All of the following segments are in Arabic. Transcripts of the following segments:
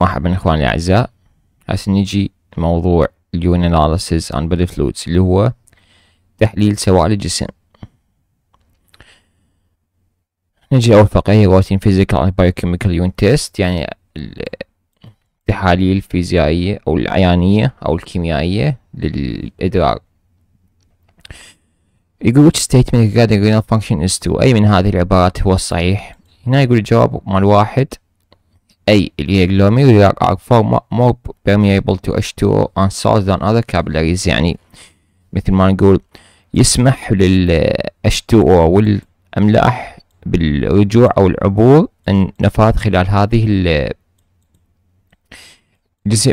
مرحبا اخواني الاعزاء هسه نجي موضوع اليون اناليسيس عن بودي فلويدز اللي هو تحليل سوائل الجسم نجي اول فقره هي روتين فيزيكال اند بايوكيميكال يون تيست يعني التحاليل الفيزيائيه او العيانيه او الكيميائيه للادرار يقول which statement regarding renal function is true أي من هذه العبارات هو الصحيح هنا يقول الجواب مال واحد اي هي Glomerular are far more permeable to H2O and salts than other capillaries يعني مثل ما نقول يسمح لل H2O والأملاح بالرجوع أو العبور النفاذ خلال هذه الجزء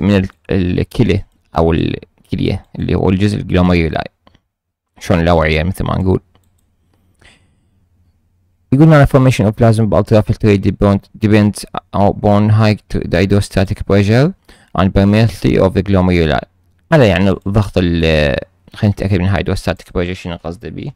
من الكلى أو الكلية اللي هو الجزء الجلوميريولاي شلون الأوعية مثل ما نقول يقول لنا formation of plasma ultra filtrate depends upon high the hydrostatic pressure and permeability of the glomeruli هذا يعني ضغط ال خلينا نتأكد من hydrostatic pressure شنو قصده بيه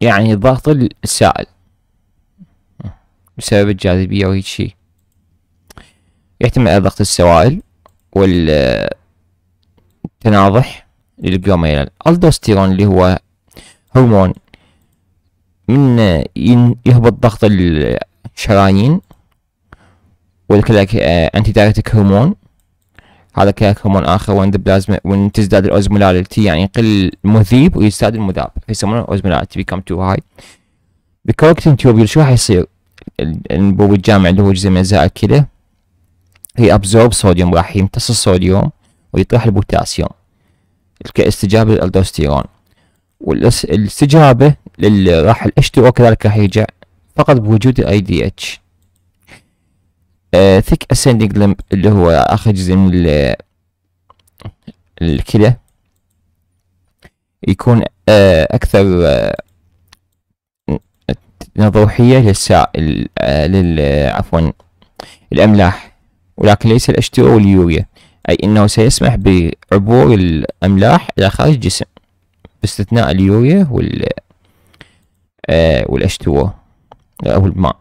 يعني ضغط السائل بسبب الجاذبية وهيك شي يحتمل ضغط السوائل والتناضح للجلوميرال الدوستيرون اللي هو هرمون من يهبط ضغط الشرايين والكلاك انتي آه، دايرتك هرمون هذا كلاك هرمون اخر وان بلازما وين تزداد الاوزمولاريتي يعني يقل المذيب ويزداد المذاب يسمونه اوزمولاريتي بيكم تو هاي بالكولكتين تيوبيل شو راح يصير الانبوب الجامع اللي هو جزء من أجزاء الكلى هي أبزورب صوديوم راح يمتص الصوديوم ويطرح البوتاسيوم كاستجابة للألدوستيرون والاستجابة راح الاتش او كذلك راح يرجع فقط بوجود الاي دي اتش ثيك اسندنج لمب اللي هو اخر جزء من الكلى يكون آه، اكثر آه، الأضوحية للسائل آه، لل آه، عفوا الأملاح ولكن ليس ال H2O واليوريا أي أنه سيسمح بعبور الأملاح إلى خارج الجسم باستثناء اليوريا وال آه، وال H2O أو الماء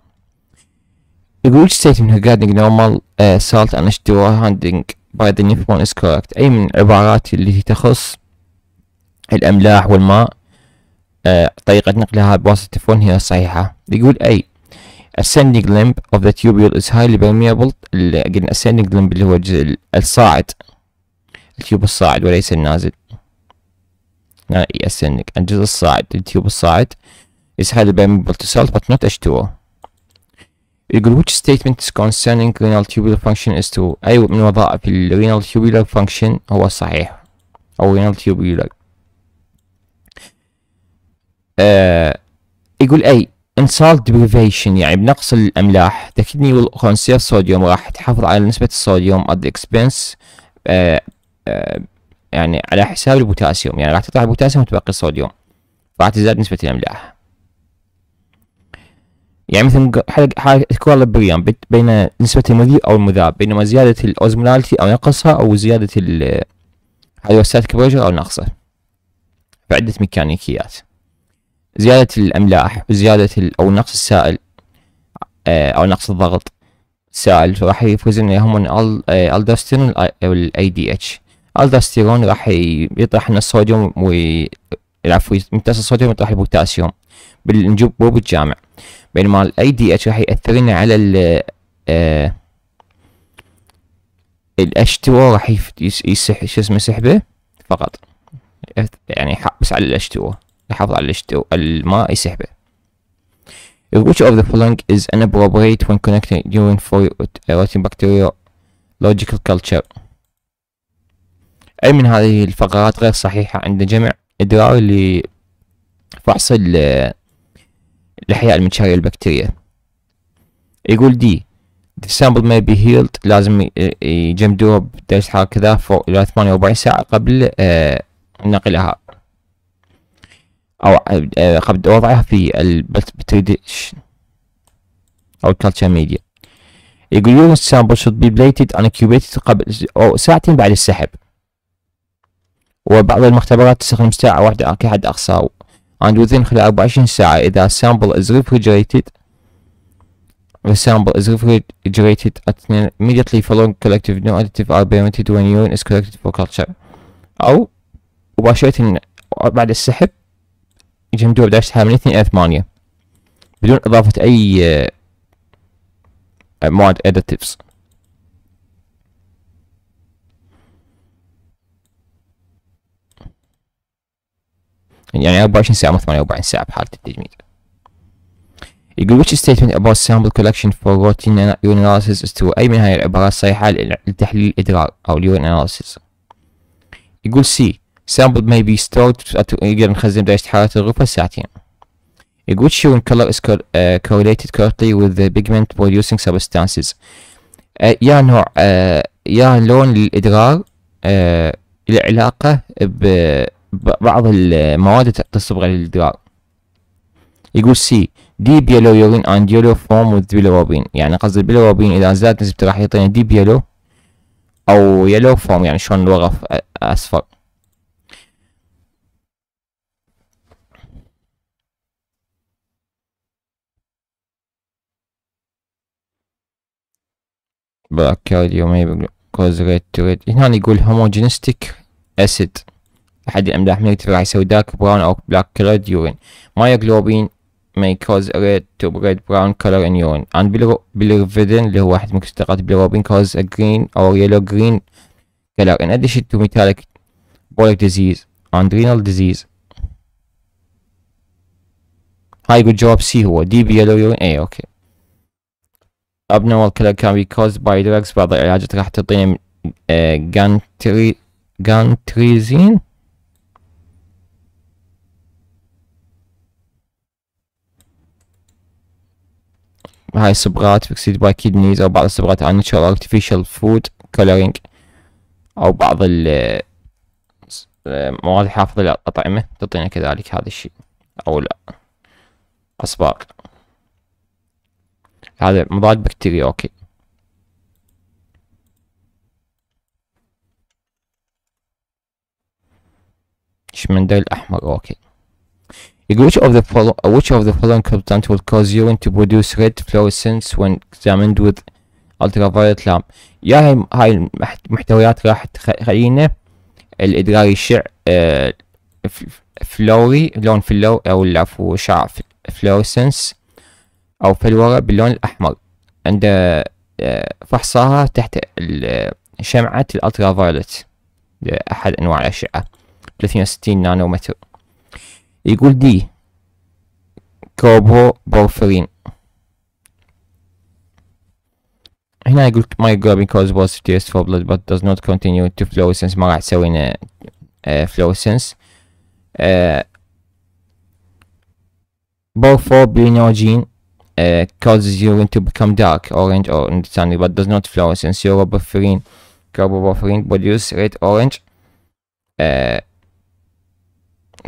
The root statement regarding normal uh, salt and H2O handling by the nephron is correct أي من العبارات التي تخص الأملاح والماء طريقة نقلها بواسطة التفون هي الصحيحة يقول أي ascending limb of the tubule is highly permeable again ascending limb اللي هو الجزء الصاعد التيوب الصاعد وليس النازل يعني ascending الجزء الصاعد التيوب الصاعد is highly permeable to salt but not H2O يقول which statement is concerning renal tubular function is true أي من وظائف ال renal tubular function هو صحيح أو renal tubular آه يقول اي انسالت ديبريفيشن يعني بنقص الاملاح تكني والكونسير صوديوم راح تحافظ على نسبه الصوديوم at the expense آه، آه، يعني على حساب البوتاسيوم يعني راح تطلع البوتاسيوم وتبقي الصوديوم راح تزداد نسبه الاملاح يعني مثل حالة الكوالبريم بين نسبة المذيب أو المذاب بينما زيادة الأوزمولاليتي أو نقصها أو زيادة الهيدروستاتيك بريشر أو نقصه فعدة ميكانيكيات زيادة الأملاح وزيادة أو نقص السائل آه، أو نقص الضغط السائل راح يفرزون يهمون آه، الدوستيرون والاي دي اتش الدوستيرون راح يطرح لنا الصوديوم وي... العفو يمتص الصوديوم ويطرح البوتاسيوم بالنجوب الجامع بينما الاي دي اتش راح يأثر لنا على ال آه، الاتش 2 راح يسح شو اسمه سحبه فقط يعني بس على الاتش 2 يحافظ على الاشتو... الماء يسحبه Which of the following is inappropriate when connecting urine for bacteria logical culture? أي من هذه الفقرات غير صحيحة عند جمع إدراري لفحص الأحياء المتشارية للبكتيريا يقول دي The sample may be healed لازم يجمدوه بدرجة حرارة كذا فوق ثمانية وأربعين ساعة قبل آه، نقلها او قبل وضعها في البتريديشن او الكالتشر ميديا يقول يور sample should be plated incubated قبل أو ساعتين بعد السحب وبعض المختبرات تستخدم ساعة واحدة كحد أقصى and within خلال اربعة وعشرين ساعة إذا sample is refrigerated the sample is refrigerated immediately following collective no additive are permitted when urine is collected for culture أو مباشرة بعد السحب يجي يجمدوها بداش من اثنين الى ثمانية بدون اضافة اي آه، مواد اديتيفز يعني 24 ساعة مو 48 ساعة بحالة التجميد يقول which statement about sample collection for routine urine analysis is true أي من هاي العبارات صحيحة لتحليل الإدرار أو urine analysis يقول C sample may be stored يقدر نخزن بداية حرارة الغرفة ساعتين. It would when color is co uh, correlated correctly with the pigment producing substances. Uh, يا نوع uh, يا لون الإدرار uh, العلاقة ببعض المواد تصبغ الإدرار. يقول سي ديب يلو يورين اند يلو فورم وذ بيلوروبين يعني قصد البيلوروبين اذا زادت نسبته راح يعطينا ديب يلو او يلو فورم يعني شلون الورق اصفر بلاكارديوم كوزريت توريت هنا يقول هوموجينستيك اسيد احد الاملاح النيتف راح يسوي دارك براون او بلاك كلرد يورين مايا جلوبين may cause a red to red brown color in urine اللي هو واحد من مستقات bilirubin كوز جرين او يلو جرين كلر ان in تو ميتاليك metallic ديزيز اندرينال ديزيز هاي يقول جواب سي هو دي بيلو يورين اي اوكي abnormal color can be caused by drugs بعض العلاجات راح تعطينا آه، جانتريزين هاي الصبغات فيكسيد باي كيدنيز او بعض الصبغات عن ناتشورال ارتفيشال فود كولورينج او بعض المواد آه، الحافظة حافظة للأطعمة تعطينا كذلك هذا الشيء او لا اصباغ هذا مضاد بكتيريا اوكي شمندر الأحمر اوكي which of the follow which of the following compounds will cause urine to produce red fluorescence when examined with ultraviolet lamp يا هاي هاي المحتويات راح تخلينا الإدرار يشع اه فلوري لون فلو أو العفو شعاع فلوريسنس أو فلورة باللون الأحمر عند آه، فحصها تحت آه، شمعة الألترا فايولت لأحد أنواع الأشعة 360 متر يقول دي كوبو بورفرين هنا يقول كوز causes تيست فور بلود but does نوت كونتينيو تو فلوسنس ما راح تسوينا آه، فلوسنس fluorescence بينوجين uh, causes urine to become dark orange or sunny, but does not flow since uroporphyrin carboporphyrin produces red orange uh,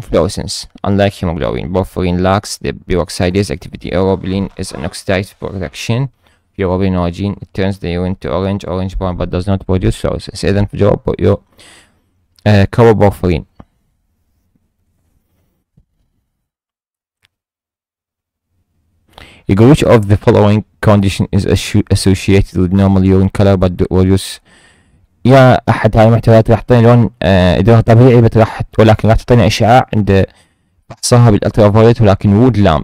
fluorescence unlike hemoglobin porphyrin lacks the peroxidase activity urobilin is an oxidized production urobilin origin it turns the urine to orange orange brown but does not produce fluorescence اذا your uh, carboporphyrin يقول which of the following condition is associated with normal urine color but reduce يا احد هاي المحتويات راح تعطيني لون آه، ادرار طبيعي بس راح ولكن راح تعطيني اشعاع عند فحصها بالالترا بالالترافايوليت ولكن وود لامب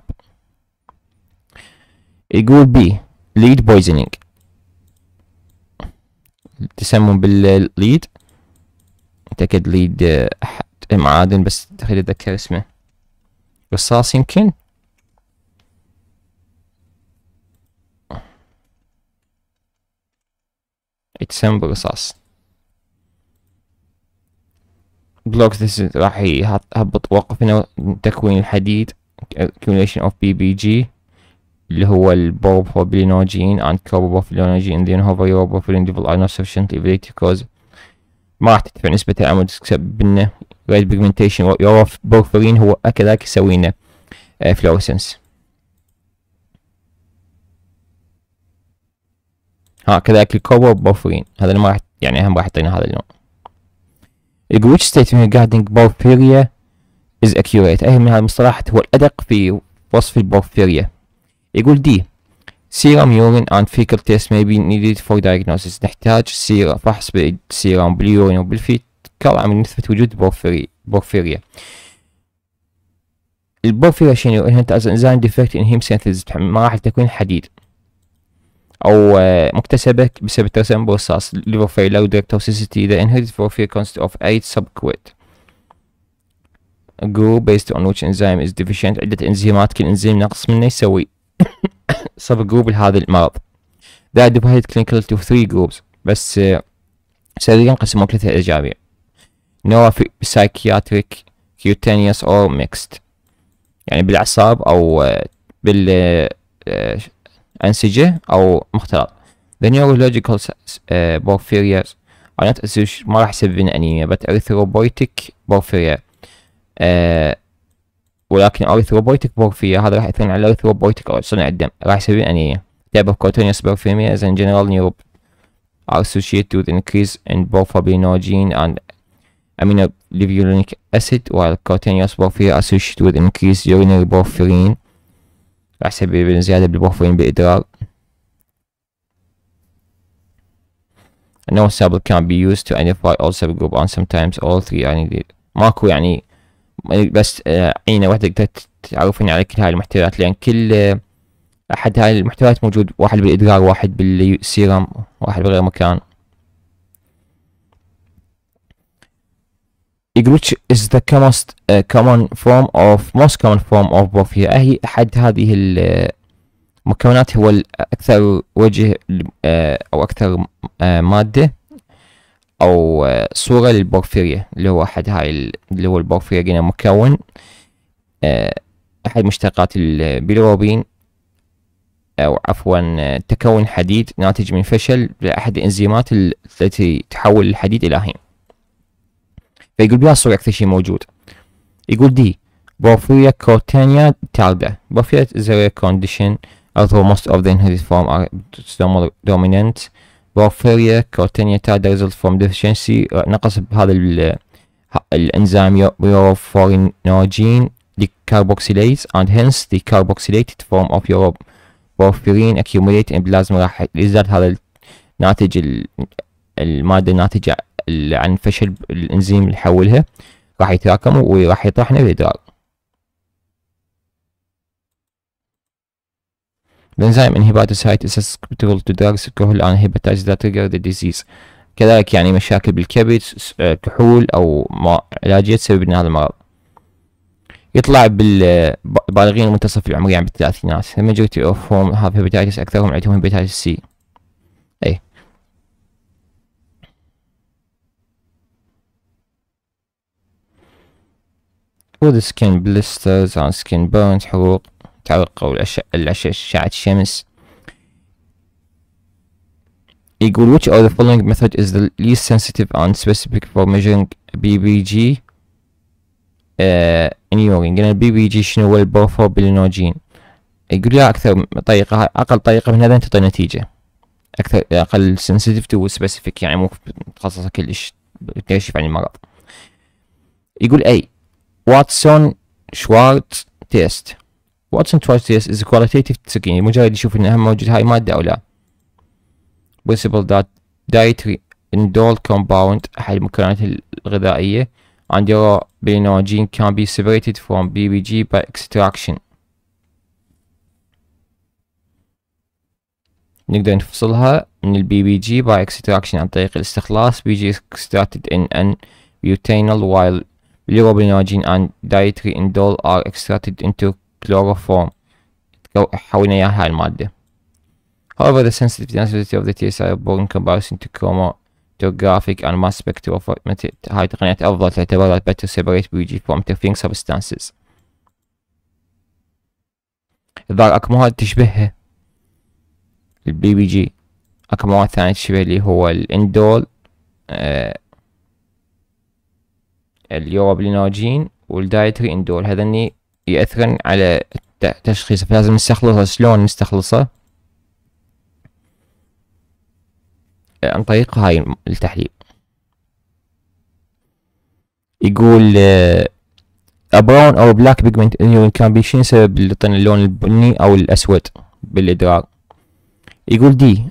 يقول بي ليد بويزنينج تسمم بالليد اعتقد ليد آه، احد إيه، معادن بس تخيل اتذكر اسمه رصاص يمكن اجسام بالرصاص بلوك ذس راح يهبط وقف هنا تكوين الحديد accumulation of PBG اللي هو البوب البوروبوبلينوجين and كوروبوبلينوجين then hover your boropolyn level are not sufficiently ability cause ما راح تدفع نسبة العمود تسبب لنا red pigmentation your boropolyn هو كذلك يسوي لنا فلورسنس ها كذلك الكوبر والبورفيرين هذا اللي ما راح يعني اهم راح يعطينا هذا النوع يقول which statement regarding porphyria is accurate أي من هذا المصطلحات هو الأدق في وصف البورفيريا يقول دي سيرام urine and fecal test may be needed for diagnosis نحتاج سيرة فحص بالسيرام باليورين وبالفيت وبالفيكال عم نثبت وجود بورفيري بورفيريا البورفيريا شنو؟ انها از انزيم ديفكت ان هيم سينثيز ما راح تكون حديد او مكتسبة بسبب تسمبل ساس لبروفيلا ودرك توسيسيتي the inherited profile consists of 8 subquid group based on which enzyme is deficient عدة انزيمات كل انزيم ناقص منه يسوي sub group لهذا المرض they are divided clinically to three groups بس سريعا قسموه ثلاثة أجابيع neuropsychiatric cutaneous or mixed يعني بالأعصاب أو بال أنسجة أو مختلط The neurological porphyria are not associated ما راح يسببون أنيميا but erythropoietic porphyria ولكن erythropoietic porphyria هذا راح يأثر على erythropoietic أو صنع الدم راح يسببون أنيميا Type of cutaneous porphyria is in general neuropathy are associated with increase in porphyrinogen and amino levulinic acid while cutaneous porphyria associated with increased urinary porphyrin أحسب ابن زيادة بالموفرين بإدرار A known sample can be used to identify all subgroup and sometimes all three يعني ماكو يعني بس آه، عينة واحدة تقدر تعرفني على كل هاي المحتويات لأن كل آه، أحد هاي المحتويات موجود واحد بالإدرار واحد بالسيرم واحد بغير مكان which is the most uh, common form of most common form of morphia أهي أحد هذه المكونات uh, هو الأكثر uh, وجه uh, أو أكثر مادة أو صورة للبورفيريا اللي هو أحد هاي اللي هو البورفيريا مكون أحد مشتقات البيلروبين أو عفوا تكون حديد ناتج من فشل لأحد الإنزيمات التي تحول الحديد إلى هيم فيقول بالصورة أكثر شيء موجود يقول دي بورفيريا كوتانيا تالبة بورفيريا is a rare condition although most of the inherited form are dominant بورفيريا كوتانيا تالبة result from deficiency نقص بهذا ال الانزيم يوروفورينوجين decarboxylase and hence the carboxylated form of your porphyrin accumulate in plasma راح يزداد هذا الناتج المادة الناتجة عن فشل الانزيم اللي حولها راح يتراكم وراح يطرحنا بالادرار Benzyme inhibitocyte اساس كبتول تو drugs alcohol ان hepatitis ذات trigger the ديزيز كذلك يعني مشاكل بالكبد آه، كحول أو ما علاجية تسبب لنا هذا المرض. يطلع بالبالغين منتصف العمر يعني بالثلاثينات. The majority of form have hepatitis أكثرهم عندهم hepatitis C. وذ سكين بلسترز اون سكين بونز حقوق تعلق أو الأشعة الشمس يقول which of the following method is the least sensitive and specific for measuring BBG uh, آه، in urine قلنا BBG شنو هو البورفوربيلينوجين يقول لا أكثر طريقة أقل طريقة من هذا تعطي نتيجة أكثر أقل sensitivity و specific يعني مو متخصصة كلش تكشف عن المرض يقول أي Watson-Schwartz test Watson-Schwartz test is a qualitative تسجيل مجرد يشوف إن موجود هاي مادة أو لا possible that dietary indole compound أحد المكونات الغذائية and your gene can be separated from BBG by extraction نقدر نفصلها من البي بي جي by extraction عن طريق الاستخلاص extracted in an butanol while Lirobinogen and dietary indole are extracted into chloroform حولنا إياها هاي المادة However, the sensitivity and sensitivity of the TSI are poor in comparison to chromatographic and mass spectrometry هاي تقنيات أفضل تعتبر that better separate BG from interfering substances إذا اكو مواد تشبهها البي بي جي اكو مواد ثانية تشبه اللي هو الاندول اليوروبلينوجين والدايتري اندول هذني يأثرن على تشخيصه فلازم نستخلصه شلون نستخلصه عن طريق هاي التحليل يقول A brown or black pigment in urine can be seen سبب لطن اللون البني أو الأسود بالإدرار يقول دي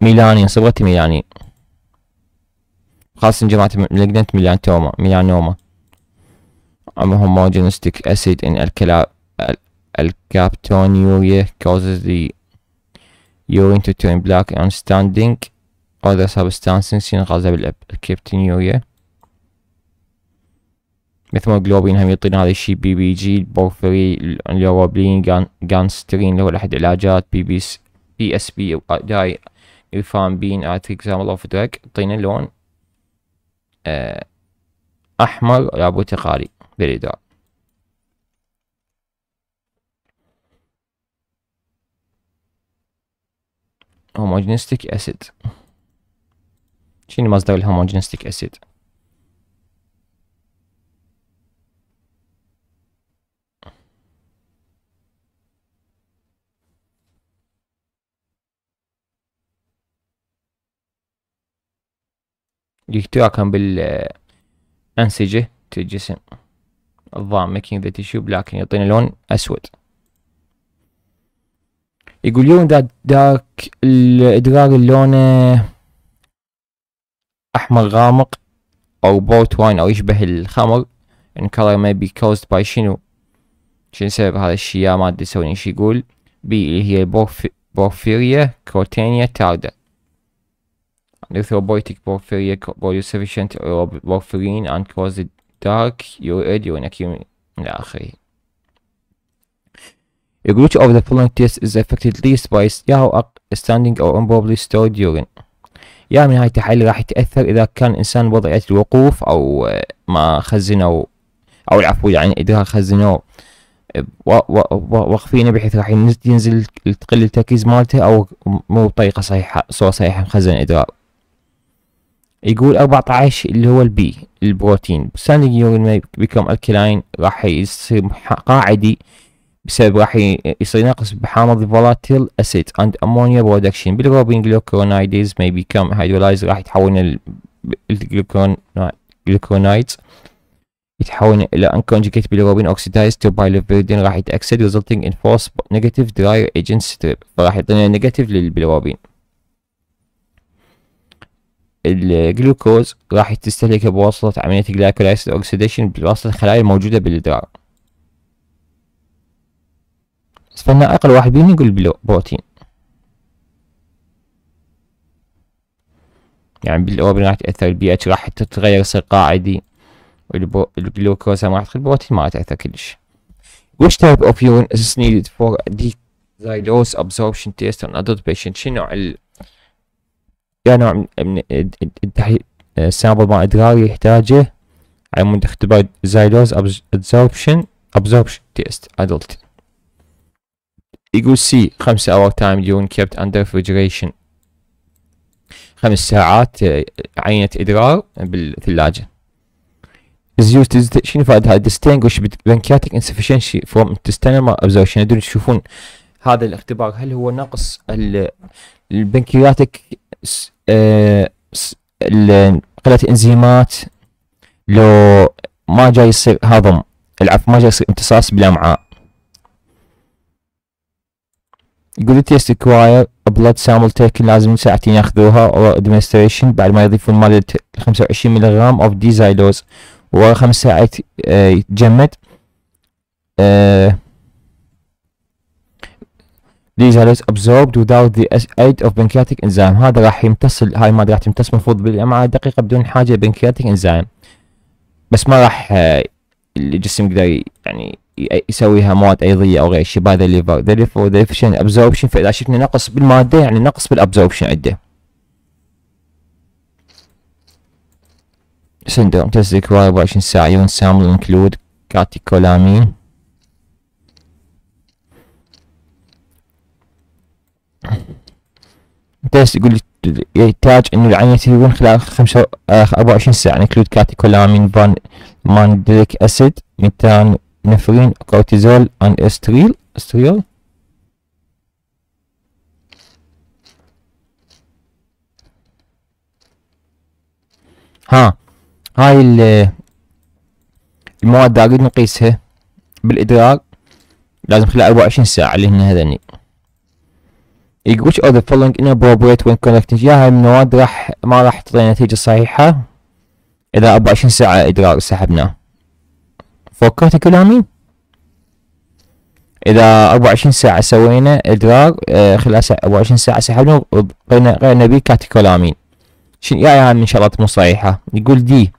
ميلانين صبغتي ميلانين خاصة جماعة ملقنت ميلانتوما ميلانوما homogenistic acid in alkaptonuria causes the urine to turn black on standing other substances ينغذى بالكابتينيوريا مثل ما هم يعطينا هذا الشيء بي بي جي البورفري اللي هو جانسترين اللي هو احد العلاجات بي بي اس بي اس بي داي يفان بين ات اكزامبل اوف دراج يعطينا لون آه، احمر لابوتقالي Delle dot. homogenistic acid شنو مصدر الهوموجينستيك اسيد كان بالأنسجة تجسم الضام making the tissue black يعني يعطينا لون أسود يقول يون ذا دارك الإدرار اللون أحمر غامق أو بوت واين أو يشبه الخمر ان color may be caused by شنو شنو سبب هذا الشي يا مادة سوني يسوون ايش يقول بي اللي هي بورفيريا كروتينيا تاردا erythropoietic porphyria body sufficient or porphyrin and caused تاك يو اد يو انكيومي الى اخره The group of the following test is affected least by ياهو standing or improperly stored urine. يا من هاي التحاليل راح يتأثر إذا كان إنسان وضعية الوقوف أو ما خزنوا أو العفو يعني إذا خزنوا وقفينه بحيث راح ينزل تقل التركيز مالته أو مو بطريقة صحيحة صورة صحيحة مخزن إدرار. يقول 14 اللي هو البي البروتين ستاندنج يورين ما بيكم الكلاين راح يصير قاعدي بسبب راح يصير ناقص بحامض فولاتيل اسيد اند امونيا برودكشن بالروبين جلوكونايدز ما بيكم هيدرولايز راح يتحول يتحولون الجلوكونايدز يتحول الى انكونجيكيت بالروبين اوكسيدايز تو بايلوفيردين راح يتاكسد ريزلتنج ان فورس نيجاتيف دراير ايجنت ستريب فراح يعطينا نيجاتيف للبلوبين الجلوكوز راح تستهلكه بواسطة عملية الجلايكولايسيس اوكسيديشن بواسطة الخلايا الموجودة بالإدرار فلنا أقل واحد بيهم يقول بروتين يعني بالأوبن راح تأثر البي اتش راح تتغير يصير قاعدي والجلوكوز ما راح تدخل بروتين ما راح تأثر كلش Which type of urine is needed for the xylose absorption test on adult patients؟ شنو فيها نوع من السامبل مال ادراري يحتاجه على مود اختبار زايلوز ابزوربشن ابزوربشن تيست ادلت يقول سي خمسة اور تايم يون كيبت اندر ريفرجريشن خمس ساعات آه، عينة ادرار بالثلاجة is used to شنو فائدتها distinguish pancreatic insufficiency from intestinal absorption يدون تشوفون هذا الاختبار هل هو نقص البنكرياتيك قله الانزيمات لو ما جاي يصير هضم العفو ما جاي يصير امتصاص بالامعاء يقول تيست ريكواير بلاد سامبل تيكن لازم ساعتين ياخذوها او ادمنستريشن بعد ما يضيفون مادة 25 ملغ اوف ديزايلوز ورا خمس ساعات آه، يتجمد أه These are absorbed without the aid of pancreatic enzyme هذا راح يمتص هاي المادة راح تمتص المفروض بالامعاء الدقيقة بدون حاجة لبنكرياتيك انزيم بس ما راح آه، الجسم يقدر يعني يسويها مواد ايضية او غير شيء بهذا الليفر therefore deficient absorption فاذا شفنا نقص بالمادة يعني نقص بالابزوربشن عنده syndrome test require 24 ساعة يون سامبل include catecholamine. متيس يقول يحتاج انه العين تكون خلال خمسة آه، أربعة وعشرين ساعة انكلود يعني كاتيكولامين بان ماندريك اسيد ميتان نفرين كورتيزول ان استريل استريل ها هاي المواد اريد نقيسها بالادراك لازم خلال وعشرين ساعة اللي هن هذني يقول إيه، which of the following inappropriate when collecting يا هاي المواد راح ما راح تعطينا نتيجة صحيحة إذا 24 ساعة إدرار سحبناه فكرت كلامي إذا 24 ساعة سوينا إدرار آه، خلال 24 ساعة سحبنا غيرنا به كاتيكولامين شنو يا يعني إن من الله مو صحيحة يقول دي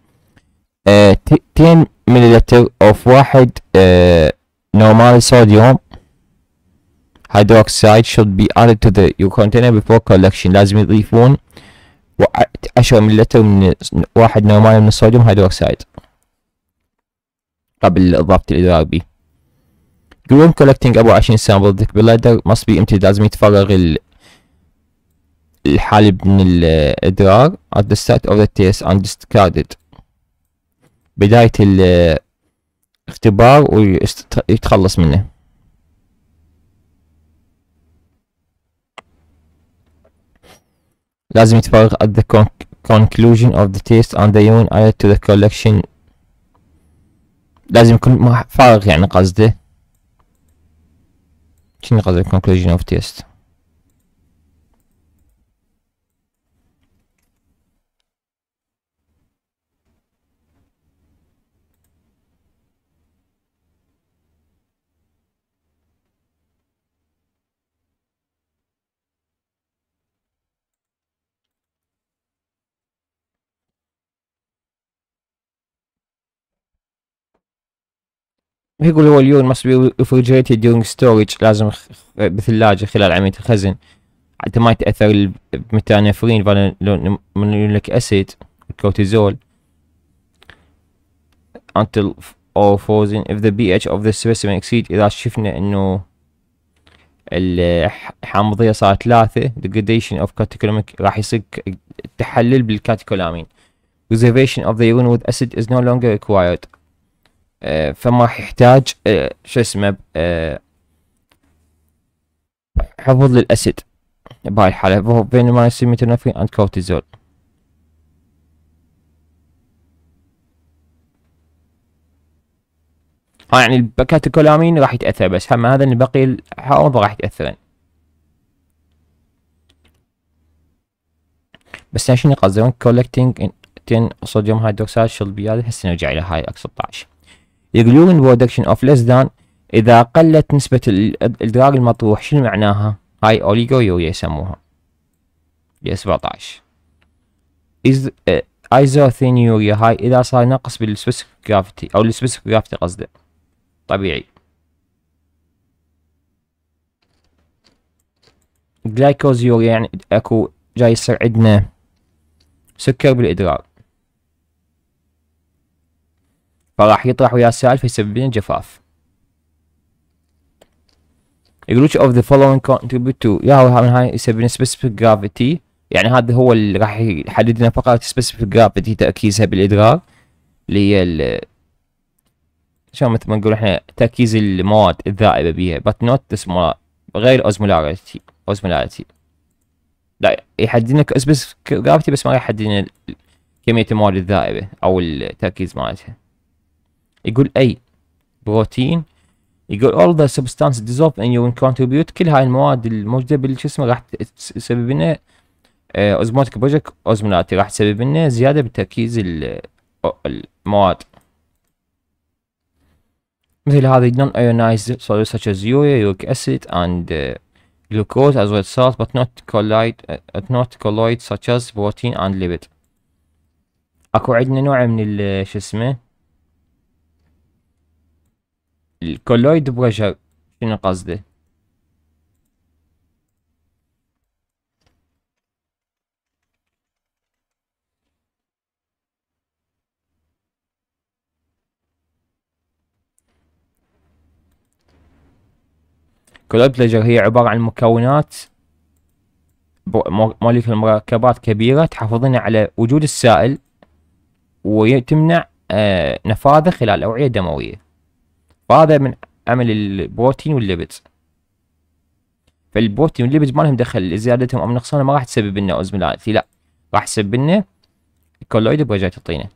10 مللتر أوف واحد نورمال آه، صوديوم hydroxide should be added to the your container before collection لازم يضيفون 10 ملل من واحد نورمال من الصوديوم هيدروكسيد قبل إضافة الإذرابي قوم collecting أبو 20 سامبل ذيك بلادر must be empty لازم يتفرغ ال الحالب من الإدرار at the start of the test and discarded بداية الاختبار ويتخلص منه لازم يتفرغ at the conc conclusion of the test and the UN added to the collection لازم يكون فارغ يعني قصده شنو قصده conclusion of test يقول هو اليون must be refrigerated during storage لازم بثلاجة خلال عملية الخزن حتى ما يتأثر بمتانفرين فالونيوليك أسيد الكورتيزول until or frozen if the pH of the specimen exceed إذا شفنا إنه الحامضية صارت ثلاثة degradation of catecholamine راح يصير تحلل بالكاتيكولامين reservation of the urine with acid is no longer required آه، فما راح يحتاج آه، شو اسمه آه، حفظ للاسيد بهاي الحالة بين بينما يصير ميتونافرين اند كورتيزول ها يعني البكاتوكولامين راح يتأثر بس هم هذا بقي الحوض راح يتأثرن بس شنو قصدي كولكتينج 10 صوديوم هيدروكسيد شلبيات هسه نرجع الى هاي اكس 16 الجلوين برودكشن اوف ليس ذان اذا قلت نسبة الادراج المطروح شنو معناها هاي يوريا يسموها يا 17 إز... ايزوثينيوريا هاي اذا صار نقص بالسبيسيفيك جرافيتي او السبيسيفيك جرافيتي قصده طبيعي يوريا يعني اكو جاي يصير عندنا سكر بالادراج فراح يطرح ويا السالفه يسبب جفاف يقول which of the following contribute to يا هو من هاي يسبب specific gravity يعني هذا هو اللي راح يحدد لنا فقط specific gravity تركيزها بالادرار اللي هي ال شلون مثل ما نقول احنا تركيز المواد الذائبه بيها but not the small غير osmolarity osmolarity لا يحدد لنا specific gravity بس ما راح يحدد لنا كميه المواد الذائبه او التركيز مالتها يقول اي بروتين يقول all the substance dissolved in urine contribute كل هاي المواد الموجوده بالجسم راح تسبب لنا اوزموتيك بروجيك اوزمولاتي راح تسبب لنا زياده بتركيز المواد مثل هذه non ionized solutes such as urea, uric acid and glucose as well as salt but not colloid but not colloid such as protein and lipid اكو عندنا نوع من شو اسمه الكولويد بريشر شنو قصده كولويد بريشر هي عبارة عن مكونات موليكول المركبات كبيرة تحافظنا على وجود السائل وتمنع آه، نفاذه خلال الأوعية الدموية وهذا من عمل البروتين والليبيدز فالبروتين والليبيدز ما لهم دخل زيادتهم او نقصانهم ما راح تسبب لنا عزم لا راح تسبب لنا الكولويد برجعت تعطينا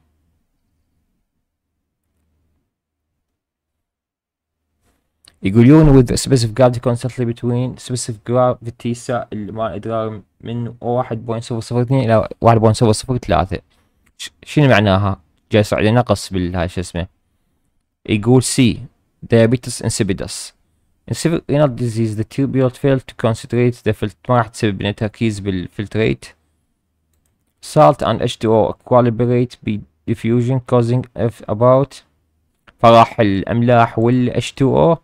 يقول يون وذ specific gravity constantly between specific gravity سائل مع ادرار من 1.002 الى 1.003 شنو معناها؟ جاي يصير عندنا نقص بالهاي شو اسمه يقول سي diabetes insipidus In severe renal disease the tubules fail to concentrate the filtrate ما راح تسبب لنا تركيز بالفلتريت salt and H2O equilibrate by diffusion causing if about فراح الأملاح وال H2O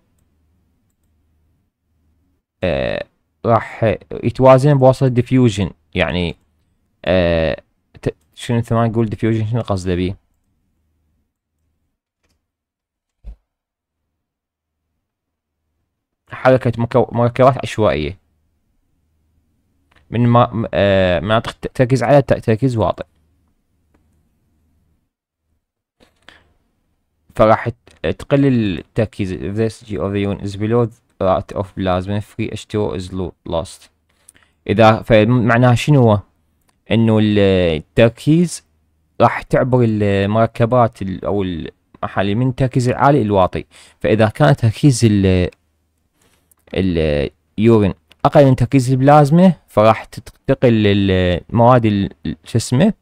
o راح يتوازن بواسطة diffusion يعني آه شنو ثمان نقول diffusion شنو قصده بيه حركة مركبات عشوائية من ما آه، مناطق تركيز على تركيز واطي فراح تقل التركيز this geovion is below that of plasma free h 2 is lost إذا فمعناها شنو هو؟ إنه التركيز راح تعبر المركبات أو المحلي من التركيز العالي الواطي فإذا كان تركيز اليورين اقل من تركيز البلازما فراح تنتقل المواد شو اسمه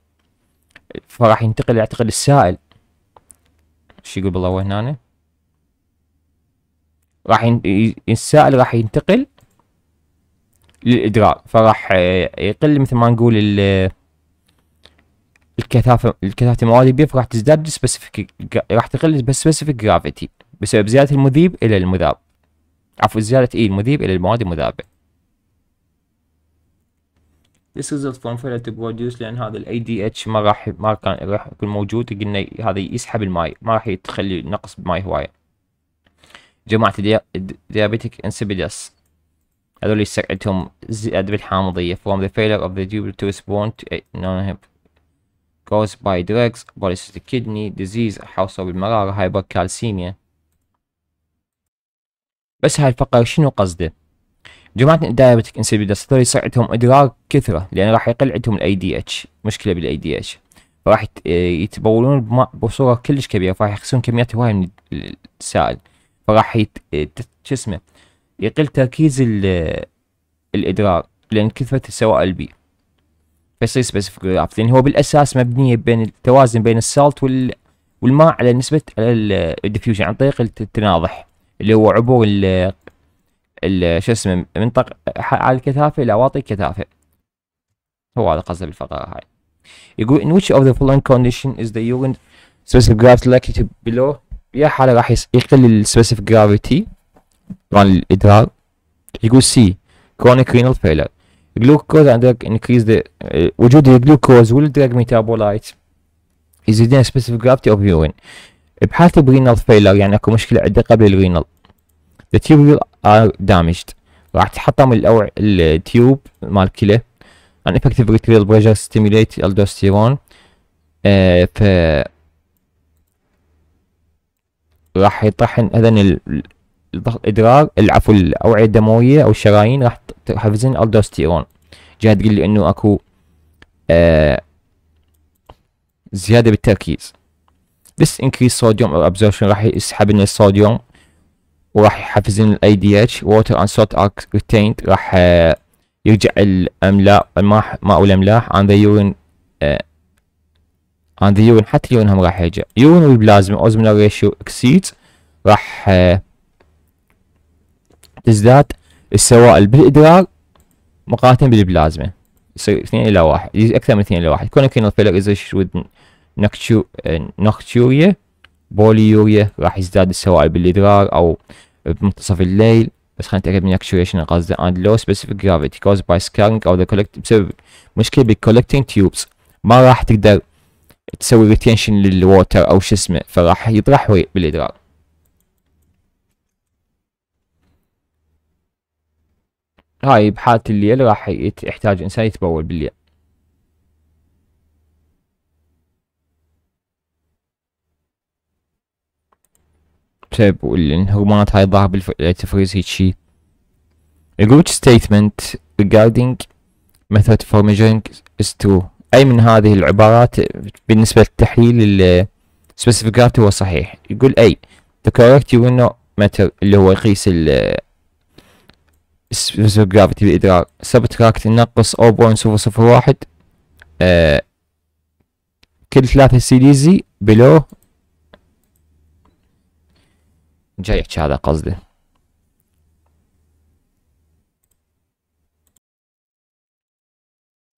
فراح ينتقل اعتقد السائل شو يقول بالله هنا راح ين... السائل راح ينتقل للادرار فراح آه، يقل مثل ما نقول ال... الكثافه الكثافه المواد البيض راح تزداد بالسبيسيفيك راح تقل بالسبيسيفيك جرافيتي بسبب زياده المذيب الى المذاب عفوا زيادة إي المذيب إلى المواد المذابة This result from failure to produce لأن هذا ال ADH ما راح ما كان راح يكون موجود قلنا هذا يسحب الماي ما راح يتخلي نقص بماي هواية جماعة الديابيتيك insipidus هذول اللي عندهم زيادة بالحامضية from the failure of the tubule to respond to non caused by drugs polycystic kidney disease حوصوا بالمرارة hypercalcemia بس هاي الفقرة شنو قصده جماعة الدايابتك انسبيدس هذول يصير عندهم ادرار كثرة لان راح يقل عندهم الاي دي اتش مشكلة بالاي دي اتش فراح يتبولون بصورة كلش كبيرة فراح يخسرون كميات هواية من السائل فراح شو اسمه يقل تركيز ال... الادرار لان كثرة السوائل بي فيصير سبيسيفيك جراف لان هو بالاساس مبنية بين التوازن بين السالت وال... والماء على نسبة على الديفيوجن عن طريق التناضح اللي هو عبور ال ال شو اسمه منطق على الكثافه الى واطي الكثافه هو هذا قصده بالفقره هاي يقول in which of the following condition is the urine specific gravity likely to below يا حالة راح يقل ال specific gravity عن الإدرار يقول سي chronic renal failure glucose and drug increase the uh, وجود الجلوكوز والدرج ميتابولايت يزيدون specific gravity of urine ابحث برينال فيلر يعني اكو مشكلة عندي قبل الرينال The tubule are damaged راح تحطم الأوع التيوب مال كله an effective retrial pressure stimulate aldosterone آه ف راح يطحن اذن الادرار العفو الاوعيه الدمويه او الشرايين راح تحفزن الدوستيرون جاي تقول لي انه اكو آه زياده بالتركيز this increase sodium absorption راح يسحب لنا الصوديوم وراح يحفز لنا الاي دي اتش water and salt are retained راح آه، يرجع الاملاح الماء ماء والاملاح on the urine on آه، the urine حتى اليورين هم راح يرجع urine والبلازما osmolar ratio exceeds راح تزداد آه، السوائل بالادرار مقارنة بالبلازما يصير اثنين الى واحد اكثر من اثنين الى واحد كونكينال فيلر از with نكتشو... نكتشوريا بوليوريا راح يزداد السوائل بالإدرار أو بمنتصف الليل بس خلينا نتأكد من نكتشوريا شنو قصده and لو سبيسيفيك جرافيتي كوز باي scarring أو ذا كولكت بسبب مشكلة بالcollecting تيوبس ما راح تقدر تسوي ريتينشن للووتر أو شو اسمه فراح يطرح بالإدرار هاي بحالة الليل راح يحتاج إنسان يتبول بالليل بسبب الهرمونات هاي الظاهرة بالتفريز هيك شي الروت ستيتمنت regarding method for measuring is true أي من هذه العبارات بالنسبة للتحليل ال specific gravity هو صحيح يقول أي the correct unit matter اللي هو يقيس ال specific gravity بالإدرار subtract نقص 0.001 آه كل ثلاثة سيليزي below جاي احكي هذا قصدي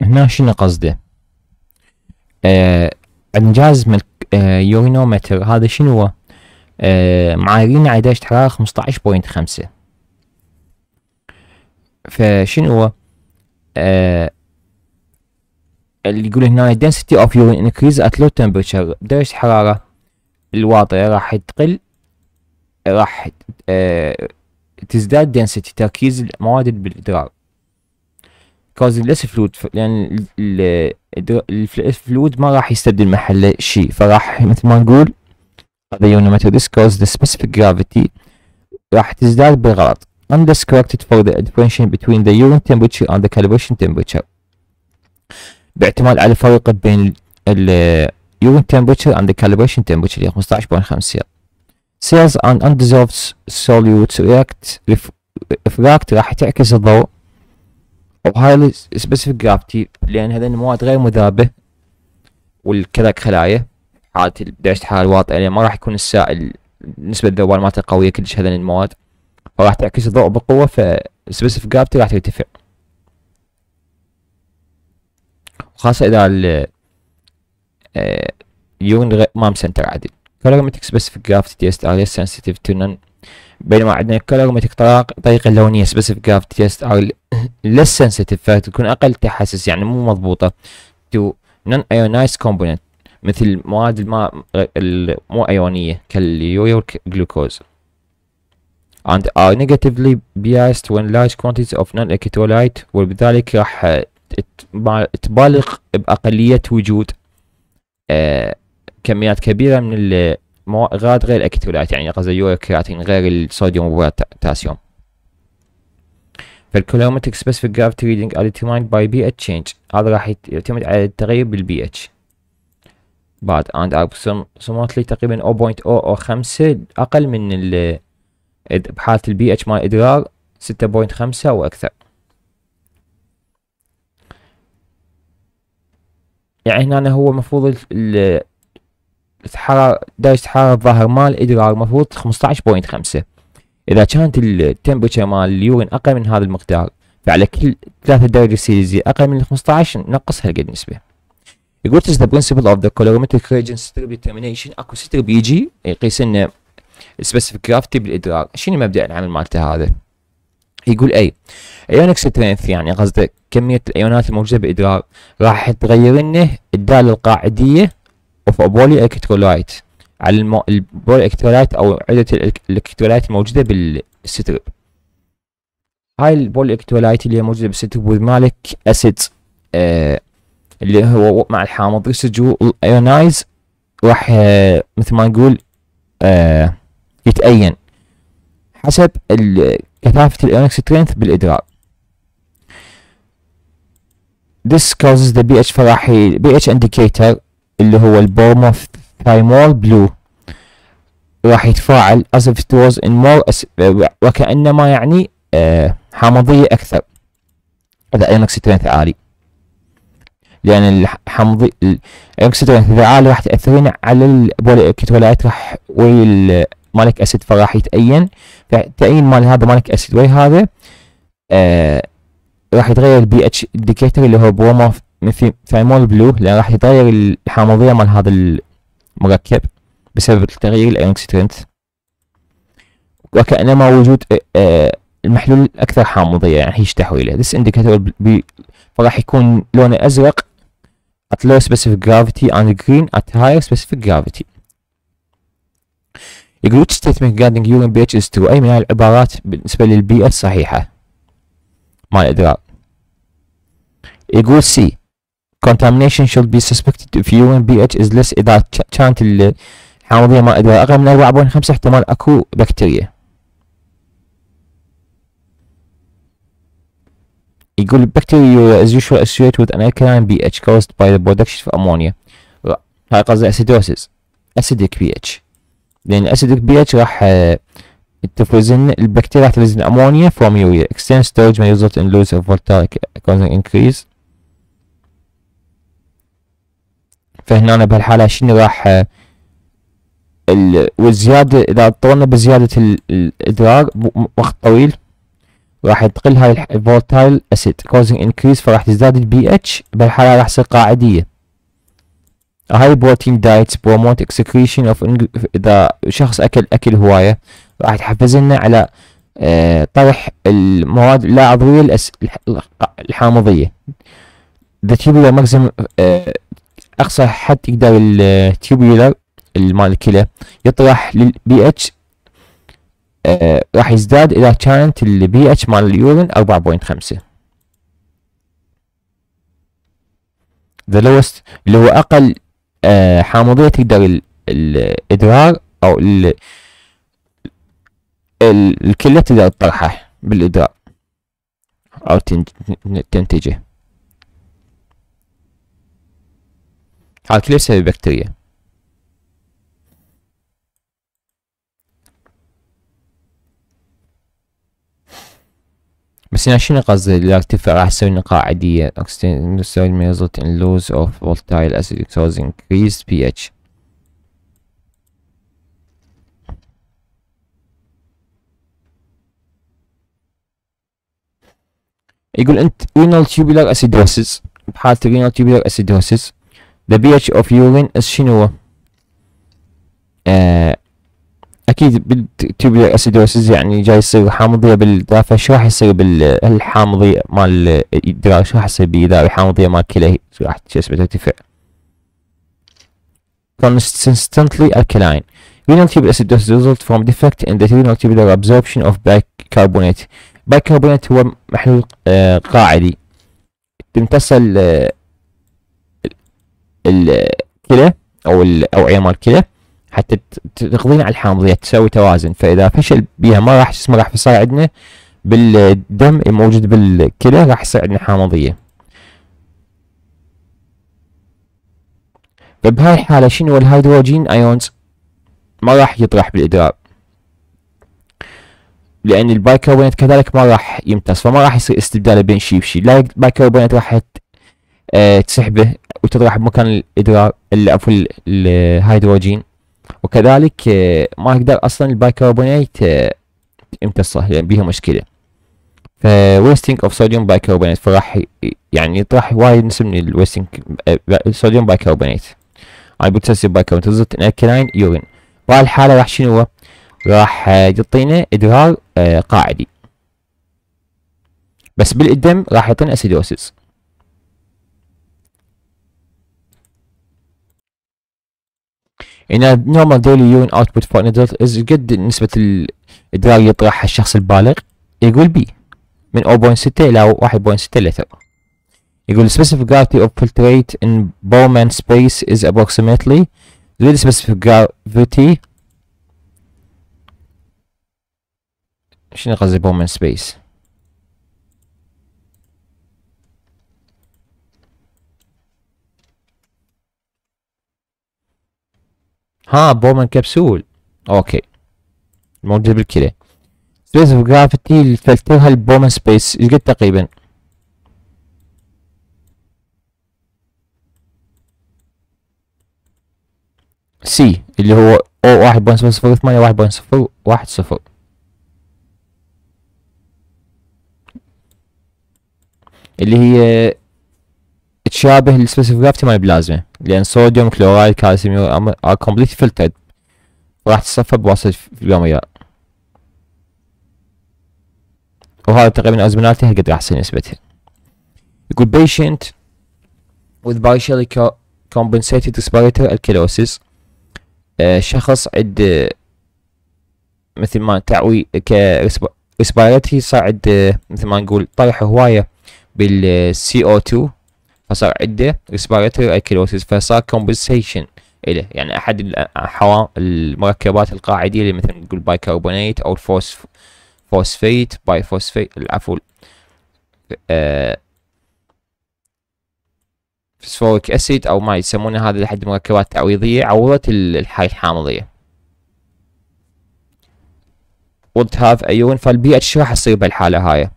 هنا شنو قصدي آه انجاز من آه يورينومتر هذا شنو هو آه معايرين على درجة حرارة بوينت خمسة فشنو هو آه اللي يقول هنا density of urine increase at low temperature درجة حرارة الواطية راح تقل راح آه، تزداد density تركيز المواد بالادرار كوز less fluid لان يعني الفلود ما راح يستبدل محل شيء فراح مثل ما نقول هذا يونيوميتر ذس كوز ذا سبيسيفيك جرافيتي راح تزداد بالغلط اندس كوركتد فور ذا ديفرنشن بتوين ذا يورين تمبرتشر اند ذا كالبريشن تمبرتشر باعتماد على الفرق بين اليورين تمبرتشر اند ذا كالبريشن تمبرتشر اللي هي 15.5 سيلز ان انديزيرفد سوليوتس رياكت افراكت راح تعكس الضوء وهايلي specific gravity لان هذين المواد غير مذابه والكذاك خلايا حالة درجة حالة الواطئة لان ما راح يكون السائل نسبة الذوبان مالته قوية كلش هذين المواد فراح تعكس الضوء بقوة ف specific gravity راح ترتفع وخاصة اذا ال يون غير ما مسنتر عدل كالوريمتريك سبيسيفيك جرافيتي تيست ار ليس سنسيتيف تو نون بينما عندنا الكالوريمتريك طريقة لونية سبيسيفيك جرافيتي تيست ار ليس سنسيتيف فتكون اقل تحسس يعني مو مضبوطة تو نون ايونايز كومبوننت مثل مواد الماء المو ايونية كاليوريا والجلوكوز and are negatively biased when large quantities of non-electrolyte وبذلك راح تبالغ بأقلية وجود uh, كميات كبيره من المواد غير الاكترولات يعني قصدي يوريا كرياتين غير الصوديوم والبوتاسيوم فالكولومتريك سبيسيفيك جرافيتي ريدنج ار ديترمايند باي بي اتش تشينج هذا راح يعتمد على التغير بالبي اتش بعد اند اب سموتلي تقريبا 0.005 اقل من ال بحالة البي اتش مال ادرار 6.5 او اكثر يعني هنا هو المفروض درجة حرارة الظاهر مال الإدرار المفروض 15.5 إذا كانت التمبرتشر مال اليورين أقل من هذا المقدار فعلى كل 3 درجة سيليزية أقل من 15 نقص هالقد نسبة يقول تس ذا برنسبل اوف ذا colorimetric ريجن ستر determination اكو ستر بيجي يقيس لنا سبيسيفيك جرافتي بالادرار شنو مبدا العمل مالته هذا يقول اي ايونك سترينث يعني قصده كميه الايونات الموجوده بالادرار راح تغير لنا الداله القاعديه وفي بولي الكترولايت على الم... البولي الكترولايت او عدة الالكترولايت الموجودة بالسترب هاي البولي الكترولايت اللي هي موجودة بالسترب والمالك اسيد آه اللي هو مع الحامض يسجو الايونايز راح آه مثل ما نقول آه يتأين حسب كثافة الايونيك سترينث بالادرار This causes the pH فراح pH indicator اللي هو ثايمول بلو راح يتفاعل as if it was in more وكأنما يعني آه، حمضية أكثر إذا سترينث عالي لأن الحمضي اذا عالي راح تأثرين على الكتولايت راح وي المالك أسيد فراح يتأين فتأين مال هذا مالك أسيد وي هذا آه راح يتغير البي اتش ديكيتر اللي هو بروموث مثل ثايمول بلو لان راح يتغير الحامضيه مال هذا المركب بسبب التغيير الانوكسيترنت وكأنما وجود آه، آه، المحلول اكثر حامضيه يعني هيش تحويله ذس انديكاتور فراح يكون لونه ازرق at low specific gravity and green at higher specific gravity. يقول which statement regarding urine pH is true أي من العبارات بالنسبة للبيئة الصحيحة مال الإدرار يقول سي contamination should be suspected if urine pH is less إذا كانت الحامضية إذا أقل من 4.5 احتمال أكو بكتيريا يقول البكتيريا is usually associated with an alkaline pH caused by the production of ammonia هاي قصدي acidosis acidic pH لأن acidic pH راح تفرزن البكتيريا راح تفرزن ammonia from urea extended storage may result in loss of voltaic causing increase فهنا بهالحالة شنو راح آه، والزيادة إذا اضطرنا بزيادة الإدرار وقت طويل راح تقل هاي الفولتايل أسيد كوزنج انكريز فراح تزداد البي اتش بهالحالة راح تصير قاعدية هاي بروتين دايت بروموت اكسكريشن اوف إذا شخص أكل أكل هواية راح تحفز لنا على آه، طرح المواد اللا عضوية الحامضية The tubular maximum آه، أقصى حد يقدر التيوبيولر مال الكلى يطرح للبي اتش آه، راح يزداد إذا كانت البي اتش مال اليورين 4.5 The لوست اللي هو أقل آه حامضية تقدر الإدرار أو الكلى تقدر تطرحه بالإدرار أو تنتجه حالة ليس بكتيرية بس هنا شنو قصدي لا ارتفع راح اسوي قاعدية اكستين سويل ما يزلت ان لوز اوف فولتايل اسيد اكسوز انكريز بي اتش يقول انت رينال تيوبيلر اسيدوسيس بحالة رينال تيوبيلر اسيدوسيس The pH of urine is شنو آه اكيد بالتوبيو اسيدوسز يعني جاي يصير حامضيه بالدرافه شو راح يصير بالحامضيه مال الدراسه شو راح يصير بالاداره الحامضيه مال كلى راح شو اسمه ترتفع consistently alkaline renal tubular acidosis result from defect in the renal tubular absorption of bicarbonate bicarbonate هو محلول آه، قاعدي تمتص آه، الكلى او الاوعيه مال الكلى حتى تقضينا على الحامضيه يعني تسوي توازن فاذا فشل بها ما راح اسمه راح يصير عندنا بالدم الموجود إيه، بالكلى راح يصير عندنا حامضيه فبهاي طيب، الحاله شنو الهيدروجين ايونز ما راح يطرح بالادرار لان البايكربونات كذلك ما راح يمتص فما راح يصير استبدال بين شيء بشيء لا البايكربونات راح آه، تسحبه وتطرح بمكان الادرار عفوا الهيدروجين وكذلك آه، ما يقدر اصلا البايكربونات يمتصه آه، يعني بيها مشكله فويستنج اوف صوديوم bicarbonate فراح يعني يطرح وايد نسب من الويستنج صوديوم بايكربونات يعني بوتاسيوم بايكربونات ريزلت ان الكلاين يورين الحالة راح شنو هو؟ راح يعطينا ادرار قاعدي بس بالدم راح يعطينا اسيدوسيس يعني ان النورمال ديلي يون اوتبوت فور ادلت از قد نسبه الادرار اللي يطرحها الشخص البالغ يقول بي من 0.6 الى 1.6 لتر يقول specific gravity of filtrate in Bowman space is approximately the specific gravity شنو قصدي Bowman space ها بومان كبسول اوكي موجود بالكلى سبيس اوف جرافيتي اللي البومن سبيس ايش قد تقريبا سي اللي هو او واحد بوينت صفر صفر ثمانية واحد بوينت صفر واحد صفر اللي هي تشابه السبيسيفيك جرافيتي مال البلازما لان صوديوم كلورايد كالسيوم ار كومبليت فلترد وراح تصفى بواسطة الجرامية وهذا تقريبا ازمنالتي هالقد راح تصير نسبتها يقول patient with partially compensated respiratory alkalosis آه، شخص عند مثل ما تعوي كريسبيراتي صار عند مثل ما نقول طرح هواية بالسي او 2 فصار عنده respiratory acidosis فصار كومبنسيشن إله يعني أحد المركبات القاعدية اللي مثلا نقول بايكربونات أو الفوسف فوسفيت باي فوسفيت العفو آه فسفوريك اسيد او ما يسمونه هذا احد المركبات التعويضيه عوضت الحاله الحامضيه would have ايون فالبي اتش راح يصير بالحاله هاي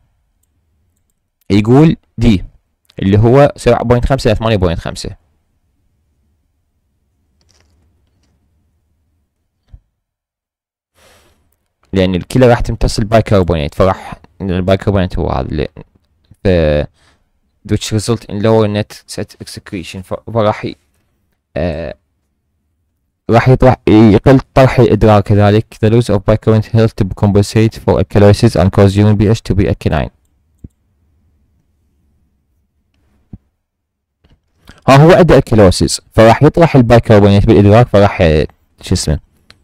يقول دي اللي هو 7.5 الى 8.5 لأن الكلى راح تمتص البايكربونات فراح البايكربونات هو هذا اللي ف which result in lower net set execution فراح آه راح يطرح يقل طرح الإدرار كذلك the loss of bicarbonate helps to compensate for a caloric and cause human BH to be a canine ها هو عنده الكلوسيس فراح يطرح البيكربونات بالادراك فراح آه، شو اسمه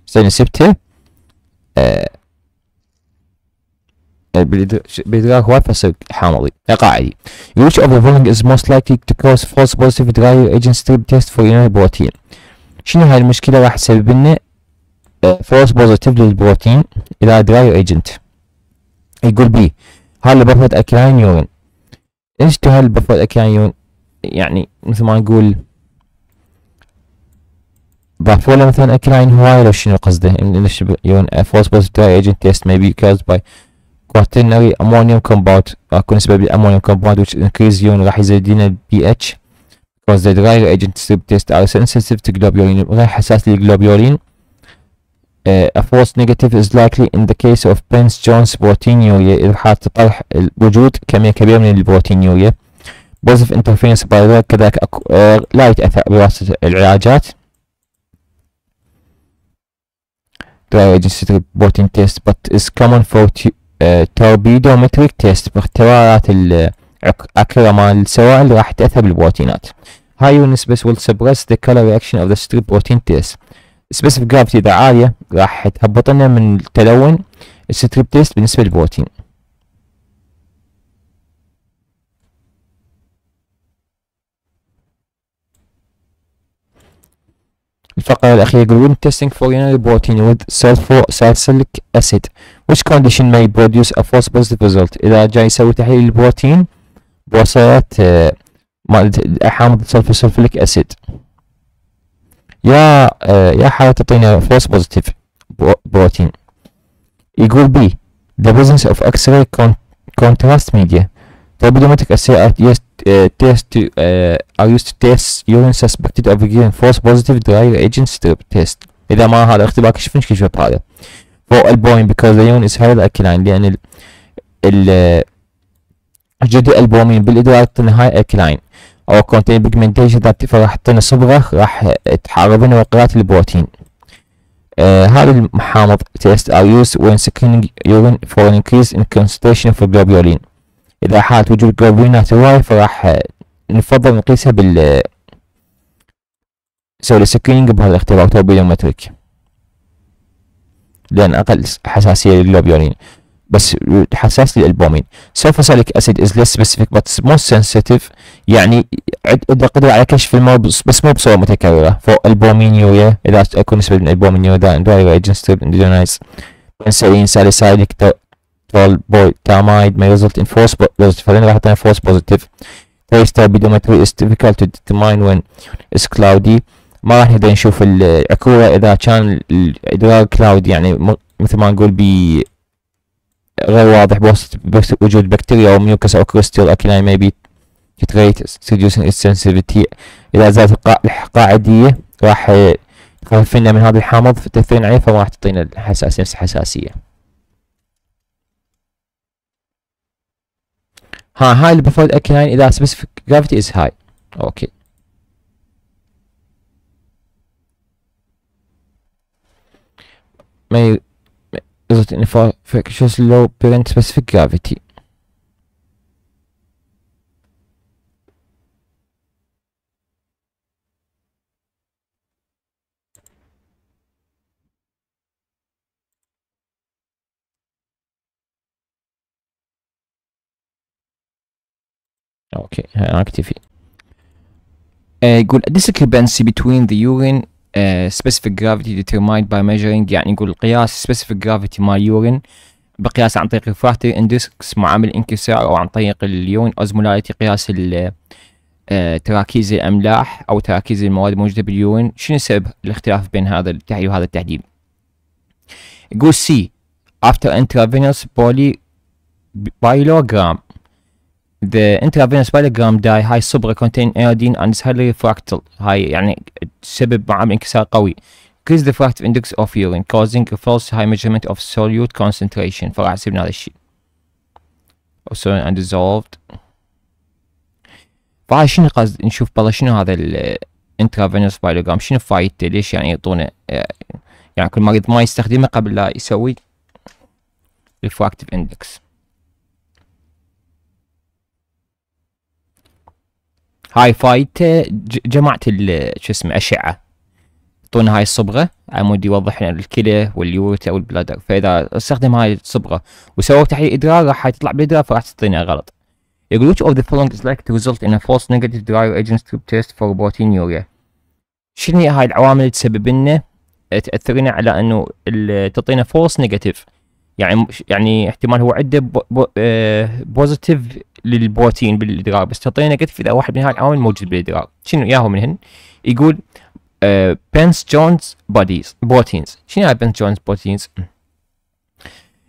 استنى سبته آه، آه، بالإدراك هو فصير حامضي قاعدي which of the following is most likely to cause false positive dry agent strip test for urinary protein شنو هاي المشكلة راح تسبب لنا فورس بوزيتيف للبروتين إلى driver ايجنت يقول بي هاي البفرد اكيان يورين ايش تو هاي البفرد اكيان يورين يعني مثل ما نقول بافولا مثلا اكلاين هواي لو شنو قصده ليش يون فوز بوزيتيف ايجنت تيست مي بي كاز باي كوارتينري امونيوم كومباوند اكو نسبه بالامونيوم كومباوند ويتش انكريز يون راح يزيدين البي اتش بيكوز ذا دراير ايجنت ستريب تيست ار سنسيتيف تو جلوبيولين غير حساس للجلوبيولين A false negative is likely in the case of Prince John's proteinuria إذا حالة طرح وجود كمية كبيرة من البروتينيوريا بوزيف انترفيرنس باي ذا كذلك آه، لا يتأثر بواسطة العلاجات dry agency reporting test but is common for torpedometric آه، تيست باختبارات الأكرة مال السوائل اللي راح تأثر بالبروتينات higher نسبة will suppress the color reaction of the strip protein test specific gravity إذا عالية راح تهبط لنا من التلون الستريب تيست بالنسبة للبروتين الفقرة الأخيرة يقول when testing for urinary protein with salicylic acid which condition may produce a false positive result إذا جاي يسوي تحليل البروتين بوصيات حامض سلفوسلفيليك أسيد يا يا حالة تعطينا false positive بروتين يقول بي the presence of X-ray contrast media Thermometric assay are used, uh, test to, uh, are used to test urine suspected of giving false positive dry agent strip test. إذا ما هذا اختبار كشف مش كشف هذا. فوق البوين because the urine is highly alkaline لأن ال ال الجدي البومين بالإدارة هاي alkaline أو contain pigmentation ذات فراح تعطينا صبغة راح تحاربنا وقرات البروتين. هذا المحامض test are used when screening urine for an increase in concentration of globulin. اذا حالت وجود جلوبولينات هواي فراح نفضل نقيسها بال نسوي سكرينج بهالاختبار توبيومتريك لان اقل حساسيه للجلوبولين بس حساس للالبومين سوف سالك اسيد از ليس سبيسيفيك بس مو سنسيتيف يعني عنده قدره على كشف المرض بس مو بصوره متكرره فوق البومين يوريا اذا اكو نسبه من البومين يوريا ذا اند reagents to endonize بنسلين ساليسايدك Tolbotamide may result in false positive خلينا واحد uh, تاني false positive trace turbidometry is difficult to determine when it's cloudy ما راح نقدر نشوف الأكورة إذا كان الإدراك cloud يعني مثل ما نقول ب غير واضح بوسط وجود بكتيريا أو ميوكس أو كريستال أكيناي may be تتغير reducing its sensitivity إذا زادت القاعدية راح تخففنا من هذا الحامض فتأثرين عليه فما راح تعطينا الحساسية نفس الحساسية ها هاي اللي بفولد اكلاين اذا سبيسيفيك جرافيتي از هاي اوكي ما يزت انفو فور فيكشوس لو بيرنت سبيسيفيك جرافيتي اوكي هنكتفي uh, يقول discrepancy between the urine uh, specific gravity determined by measuring يعني يقول قياس specific gravity my urine بقياس عن طريق الفاتر اندكس معامل انكسار او عن طريق اليون اوزمولاريتي قياس ال uh, تراكيز الاملاح او تراكيز المواد الموجوده باليورين شنو سبب الاختلاف بين هذا التحليل وهذا التحليل يقول سي after intravenous poly pylogram The intravenous polygram dye high supra contain iodine and is highly refractal هاي يعني تسبب معامل انكسار قوي increase the fractive index of urine causing a false high measurement of solute concentration فراح سيبنا هذا الشيء also undissolved فراح شنو قصد نشوف بالله شنو هذا ال intravenous polygram شنو فايدته ليش يعني يعطونه يعني كل مريض ما يستخدمه قبل لا يسوي refractive index هاي فايدته جماعه شو اسمه اشعه يعطونا هاي الصبغه على مود يوضح لنا الكلى واليوت والبلادر فاذا استخدم هاي الصبغه وسووا تحليل ادرار راح تطلع بالادرار فراح تعطينا غلط يقول which of the following is likely to result in a false negative driver agent tube test for proteinuria شنو هاي العوامل اللي تسبب لنا تاثرنا على انه تعطينا فولس نيجاتيف يعني يعني احتمال هو عنده بوزيتيف آه، للبروتين بالادرار بس تعطينا نيجاتيف اذا واحد من هاي العوامل موجود بالادرار شنو ياهو منهن يقول بنس جونز بوديز بروتينز شنو هاي بنس جونز بروتينز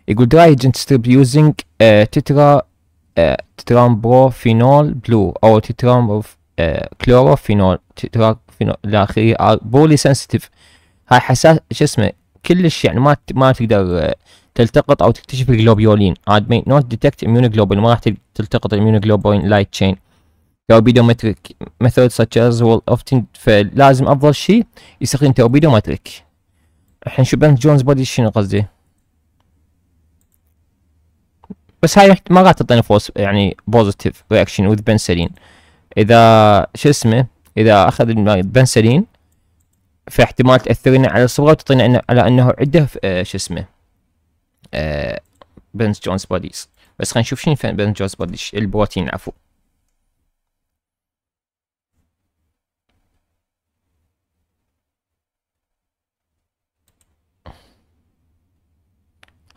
يقول درايجن ستريب يوزنج تترا بروفينول بلو او تترامبروفينول كلوروفينول تترا الى اخره بولي آه، سنسيتيف هاي حساس شو اسمه كلش يعني ما ما تقدر آه، تلتقط او تكتشف الجلوبيولين عاد may نوت detect immunoglobulin ما راح تلتقط immunoglobulin light chain توبيدومتريك methods such as will often فلازم افضل شيء يستخدم توبيدومتريك الحين شو بنك جونز بودي شنو قصدي بس هاي ما راح تعطينا فوز يعني بوزيتيف رياكشن وذ بنسلين اذا شو اسمه اذا اخذ البنسلين فاحتمال تاثرنا على الصبغه وتعطينا على انه عنده آه، شو اسمه آه جونز بوديز بس خلينا نشوف شنو بيرنز جونز بوديز البروتين عفوا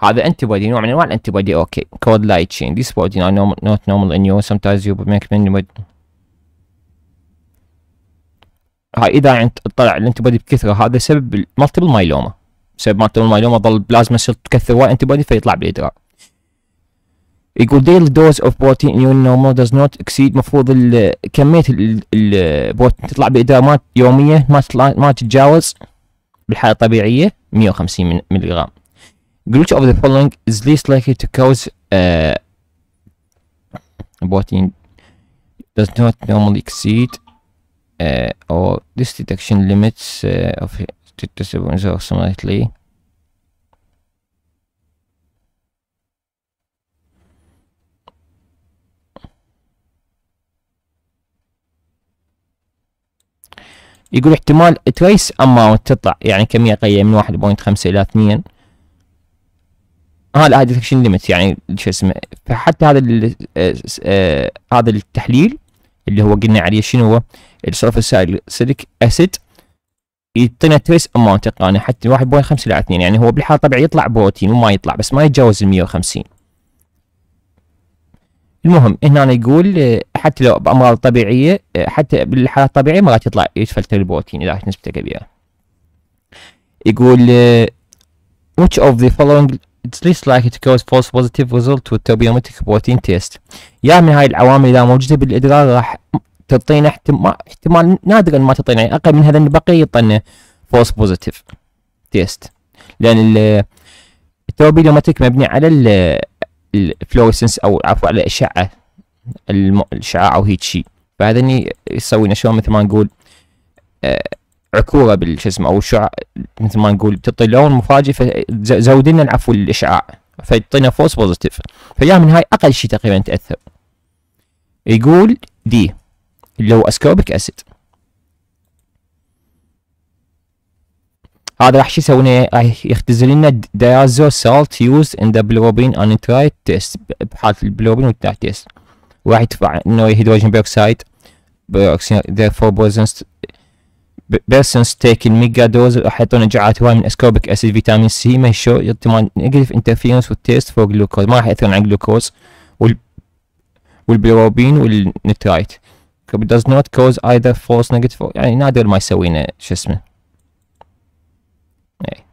هذا انتي بودي نوع من انواع الانتي بودي اوكي كود لايت تشين ذيس بودي نوت نورمال ان يو سم تايز يو ميك من هاي اذا طلع الانتي بودي بكثره هذا سبب مالتيبل مايلوما بسبب مالت المايلوما ظل بلازما سيل تكثر وايد انتي فيطلع بالادرار يقول ديل دوز اوف بروتين يو نورمال داز نوت اكسيد مفروض كميه البروتين تطلع بادرار يوميه ما تطلع ما تتجاوز بالحاله الطبيعيه 150 ملي غرام Glitch of the following is least likely to cause uh, protein does not normally uh, or this detection limits uh, of did disable results automatically. يقول احتمال تريس اماونت تطلع يعني كميه قليله من 1.5 الى 2 هذا هاي ديتكشن ليميت يعني شو اسمه فحتى هذا ال آه، هذا التحليل اللي هو قلنا عليه شنو هو السلفر سيليك اسيد يعطينا تريس امونت يقرانا يعني حتى 1.5 الى 2 يعني هو بالحاله الطبيعيه يطلع بروتين وما يطلع بس ما يتجاوز ال 150 المهم هنا يقول آه، حتى لو بامراض طبيعيه آه، حتى بالحالات الطبيعيه مرات يطلع يتفلتر البروتين اذا كانت نسبته كبيره يقول آه، which of the following it's least likely to cause false positive result with turbiometric protein test يا من هاي العوامل اذا موجوده بالادرار راح تعطينا احتمال احتمال نادرا ما تعطينا يعني اقل من هذا البقيه يعطينا فولس بوزيتيف تيست لان التوبيلومتريك مبني على الفلورسنس او عفوا على الاشعه الاشعاع او هيك شيء فهذا يسوي شلون مثل ما نقول آه، عكوره بالش اسمه او شع مثل ما نقول تعطي لون مفاجئ فزود لنا العفو الاشعاع فيعطينا فوس بوزيتيف فيا من هاي اقل شيء تقريبا تاثر يقول دي اللي هو اسكوبيك اسيد هذا راح شو يسوي راح يختزل لنا دايازو سالت يوز ان ذا بلوبين ان ترايت تيست بحالة البلوبين والترايت تيست وراح يدفع انه هيدروجين بيروكسايد فور بوزنس بيرسنس تيكن ميجا دوز راح يعطونا جرعات هواي من اسكوبيك اسيد فيتامين سي ما شو يضمن نيجاتيف انترفيرنس والتيست فور جلوكوز ما راح ياثرون على الجلوكوز وال والبلوبين والنترايت backup does not cause either false negative يعني نادر ما يسوينا شو اسمه اي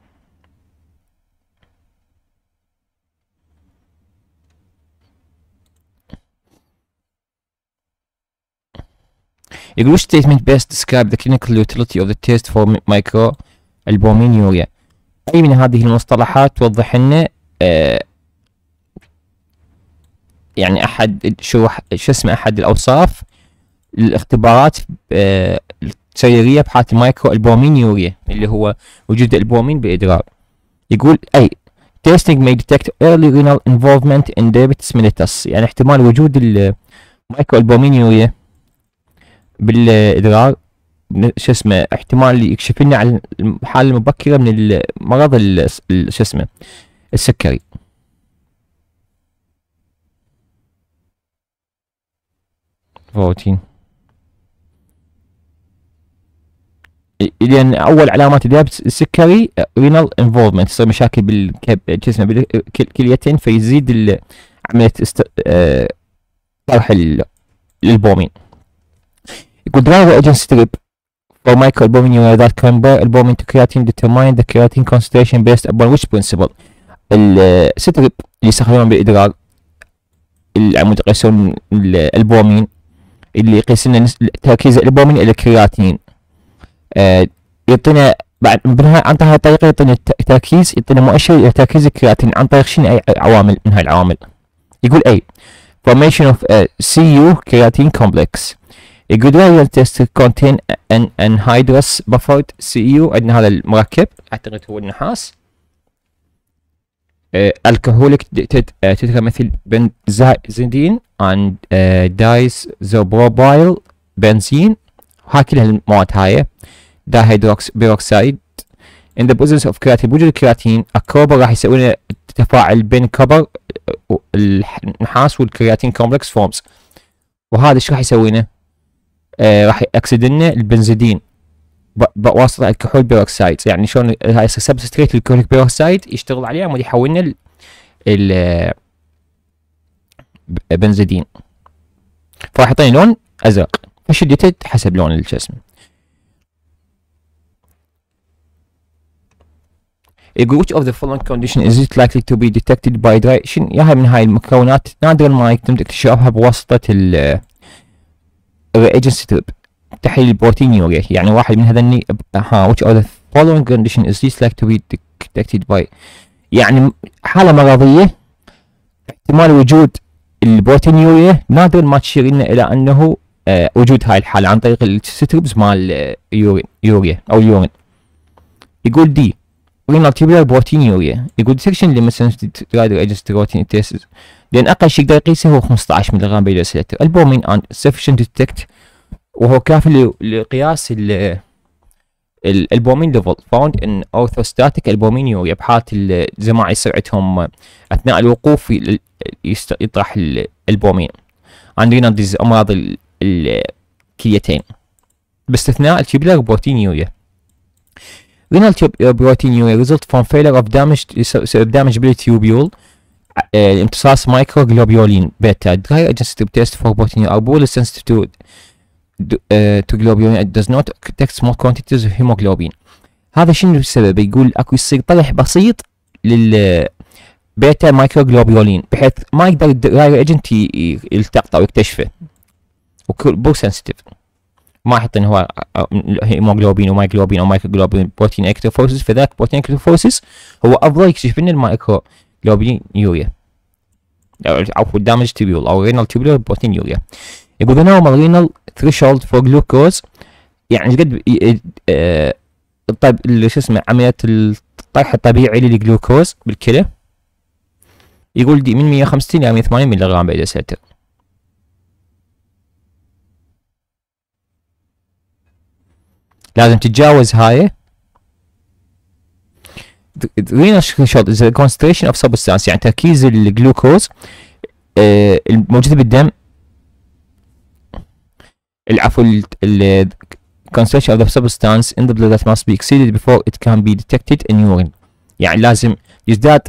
يقول which statement best describe the clinical utility of the test for microalbuminuria أي من هذه المصطلحات توضح لنا يعني أحد شو شو اسمه أحد الأوصاف الاختبارات آه، السريريه بحالة المايكرو البومينيوريا اللي هو وجود البومين بادرار يقول اي testing may detect early renal involvement in diabetes mellitus يعني احتمال وجود المايكرو البومينيوريا بالادرار شو اسمه احتمال يكشف لنا عن الحاله المبكره من المرض شو اسمه السكري فوتين لان اول علامات الذهاب السكري رينال انفولفمنت تصير مشاكل بالكب جسمه بالكليتين فيزيد عمليه است... آه... طرح للبومين يقول ستريب فور مايكرو for يو ذات كمبر البومين تو كرياتين determine ذا كرياتين كونستريشن بيست ابون ويش برنسبل الستريب اللي يستخدمون بالادرار العمود يقيسون البومين اللي يقيس لنا تركيز البومين الى الكرياتين آه، يعطينا بعد عن عن هاي الطريقه يعطينا تركيز يعطينا مؤشر تركيز الكرياتين عن طريق شنو اي عوامل من هاي العوامل يقول اي formation of a CU creatine complex A to test contain an anhydrous buffered CU عندنا هذا المركب اعتقد هو النحاس الكهوليك آه، مثل بنزين and دايز آه، زوبروبايل بنزين هاي كلها المواد هاي dihydroxide in the presence of كراتين بوجود الكراتين الكوبر راح يسوي لنا تفاعل بين كبر النحاس والكرياتين كومبلكس فورمز وهذا ايش راح يسوي لنا؟ آه راح يأكسد لنا البنزيدين بواسطه الكحول بيروكسايد يعني شلون هاي سبستريت الكحول بيروكسايد يشتغل عليها مود يحول لنا ال بنزيدين فراح يعطيني لون ازرق فشديته حسب لون الجسم يقول which of the following condition is it likely to be detected by hydration يا هاي من هاي المكونات نادرا ما يتم اكتشافها بواسطة ال reagents uh, tube تحليل البروتينيوريا يعني واحد من هذني ها which of the following condition is it likely to be detected by يعني حالة مرضية احتمال وجود البروتين يوريا نادرا ما تشير لنا الى انه uh, وجود هاي الحالة عن طريق الستربز مال uh, يوريا او اليورين يقول دي رينال بروتينيوريا يقول ديسكشن لمسنسترايدر اجنس بروتين تيسز لان اقل شيء يقدر يقيسه هو 15 ملغ بيلوسيلتر البومين اند سفشن ديتكت وهو كافي لقياس ال البومين ليفل فاوند ان اورثوستاتيك البومينيوريا بحالة الجماعة سرعتهم اثناء الوقوف يطرح الالبومين عندنا امراض الكليتين باستثناء الكبلر بروتينيوريا renal tube proteinuria result from failure of damaged damageable tubule uh, امتصاص microglobulin beta dry digestive test for proteinuria are poorly sensitive to uh, to globulin it does not detect small quantities of hemoglobin هذا شنو السبب يقول اكو يصير طرح بسيط لل بيتا مايكروجلوبيولين بحيث ما يقدر الدراير ايجنت يلتقطه ويكتشفه وكل بو سنسيتيف ما حط ان هو هيموجلوبين ومايكلوبين او مايكروجلوبين بروتين اكتيف فذاك بروتين اكتيف هو افضل يكشف لنا المايكروجلوبين يوريا عفوا دامج تيبيول او رينال تيبيول بروتين يوريا يقول ذا نورمال رينال ثريشولد فور جلوكوز يعني قد آه، طيب شو اسمه عمليه الطرح الطبيعي للجلوكوز بالكلى يقول دي من 150 الى 180 ملغ بالدسلتر لازم تتجاوز هاي greener shot is the concentration of substance يعني تركيز الجلوكوز آه الموجودة بالدم العفو ال concentration of the substance in the blood that must be exceeded before it can be detected in urine يعني لازم يزداد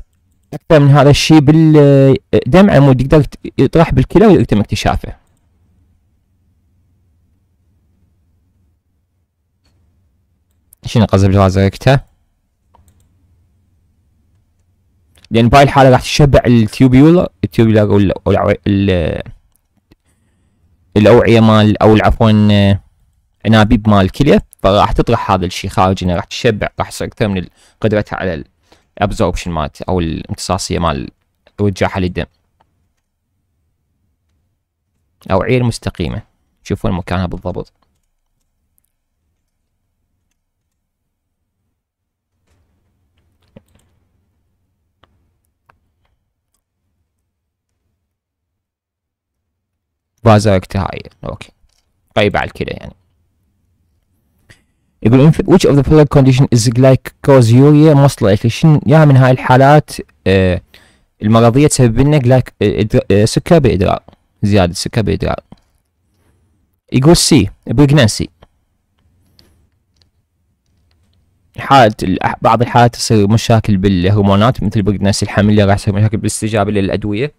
أكثر من هذا الشيء بالدم على مود يقدر يطرح بالكلى ويتم اكتشافه شنو قصدي بالفاز وقتها لان بهاي الحاله راح تشبع التيوبيولا التيوبيولا او الاوعيه مال او عفوا انابيب آه، مال الكليه فراح تطرح هذا الشيء خارج راح تشبع راح يصير اكثر من قدرتها على الابزوربشن مالت او الامتصاصيه مال وجاحه للدم اوعيه المستقيمه شوفون مكانها بالضبط بازايكت هاي اوكي طيب على الكلى يعني يقول which of the following condition is glycosuria most likely شن يا من هاي الحالات آه المرضية تسبب لنا جلايك آه،, آه سكر بالإدرار زيادة سكر بالإدرار يقول سي بريجنانسي حالة بعض الحالات تصير مشاكل بالهرمونات مثل بريجنانسي الحمل راح تصير مشاكل بالاستجابة للأدوية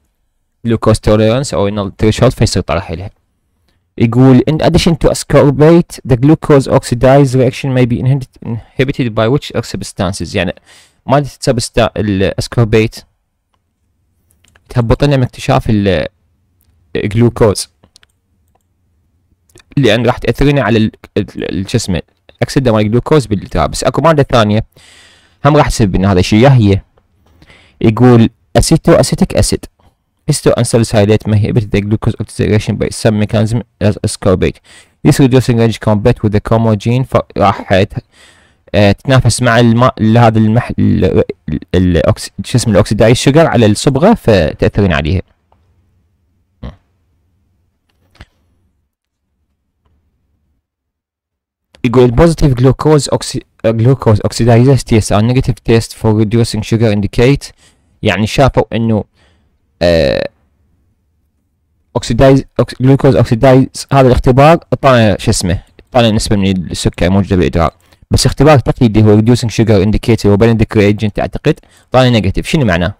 glucose or renal threshold طرح لها يقول in addition to ascorbate the glucose oxidized reaction may be inhibited by which substances يعني مادة سبستا الاسكوربيت تهبط لنا من اكتشاف الجلوكوز لان راح تاثرنا على شو اسمه اكسده مال الجلوكوز بالتراب بس اكو ماده ثانيه هم راح تسبب لنا هذا الشيء هي يقول اسيتو اسيتيك اسيد histounsalicylate may inhibit the glucose oxidation by some mechanism as ascorbate. This reducing range combat with the common gene راح تنافس مع الماء لهذا المحل شو اسمه الاوكسيدايز شجر على الصبغه فتاثرين عليها. يقول positive glucose oxy glucose oxidizers TSR negative test for reducing sugar indicate يعني شافوا انه اوكسيدايز آه، جلوكوز اوكسيدايز هذا الاختبار طالع شو اسمه طالع نسبه من السكر الموجوده بالادرار بس اختبار تقليدي هو ريدوسنج شوجر انديكيتر وبلندك reagent اعتقد طالع نيجاتيف شنو معناه؟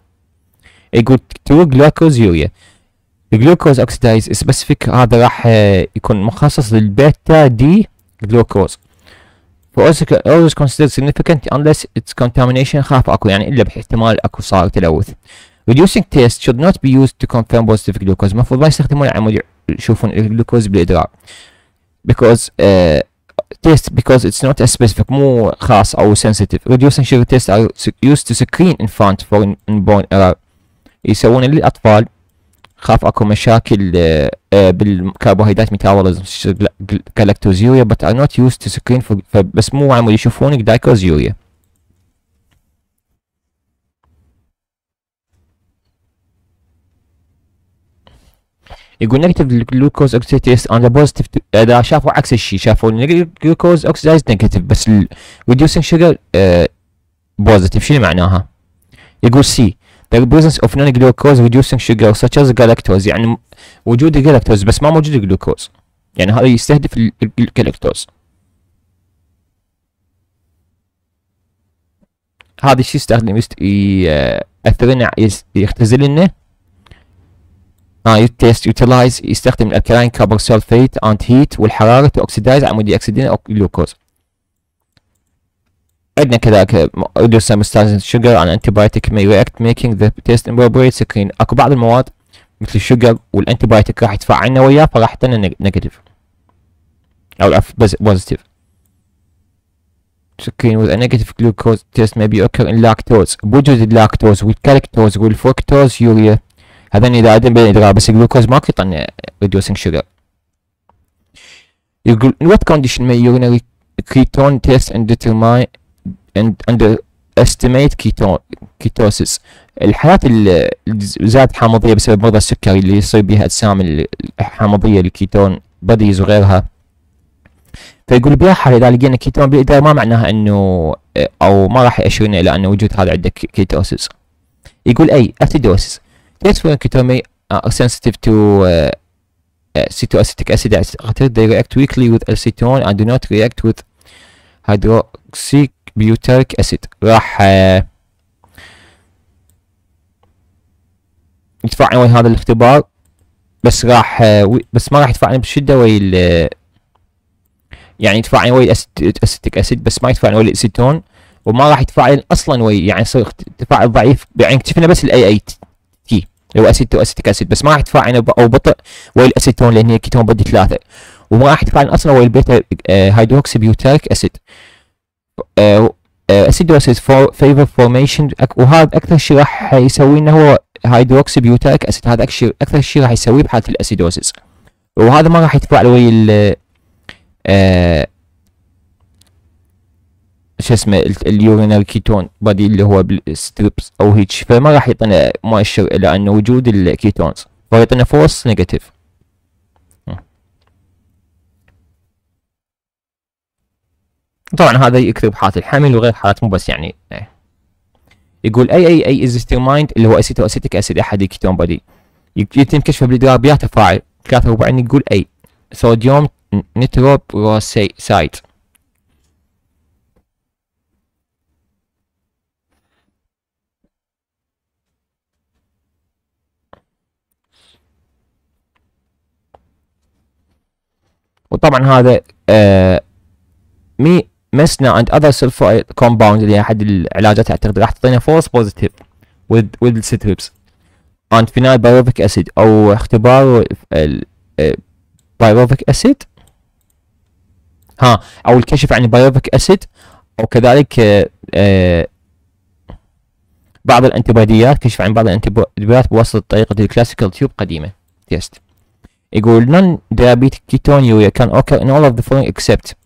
يقول تو جلوكوز يوريا الجلوكوز اوكسيدايز سبيسيفيك هذا راح آه، يكون مخصص للبيتا دي جلوكوز always كونسيدر significant unless اتس كونتامينيشن خاف اكو يعني الا باحتمال اكو صار تلوث reducing test should not be used to confirm positive glucose المفروض ما يستخدمون عمود يشوفون الجلوكوز بالإدرار because uh, test because it's not a specific مو خاص أو sensitive reducing sugar test are used to screen infant for inborn error يسوون للأطفال خاف اكو مشاكل بالكربوهيدرات ميتابوليزم كلاكتوزيوريا but are not used to screen for, بس مو عم يشوفون جلايكوزيوريا يقول نيجاتيف جلوكوز اوكسيديز اند بوزيتيف اذا شافوا عكس الشيء شافوا جلوكوز اوكسيدايز نيجاتيف بس الريديوسنج شوجر بوزيتيف شنو معناها؟ يقول سي ذا presence اوف نون جلوكوز ريديوسينج شوجر such از galactose يعني وجود الجلاكتوز بس ما موجود الجلوكوز يعني هذا يستهدف الجلاكتوز هذا الشيء يستخدم يست... آه، يأثر يستخدم يختزل اه تيست يوتيلايز يستخدم الالكلاين كابر سولفيت اند هيت والحراره تو اوكسيدايز عمود اكسدين او جلوكوز عندنا كذلك reduce some substance sugar and antibiotic may react making the test inappropriate سكرين اكو بعض المواد مثل الشوجر والانتي بايوتيك راح يتفاعلنا وياه فراح تنا نيجاتيف او بوزيتيف سكرين وذ نيجاتيف جلوكوز تيست مي بي اوكر ان لاكتوز بوجود اللاكتوز والكالكتوز والفركتوز يوريا هذا اذا ادم بالادرار بس الجلوكوز ماكو يعطينا ريدوسينج شوجر يقول in what condition may urinary ketone test and determine and underestimate keto ketosis الحالات الزاد حامضيه بسبب مرضى السكري اللي يصير بها اجسام الحامضيه الكيتون بديز وغيرها فيقول بها حالة اذا لقينا كيتون بالادرار ما معناها انه او ما راح يأشرنا الى ان وجود هذا عندك كيتوسيس يقول اي اسيدوسيس Network Kitomi are sensitive to uh, uh cytoacetic acid acid. They react weakly with acetone and do not react with hydroxybutyric acid. راح uh, يتفاعل ويا هذا الاختبار بس راح uh, بس ما راح يتفاعل بشدة ويا ال يعني يتفاعل ويا الاسيتيك اسيد بس ما يتفاعل ويا الاسيتون وما راح يتفاعل اصلا ويا يعني يصير تفاعل ضعيف يعني اكتفينا بس الاي 8 هو اسيت اسيتيك اسيد بس ما راح تفاعل او بطء ويا الاسيتون لان هي كيتون بدي ثلاثه وما راح تفاعل اصلا ويا البيتا آه، هيدروكسي بيوتيريك اسيد اسيد آه، آه، فور فيفر فورميشن وهذا اكثر شيء راح يسوي انه هو هيدروكسي بيوتيريك اسيد هذا اكثر شيء راح يسويه بحاله الاسيدوسيس وهذا ما راح يتفاعل ويا شو اسمه اليورينال كيتون بدي اللي هو بالستريبس او هيك فما راح يعطينا مؤشر الى ان وجود الكيتونز راح يعطينا فولس نيجاتيف اه. طبعا هذا يكثر بحالات الحمل وغير حالات مو بس يعني إيه. يقول اي اي اي از ديترمايند اللي هو اسيتو اسيتيك اسيد احد الكيتون بدي يتم كشفه بالاضراب يا تفاعل 43 يقول اي صوديوم نيتروبروسايت وطبعا هذا آه، مي مسنا عند اذر سلفايد كومباوند اللي احد العلاجات اعتقد راح تعطينا فولس بوزيتيف with with citrips فينال بايروفيك اسيد او اختبار البايروفيك اسيد آه، ها او الكشف عن البايروفيك اسيد وكذلك كذلك آه، بعض الانتباديات كشف عن بعض الانتباديات بواسطه طريقه الكلاسيكال تيوب قديمه تيست يقول نون ديابيت كيتون يويا كان اوكي ان اول اوف ذا فولينج اكسبت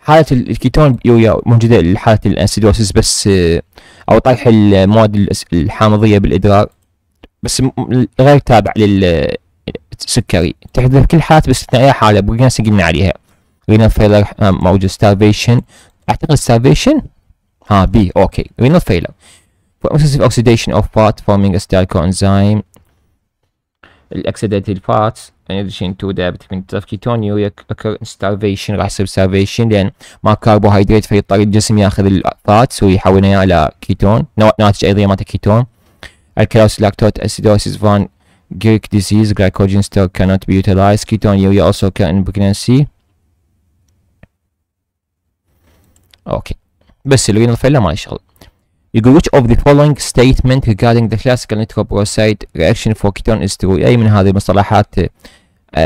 حالة الكيتون يويا موجودة لحالة الأنسيدوسيس بس آه، أو طرح المواد الحامضية بالإدرار بس غير تابع للسكري تحدث كل حالات باستثناء حالة بقينا قلنا عليها رينال آه، فيلر موجود ستارفيشن أعتقد ستارفيشن ها بي أوكي رينال فيلر for اوف oxidation of fat forming الاكسيدنتال بات ان ادشن تو دابت من يو يكر ستارفيشن راح يصير ستارفيشن لان ما كربوهيدرات في الجسم ياخذ الفاتس ويحولها الى كيتون ناتج ايضا مات كيتون الكلاوس لاكتوت اسيدوسيس فان جيرك ديزيز جلايكوجين ستور كانوت بي يوتيلايز كيتون يو يو كان بريجنسي اوكي بس الرينال فيلر ما شغل يقول which of the following statement regarding the classical nitroproside reaction for ketone is true أي من هذه المصطلحات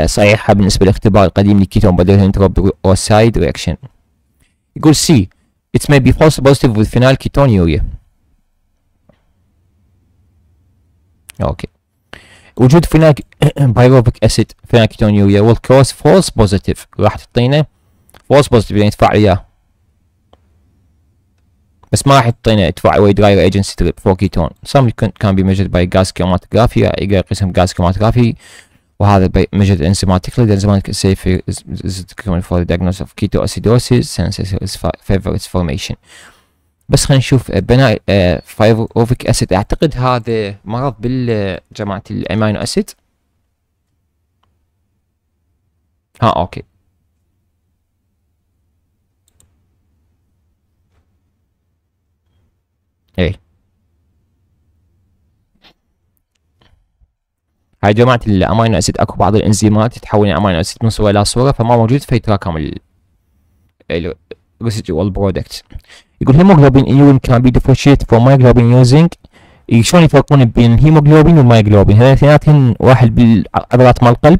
صحيحة بالنسبة للاختبار القديم للكيتون بدل النيتروبروسايد reaction يقول C it may be false positive with phenyl ketone urea اوكي وجود فيناك بايروفيك اسيد فيناكتونيوريا will cause false positive راح تعطينا false positive يعني تفاعل وياه بس ما راح يعطيني ادفع ويد غير ايجنسي فور كيتون سام كان بي باي غاز كيوماتوغرافي يقدر يقسم غاز كيوماتوغرافي وهذا بي ميجرد انزيماتيكلي ذا انزيمات سيف فور ذا اوف كيتو اسيدوسيس سنس از فورميشن بس خلينا نشوف بناء فايروفيك اسيد اعتقد هذا مرض بالجماعه الامينو اسيد ها اوكي هاي جماعه الامينو اسيد اكو بعض الانزيمات تتحول الى امينو اسيد من صوره الى صوره فما موجود فيتراكم residual برودكت يقول هيموغلوبين urine كان بي differentiated فور مايغلوبين يوزنج شلون يفرقون بين الهيموغلوبين والمايغلوبين هذول اثنيناتهم واحد بالعضلات مال القلب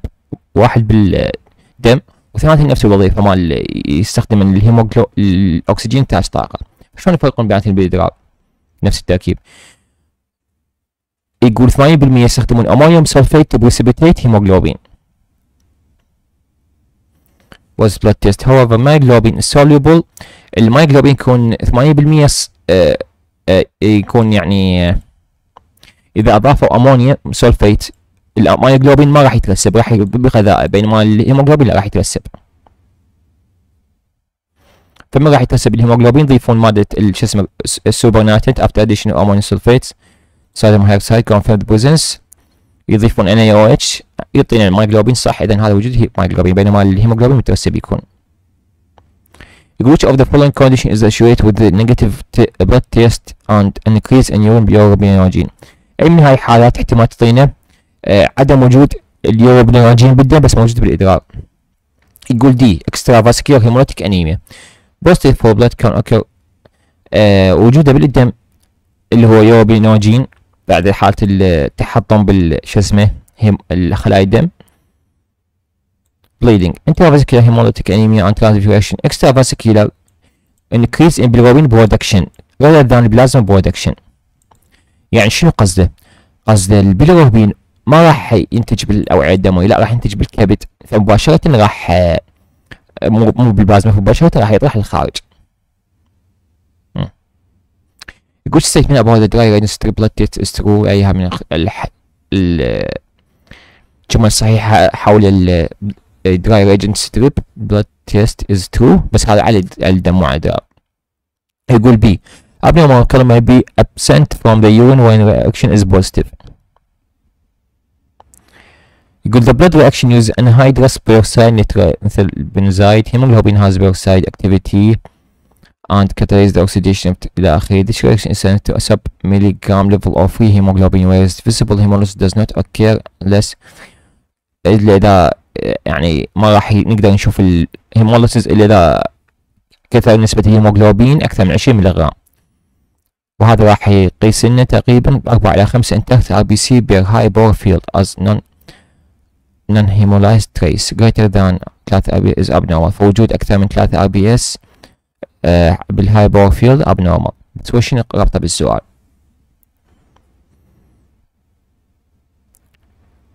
واحد بالدم واثنيناتهم نفس الوظيفه مال يستخدم الهيموغلو الاكسجين تاع طاقه شلون يفرقون بيناتهم بالادرار نفس التركيب يقول 80% يستخدمون امونيوم سلفيت بريسبيتيت هيموغلوبين was blood test however myoglobin is soluble المايجلوبين يكون 80% آه آه يكون يعني آه اذا اضافوا امونيا سولفيت المايجلوبين ما راح يترسب راح بغذائه بينما الهيموجلوبين لا راح يترسب فما راح يترسب الهيموغلوبين يضيفون ماده شو اسمه السوبرناتنت after addition of ammonium sulfates صوديوم هيكسايد كونفيرد بريزنس يضيفون ان اي او اتش يعطينا المايجلوبين صح اذا هذا وجود مايجلوبين بينما الهيموجلوبين متوسب يكون Which of the following condition is associated with the negative blood test and increase in urine bioreubinogen؟ أي من هاي الحالات احتمال تعطينا آه عدم وجود اليوروبنوجين بالدم بس موجود بالإدرار. يقول دي اكسترا فاسكيولر هيموليتيك انيميا. بوستيف فور بلاد كان اوكر آه وجوده بالدم اللي هو يوروبنوجين بعد حالة التحطم بالش اسمه الخلايا الدم bleeding intravascular hemolytic anemia and transfusion extravascular increase in bilirubin production rather than plasma production يعني شنو قصده؟ قصده البيلروبين ما راح ينتج بالاوعيه الدمويه لا راح ينتج بالكبد فمباشره راح مو بالبلازما مباشره راح يطرح للخارج يقول شو سويت من ابو هذا دراي رينس تريبلتيت استرو ايها من ال الجمله الصحيحه حول ال دراي ريجن ستريب بلاد تيست از ترو بس هذا على الدم وعلى الدراب يقول بي ابني ما كلمة بي ابسنت فروم ذا يورين وين ريأكشن از بوزيتيف يقول the blood reaction use anhydrous peroxide nitrate مثل بنزايد هيموغلوبين هاز peroxide اكتيفيتي and catalyze the oxidation إلى آخره. This reaction is sent to a sub-milligram level of free hemoglobin whereas visible hemolysis does not occur less إلا إذا يعني ما راح نقدر نشوف hemolysis إلا إذا كثر نسبة الهيموجلوبين أكثر من 20 ملغ وهذا راح يقيس لنا تقريبا 4 إلى 5 انترت ار بي سي بير هاي بور فيلد از نون non hemolyzed trace greater than 3 RBS is abnormal فوجود أكثر من 3 RBS آه، بالهايبروفيل ابنورمال تو شنو ربطه بالسؤال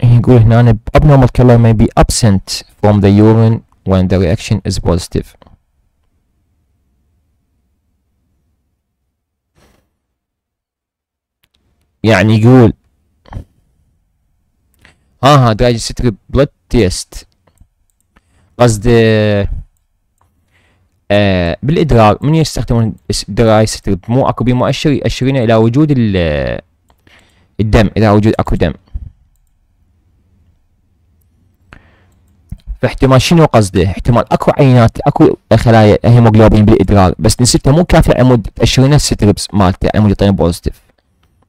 إيه، يقول هنا abnormal color may be absent from the urine when the reaction is positive يعني يقول ها ها درجة ستري بلد تيست قصد آه، بالإدرار من يستخدمون ستريب مو أكو بمؤشر يؤشرنا إلى وجود الدم إلى وجود أكو دم فاحتمال شنو قصده؟ احتمال اكو عينات اكو خلايا هيموجلوبين بالادرار بس نسبته مو كافيه عمود تاشرينه الستربس مالته عمود يعطينا بوزيتيف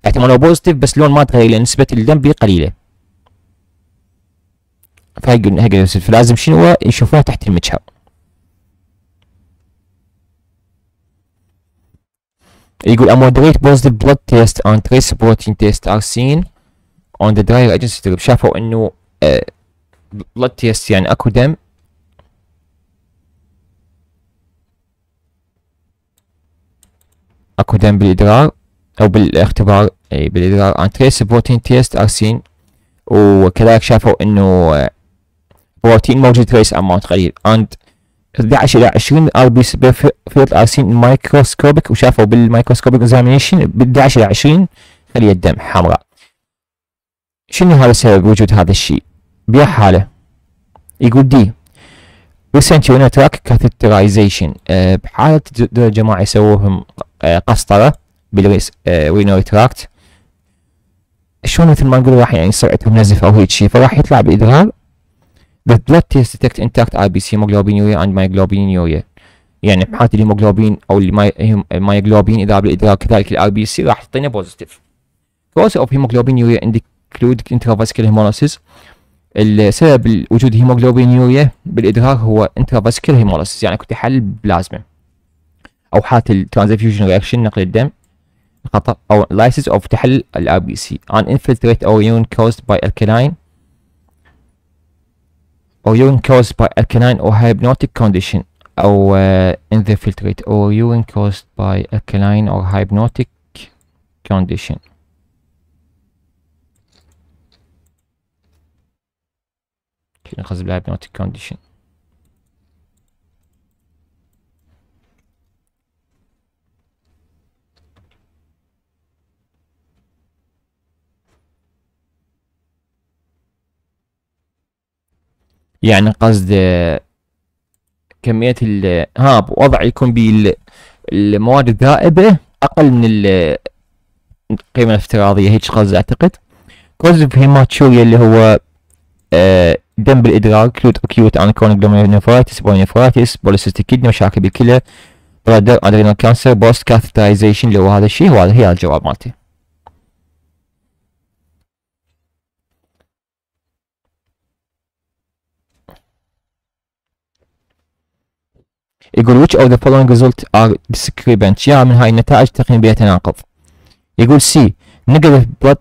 احتمال هو بوزيتيف بس لون ما تغير لان نسبه الدم بيه قليله فهي قلنا فلازم شنو يشوفوها تحت المجهر يقول a moderate positive blood test and trace protein test are seen on the dry reagent strip شافوا انه blood test يعني اكو دم اكو دم بالادرار او بالاختبار اي بالادرار and trace protein test are seen وكذلك شافوا انه بروتين موجود trace amount قليل and 11 الى 20 ار بي فيلد ار سين مايكروسكوبيك وشافوا بالمايكروسكوبيك اكزامينيشن ب 11 الى 20 خليه دم حمراء شنو هذا سبب وجود هذا الشيء بيا حاله يقول دي ريسنت unitrak تراك أه بحالة جماعة يسووهم آه، قسطرة آه، وينو تراكت شلون مثل ما نقول راح يعني سرعتهم نزف او هيك شيء فراح يطلع بادرار The blood test detects intact IBC hemoglobinuria and myoglobinuria. يعني بحالة الهيموجلوبين او المايجلوبين اذا بالادراك كذلك الاي بي راح تعطينا بوزيتيف. Cause of hemoglobinuria include intravascular hemolysis. السبب وجود هيموجلوبينيوريا بالادراك هو intravascular hemolysis يعني كنت حل بلازما. او حالة transfusion reaction نقل الدم خطأ او lysis of تحل الاي بي An infiltrate or urine caused by alkaline or urine caused by alkaline or hypnotic condition uh, in uh, filtrate? or urine caused by alkaline or hypnotic condition ناخذ hypnotic condition يعني قصد كمية ال ها وضع يكون بال المواد الذائبة أقل من القيمة الافتراضية هيك قصد أعتقد كوز اوف هيماتشوريا اللي هو آه، دم بالادراك كلوت اكيوت عن انكرونيك جلوميرونيفرايتس بونيفرايتس بوليسيستيك كيدني مشاكل بالكلى برادر ادرينال كانسر بوست كاثترايزيشن اللي هو هذا الشيء وهذا هي الجواب مالتي يقول which of the following result are discrepant يا من هاي النتائج تقييم بها تناقض يقول سي negative بلد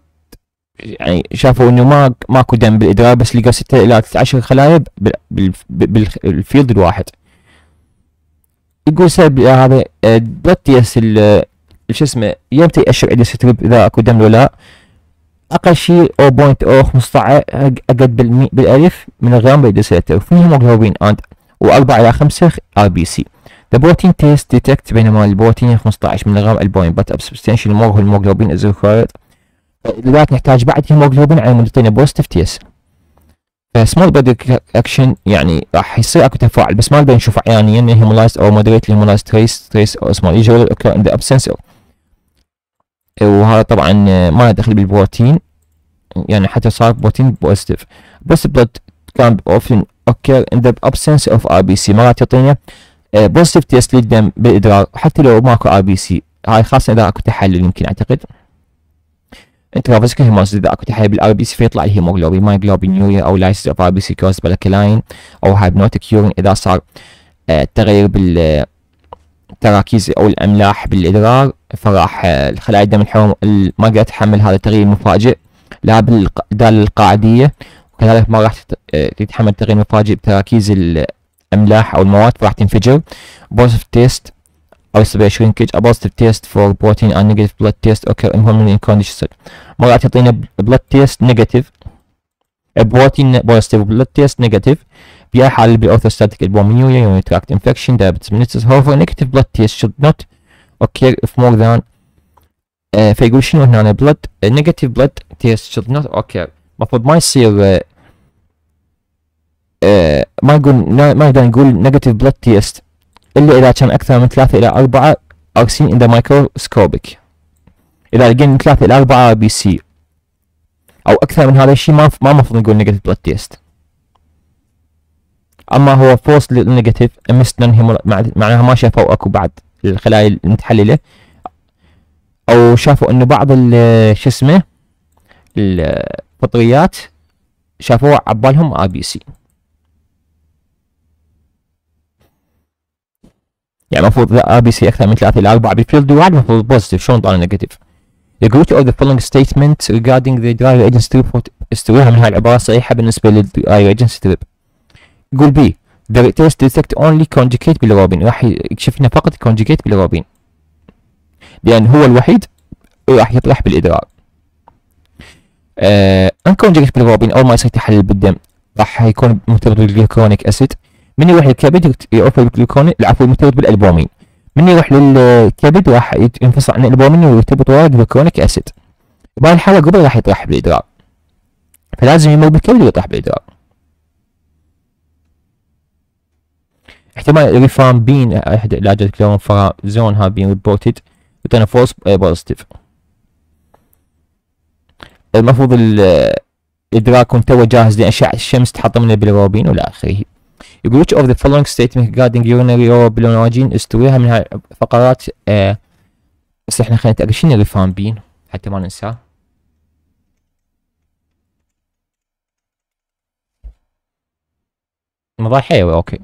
يعني شافوا انه ما ماكو دم بالادرار بس لقوا 6 الى 10 خلايا بالفيلد الواحد يقول سبب هذا بلد بلاد تيست شو اسمه يمتى يأشر عندي ستريب اذا اكو دم ولا اقل شيء 0.015 اقل بالالف من الغرام بالديسيتر فيهم هيموجلوبين اند و4 إلى 5 ار بي سي The protein test detect بينما البروتين 15 ملغ البوين but of substantial more hemoglobin is required لذلك نحتاج بعد هيموجلوبين على مود يعطينا بوزيتيف تي اس فسمول بودي اكشن يعني راح يصير اكو تفاعل بس ما نقدر نشوفه عيانيا يعني هيمولايز او مودريت هيمولايز تريس تريس او سمول يجول اوكر ان ذا ابسنس وهذا طبعا ما له دخل بالبروتين يعني حتى صار بروتين بوزيتيف بس بلد كان اوفن occur in the absence of RBC مرات يعطينا بوزيتيف تيست للدم بالادرار حتى لو ماكو ار بي سي هاي خاصه اذا اكو تحلل يمكن اعتقد انترافاسكو هيموز اذا اكو تحلل بالار بي سي فيطلع الهيموغلوبين مايغلوبين يوريا او لايسيس اوف ار بي سي كوز بالكلاين او هايبنوتيك يورين اذا صار آه، تغير بال آه، تراكيز او الاملاح بالادرار فراح آه، الخلايا الدم الحمر ما قاعده تحمل هذا التغيير المفاجئ لا بالداله القاعديه كذلك ما راح آه، تتحمل تغيير مفاجئ بتراكيز الأملاح أو المواد فراح تنفجر بوزيتيف تيست أو 27 كيج A positive test for protein and negative blood test occur in hormone conditions ما راح تعطينا blood test negative بروتين بوزيتيف بلاد تيست نيجاتيف بيا حال بالاورثوستاتيك البومينيوريا يوني تراكت انفكشن دايابيتس منيتس فور نيجاتيف بلاد تيست شود نوت اوكير اف مور ذان فيقول شنو هنا بلاد نيجاتيف بلاد تيست شود نوت اوكير المفروض ما يصير آه, آه، ما نقول ما نقدر نقول نيجاتيف بلود تيست الا اذا كان اكثر من ثلاثة الى اربعة ار سي ان ذا مايكروسكوبيك اذا لقينا من ثلاثة الى اربعة بي سي او اكثر من هذا الشيء ما ما المفروض نقول نيجاتيف بلود تيست اما هو فورس نيجاتيف امست نون معناها ما شافوا اكو بعد الخلايا المتحلله او شافوا انه بعض شو اسمه الفطريات شافوه عبالهم سي يعني المفروض بي سي اكثر من 3 الى 4 بالفيلد واحد المفروض بوزيتيف شلون طالع نيجاتيف The gravity of the following statement regarding the driver agency trip استويها من هاي العبارة صحيحة بالنسبة للدرايفر agency trip يقول بي The test detect only conjugate bilirubin راح يكشف لنا فقط conjugate bilirubin لأن هو الوحيد راح يطرح بالإدرار آه انكونجكت بالروبين اول ما يصير تحلل بالدم راح يكون مرتبط بالجلوكونيك اسيد من يروح للكبد يوفر بالجلوكونيك العفو مرتبط بالالبومين من يروح للكبد راح ينفصل عن الالبومين ويرتبط وياه جلوكونيك اسيد بهاي الحاله قبل راح يطرح بالادرار فلازم يمر بالكبد ويطرح بالادرار احتمال ريفام بين احد علاجات كلورنفرازون ها بين ريبورتد وتنفس بوزيتيف المفروض ادراكهم تو جاهز لاشعه الشمس تحطمنا بالروابين والى اخره يقول which of the following statement regarding urinary or bilirubin is من هالفقرات آه بس احنا خلينا نتاكد شنو الفان بين حتى ما ننساه مضاحيه اوكي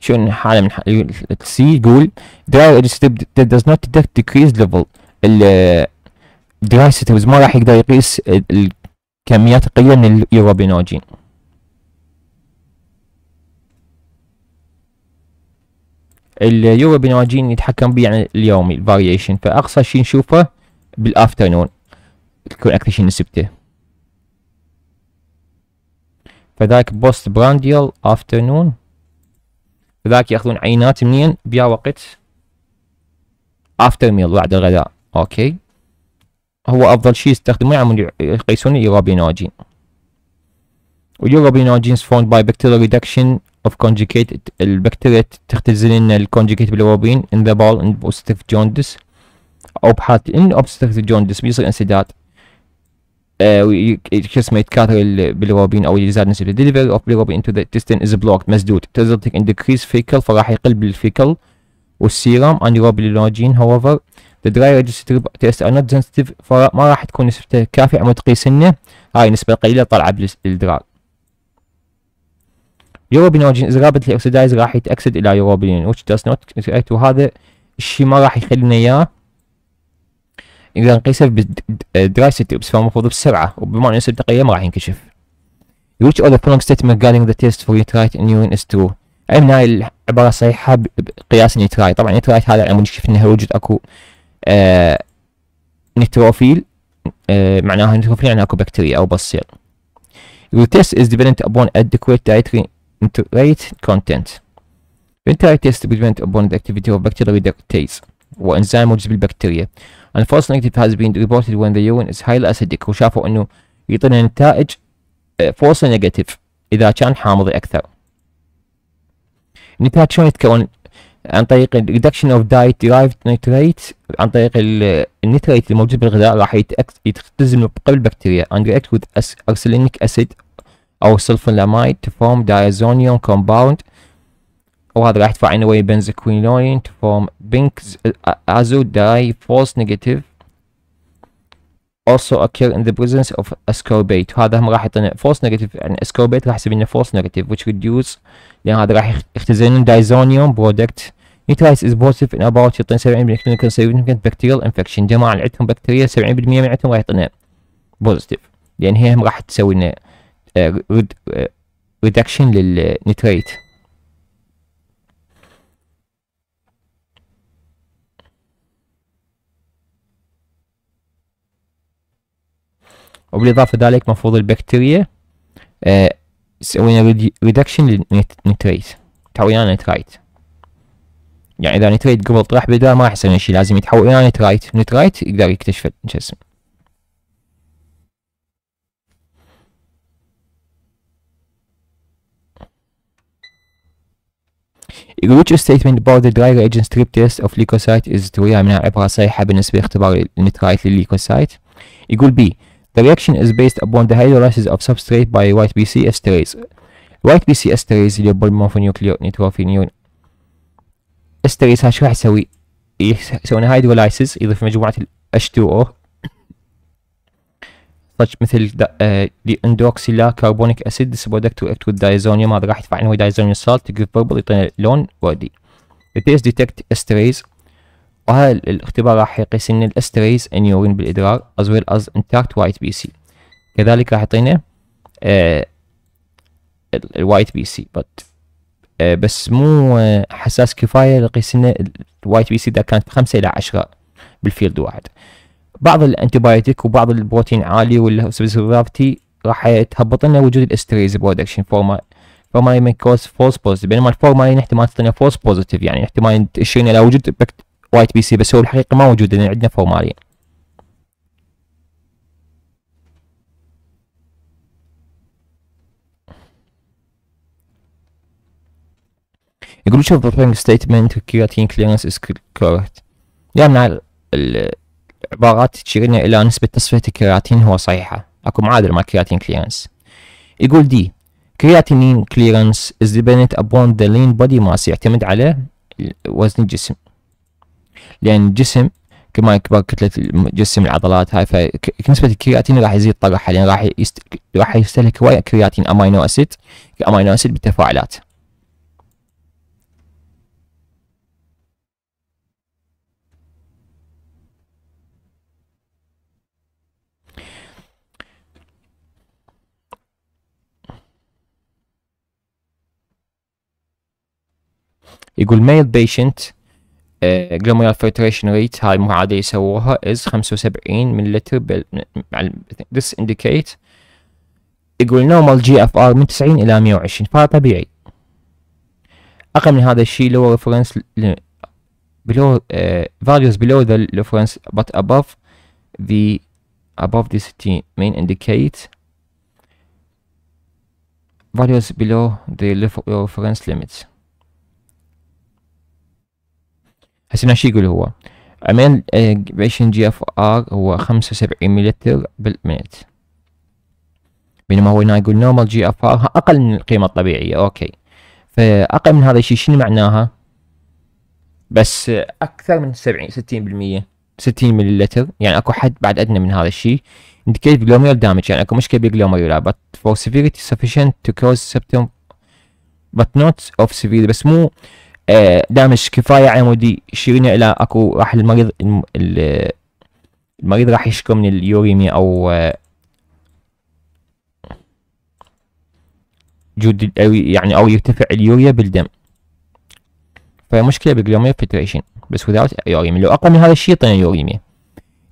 شو حاله من السي يقول دراي step that does not detect decrease ال دراي ستيبز ما راح يقدر يقيس الكميات القليله من اليوروبينوجين اليوروبينوجين يتحكم به يعني اليومي الفاريشن فاقصى شيء نشوفه بالافترنون تكون اكثر شيء نسبته فذاك بوست برانديال افترنون لذلك ياخذون عينات منين؟ بيا وقت افتر ميل بعد الغداء اوكي هو افضل شيء يستخدمونه يعمل يعني يقيسون اليوروبينوجين واليورابينوجينز فوند باي بكتيريا ريدكشن اوف conjugate البكتيريا تختزل لنا الكونجكيت بالروبين in the بول in بوستيف jaundice او بحالة ان obstructive جوندس بيصير انسداد اسمه يتكاثر بالروبين او يزاد نسبه الدليفري اوف بالروبين انتو ذا intestine از بلوكد مسدود resulting in decreased fecal فراح يقل بالفيكل والسيرام انيروبلينوجين however the dry register test are not sensitive فما راح تكون نسبته كافيه تقيس تقيسنه هاي نسبه قليله طالعه بالدراج يوروبينوجين از رابتلي oxidized راح يتاكسد الى يوروبين which does not وهذا الشيء ما راح يخلينا اياه إذا انقسف بدراسة تيبس فالمفروض بسرعة وبما أنه دقيقة ما راح ينكشف. Which of the following statement regarding the test for nitrite in urine is true? أي من هاي العبارة صحيحة بقياس النيترايت طبعا النيترايت هذا العمود شفنا وجد أكو آه نيتروفيل آه معناها نيتروفيل يعني اكو بكتيريا او بصير The test is dependent upon adequate dietary nitrate content. The entire test is dependent upon the activity of bacterial reductase. وانزيم موجود بالبكتيريا. Unfalse negative has been reported when the urine is highly acidic وشافوا انه يعطينا نتائج false negative اذا كان حامضي اكثر. النتائج شلون يتكون؟ عن طريق ال reduction of diet derived nitrate عن طريق النيترات الموجود بالغذاء راح يتختزل قبل البكتيريا and react with arsenic acid او sulfonamide to form diazonium compound وهذا راح يدفع anyway benzoquinolate from Bink's azo dye false negative also occur in the presence of ascorbate وهذا هم راح يعطينا false negative يعني ascorbate راح يسوي لنا false negative which reduce لان هذا راح يختزن لنا دايزونيوم برودكت نيترايس از بوزيتيف ان اباوت يعطينا 70% clinical significant bacterial infection جماعه اللي عندهم بكتيريا 70% من عندهم راح يعطينا بوزيتيف لان هي هم راح تسوي لنا reduction للنيتريت وبالاضافه ذلك مفروض البكتيريا سوينا ريدكشن للنتريت تحول الى نيترايت يعني اذا نيتريت قبل طرح بدال ما راح يسوي شيء لازم يتحول الى نيترايت نيترايت يقدر يكتشف شو اسمه which statement about the dry reagent strip test of leukocyte is be a عبارة صحيحة بالنسبة لاختبار النترايت للليكوسايت يقول بي The reaction is based upon the hydrolysis of substrate by white BC esterase. white BC esterase اللي هو المونفونيوكليو نيتروفينيون استريس هاش راح يسوي يسوون هايدرولايسيس يضيف مجموعة ال H2O صج مثل دي اندوكسيلا كربونيك اسيد this product react with diazonium هذا راح يدفع عنه diazonium salt to give purple يعطينا لون وردي. It is detect esterase وهذا الاختبار راح يقيس لنا الاستريز ان يورين بالادرار از ويل از انتاكت وايت بي سي كذلك راح يعطينا الوايت بي سي بس مو آه، حساس كفايه لقيس لنا الوايت بي سي اذا كانت بخمسة الى عشرة بالفيلد واحد بعض الانتيبايوتيك وبعض البروتين عالي والسبيسيفيتي راح تهبط لنا وجود الاستريز برودكشن فورما فورمالين من كوز فولس بوزيتيف بينما الفورمالين احتمال تعطينا فولس بوزيتيف يعني احتمال تشيرنا الى وجود وايت بي سي بس هو الحقيقه ما موجود لان عندنا فورمالين يقول شوف the ستيتمنت statement creatine clearance is correct من العبارات تشيرنا الى نسبة تصفية الكرياتين هو صحيحة اكو معادلة مع كرياتين كليرنس يقول دي كرياتينين كليرنس is dependent upon the lean body mass يعتمد على وزن الجسم لان الجسم كما يكبر كتله الجسم العضلات هاي فنسبه الكرياتين راح يزيد طرحها لان راح يست... راح يستهلك هوايه كرياتين امينو اسيد امينو اسيد بالتفاعلات يقول male patient جلوميرال فلتريشن ريت هاي مو عادة يسووها از 75 ملي لتر this indicate يقول نورمال جي اف ار من 90 الى 120 فهذا طبيعي اقل من هذا الشيء لو ريفرنس below uh, values below the reference but above the above the city main indicate values below the reference limits هسه شو يقول هو امين آه، بيشن جي اف ار هو 75 مللتر بالمينت بينما هو هنا يقول نورمال جي اف ار اقل من القيمه الطبيعيه اوكي فاقل من هذا الشيء شنو معناها بس اكثر من 70 60% 60 مللتر يعني اكو حد بعد ادنى من هذا الشيء indicate glomerular damage يعني اكو مشكله بالجلوميرولا but for severity sufficient to cause septum but not of severe بس مو إيه، دامج كفايه عمودي يشيرون الى اكو راح المريض المريض راح يشكو من اليوريمي او آه، جود يعني او يرتفع اليوريا بالدم فمشكله بالجلوميا فلتريشن بس without يوريمي لو اقوى من هذا الشيء يعطينا يوريمي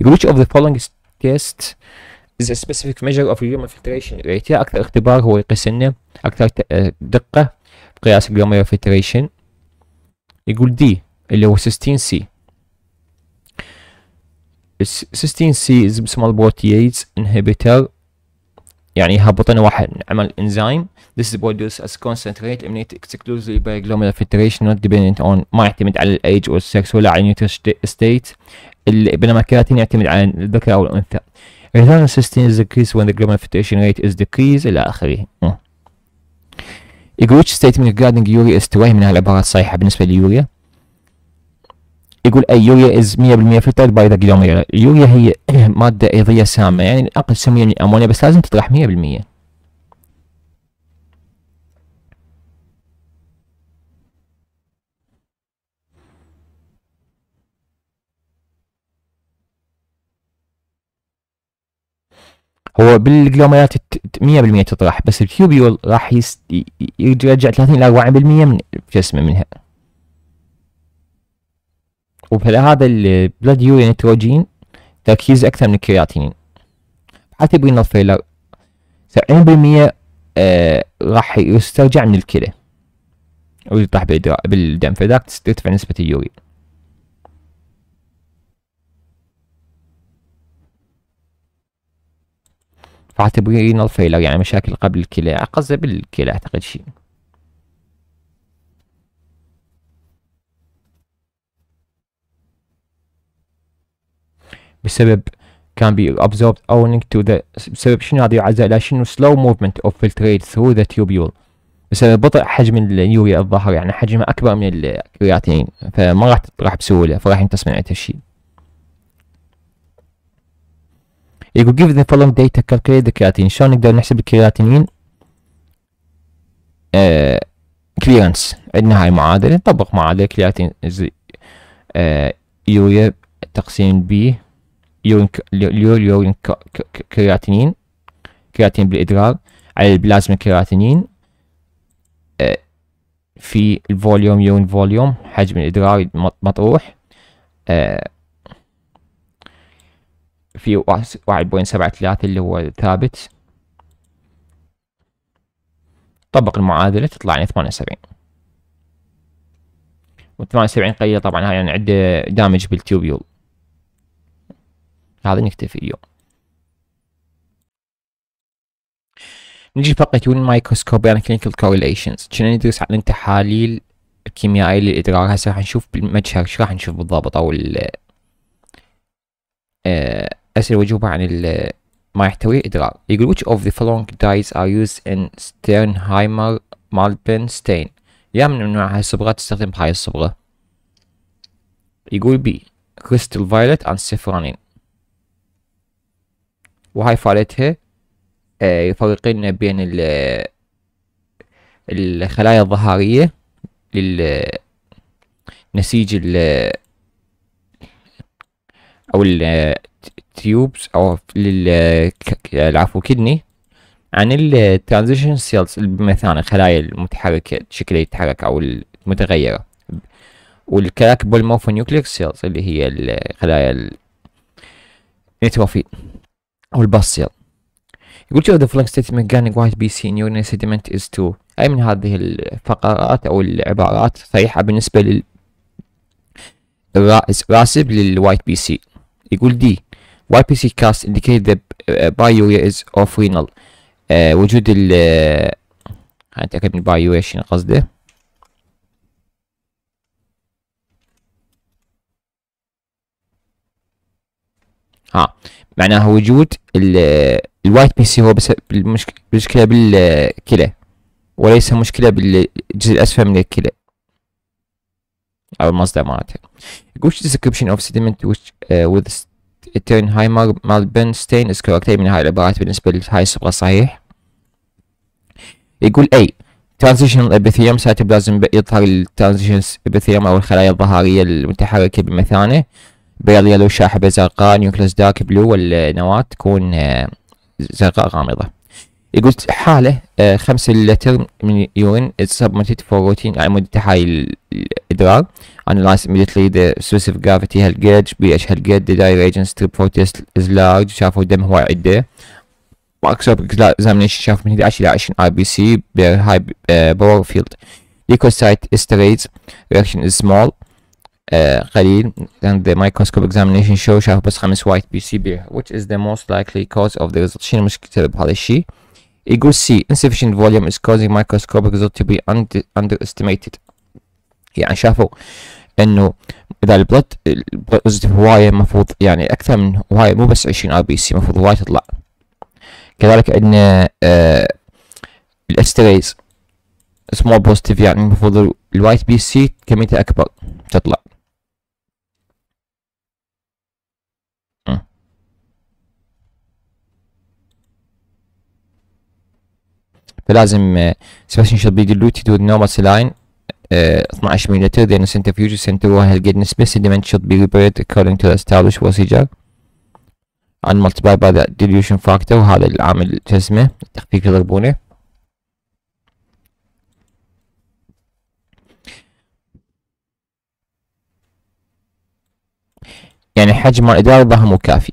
which of the following test is a specific measure of human filtration rate اكثر اختبار هو يقيس لنا اكثر آه، دقه بقياس قياس فلتريشن يقول دي اللي هو 16 سي 16 سي is بسم البروتياز inhibitor يعني هبطنا واحد عمل انزيم this is produced as concentrate eliminated exclusively by glomerular filtration not dependent on ما يعتمد على الايج او السكس ولا على النيوتريشن ستيت بينما الكرياتين يعتمد على الذكر او الانثى return 16 is decreased when the glomerular filtration rate is decreased الى اخره يقول which statement regarding يوريا is true من هالعبارات صحيحة بالنسبة ليوريا يقول أي يوريا is 100% filtered by the glomerular يوريا هي مادة إيضية سامة يعني أقل سمية من الأمونيا بس لازم تطرح 100% هو بالجلوميرات 100% تطرح بس التيوبيول راح يرجع 30 الى 40% من جسمه منها وبهذا البلاد يوريا نيتروجين تركيز اكثر من الكرياتينين حتى برينال الفيلر 70% آه راح يسترجع من الكلى ويطرح بالدم فذاك ترتفع نسبة اليوريا فاعتبرينال فيلر يعني مشاكل قبل الكلى قصده بالكلى أعتقد شيء بسبب كان بي absorbed اونينج تو ذا بسبب شنو هذه يعزى لا شنو slow movement of filtrate through the tubule بسبب بطء حجم اليوريا الظهر يعني حجمها أكبر من الكرياتين فما راح تطرح بسهولة فراح ينتص من عندها الشيء يقول give the following data calculate the creatinine شلون نقدر نحسب الكرياتينين كليرنس uh, عندنا هاي معادلة نطبق معادلة كرياتين آه uh, يوريا تقسيم بي يورين كرياتينين كرياتين بالإدرار على البلازما كرياتينين uh، في الفوليوم يون فوليوم حجم الإدرار مطروح آه في 1.73 اللي هو ثابت طبق المعادلة تطلع لنا 78 و 78 قليلة طبعا هاي يعني يعني دامج بالتيوبيول هذا نكتفي اليوم نجي فقط يون مايكروسكوب يعني كلينيكال كورليشنز كنا ندرس عن التحاليل الكيميائية للإدرار هسه راح نشوف بالمجهر شو راح نشوف بالضبط أو ال آه اسئله وجوبة عن ما يحتويه ادرار يقول which of the following dyes are used in Sternheimer Malpen stain يا من انواع هاي الصبغة تستخدم بهاي الصبغه يقول بي كريستال violet اند سيفرانين وهاي فعلتها آه، يفرقين بين ال الخلايا الظهارية نسيج ال أو ال تيوبس او لل العفو كدني عن الترانزيشن سيلز مثلا الخلايا المتحركة شكلها يتحرك او المتغيرة والكلاك بولموفو نيوكليك سيلز اللي هي الخلايا النيتروفيل او الباص سيل يقول تو ذا فلانك ستيتمنت organic وايت بي سي urinary sediment از تو أي من هذه الفقرات أو العبارات صحيحة بالنسبة لل راسب للوايت بي سي يقول دي YPC cast indicate the uh, bio is of renal uh, وجود ال uh, هنتأكد من البايويا شنو قصده ها معناها وجود الوايت بي سي هو بس المشكلة بالكلى وليس مشكلة بالجزء الأسفل من الكلى أو المصدر مالته. Which description of sediment which uh, with مال التيرنهايمر از كوركت من هاي العبارات بالنسبة لهاي الصبغة صحيح يقول أي ترانزيشنال ابيثيوم سايتوبلازم يظهر الترانزيشنال ابيثيوم أو الخلايا الظهرية المتحركة بمثانة بيض يلو شاحبة زرقاء نيوكلس دارك بلو والنواة تكون آه، زرقاء غامضة يقول حالة خمسة لتر من urine is submitted for routine على مدة هاي الإدرار analyze immediately the specific gravity هل gauge pH هل gauge the reagent strip for test is large شافوا الدم هو عدة واكثر examination شاف من 11 إلى 20 RBC per high power field leukocyte esterates reaction is small قليل and the microscope examination show شافوا بس خمس white PCB which is the most likely cause of the result شنو المشكلة بهذا الشيء Ego C insufficient volume is causing microscopic result to be under underestimated يعني شافوا انه اذا البلد بوزيتيف هواية المفروض يعني اكثر من هواية مو بس 20 ار بي سي المفروض هواية تطلع كذلك عندنا الاكس الاستريز سمول بوزيتيف يعني المفروض الوايت بي سي كميتها اكبر تطلع فلازم شوت شربيد اللوتي تو نورمال سلاين 12 ملي لتر لأن سنتر فيوجن سنتر وهل قد نسبة sediment should be repaired according to the established procedure and multiplied by the dilution factor وهذا العامل جسمه التخفيف يضربونه يعني حجم الإدارة ظهر مو كافي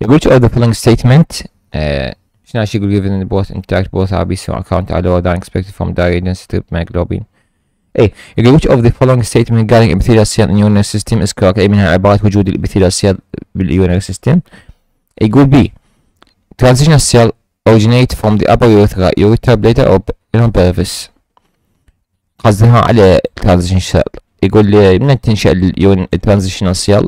يقول to the following statement uh, Nash equal in both intact, both RBC or account are lower than expected from diuridine strip myoglobin. A. Agree which of the following statement regarding epithelial cell in the urinary system is correct؟ أي منها عبارة وجود epithelial cell in the urinary system؟ It يقول be Transitional cell originate from the upper urethra, urethra bladder or renal pelvis. قصدها على transitional cell. يقول لي من تنشأ الترانزيشنال سيل؟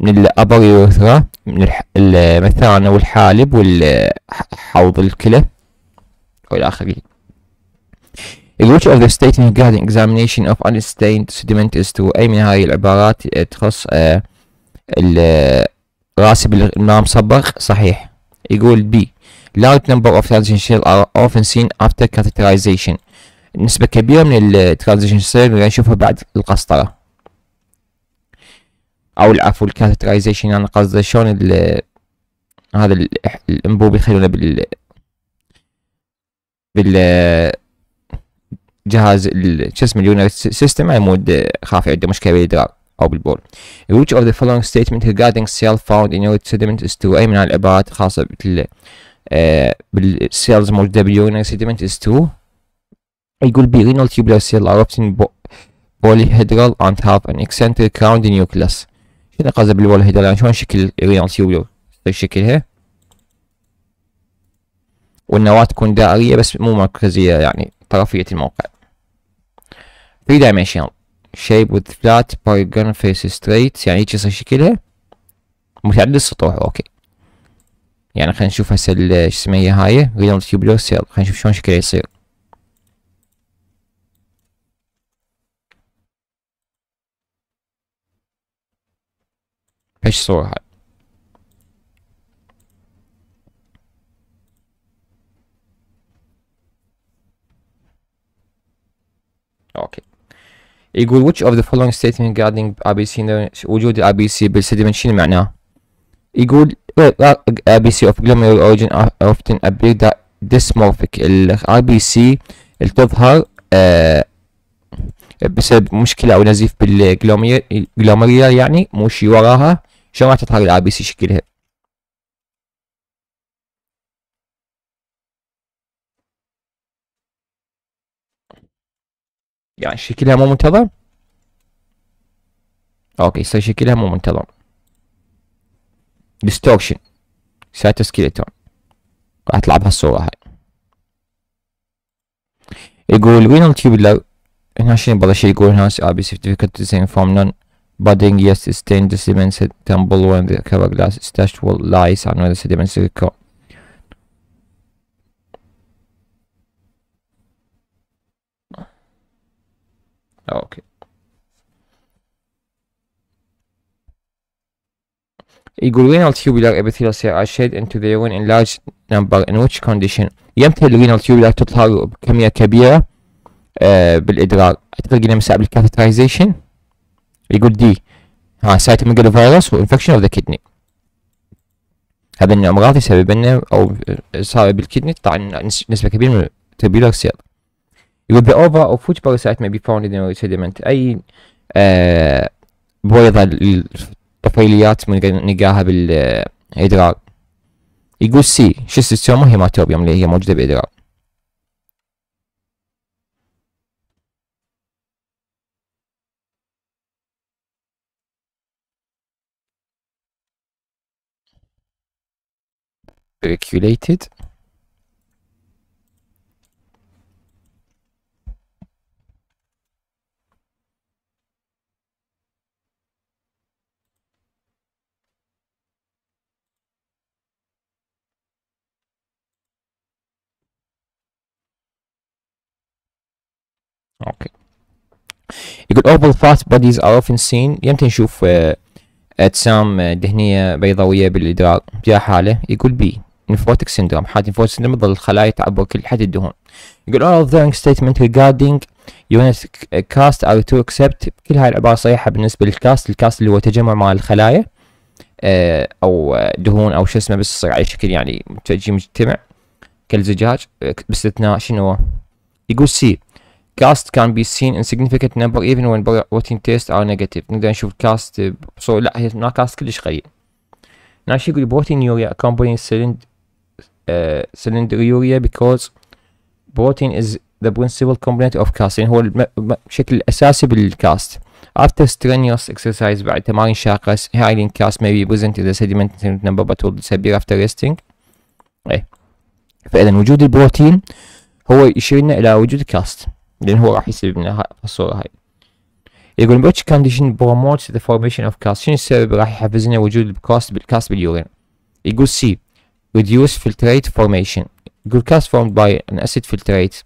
من الابريوثرا من المثانة والحالب والحوض الكلى والى آخره. The which of the statement regarding examination of unstained sediment is to أي من هاي العبارات uh, تخص uh, الراسب الماء مصبغ صحيح يقول B large number of transition cells are often seen after catheterization نسبة كبيرة من الترانزيشن سيل نشوفها بعد القسطرة او العفو الكاترايزيشن يعني قصدي شلون هذا الانبوب يخلونه بال بال جهاز شو اسمه اليونر سيستم اي مود خاف عنده مشكله بالادراك او بالبول. Which of the following statement regarding cell found in urine sediment is true؟ اي من العبارات خاصه بال بالسيلز مالت اليونر sediment is true؟ يقول بي renal tubular سيل are often polyhedral and have an eccentric round nucleus. شنو قصد بالوال هيدا يعني شلون شكل ريانسي ولو شكلها والنواة تكون دائرية بس مو مركزية يعني طرفية الموقع 3 dimensional shape with flat polygon face straight يعني هيك يصير شكلها متعدد السطوح اوكي يعني خلينا نشوف هسه شو اسمها هاي رينال تيوبلو سيل خلينا نشوف شلون شكلها يصير ايش سوى هاي اوكي يقول which of the following statement regarding ABC وجود ABC بالsediment شنو معناه؟ يقول ABC of glomerular origin often appear that dysmorphic ال ABC اللي تظهر بسبب مشكلة أو نزيف بالجلوميريا يعني مو شي وراها شلون راح تطلع الاي بي سي شكلها يعني شكلها مو منتظم اوكي يصير شكلها مو منتظم ديستورشن سايتو سكيلتون راح اطلع بهالصورة هاي يقول وين التيوبلر هنا شنو بضل شي يقول هنا سي ار بي سيرتيفيكت ديزاين فورم نون budding yes stained the sediments tumble when the cover glass is touched will lies and the sediments record. Okay. يقول renal tubular epithelial cells are shed into the urine in large number in which condition يمتى renal tubular تظهر بكمية كبيرة آه بالإدرار أعتقد قلنا مساء بالكاتيترايزيشن يقول دي ها سايتوميجالو فيروس وانفكشن اوف ذا كدني هذا من الامراض يسبب لنا او صار بالكدني طبعا نسبه كبيره من التربيولار سيل يقول the ova of which parasite may be found in the sediment اي آه بويضه الطفيليات نلقاها بالادرار يقول سي شو السيستوما هيماتوبيوم اللي هي موجوده بالادرار percolated اوكي يقول الضفات بوديز ار اوفن سين يمتى نشوف اجسام دهنيه بيضاويه بالادرار يا حاله يقول بي نيفوتيك سيندروم حاد نيفوتيك سيندروم تظل الخلايا تعبر كل حد الدهون يقول all of the statement regarding unit cast are to accept كل هاي العبارة صحيحة بالنسبة للكاست الكاست اللي هو تجمع مع الخلايا آه، او آه، دهون او شو اسمه بس يصير على شكل يعني تجي مجتمع كالزجاج آه، باستثناء شنو يقول سي cast can be seen in significant number even when protein تيست are negative نقدر نشوف كاست بصورة لا هي كاست كلش قليل ناشي يقول بروتين يوريا accompanying uh, because protein is the principal component of casting هو الشكل الأساسي بالكاست After strenuous exercise بعد تمارين شاقة hyaline cast may be present in the sediment number but will disappear after resting ايه فإذا وجود البروتين هو يشير لنا إلى وجود كاست لأن هو راح يسبب لنا الصورة هاي يقول which condition promotes the formation of cast شنو السبب راح يحفز لنا وجود الكاست بالكاست باليورين يقول سي reduce filtrate formation glucose formed by an acid filtrate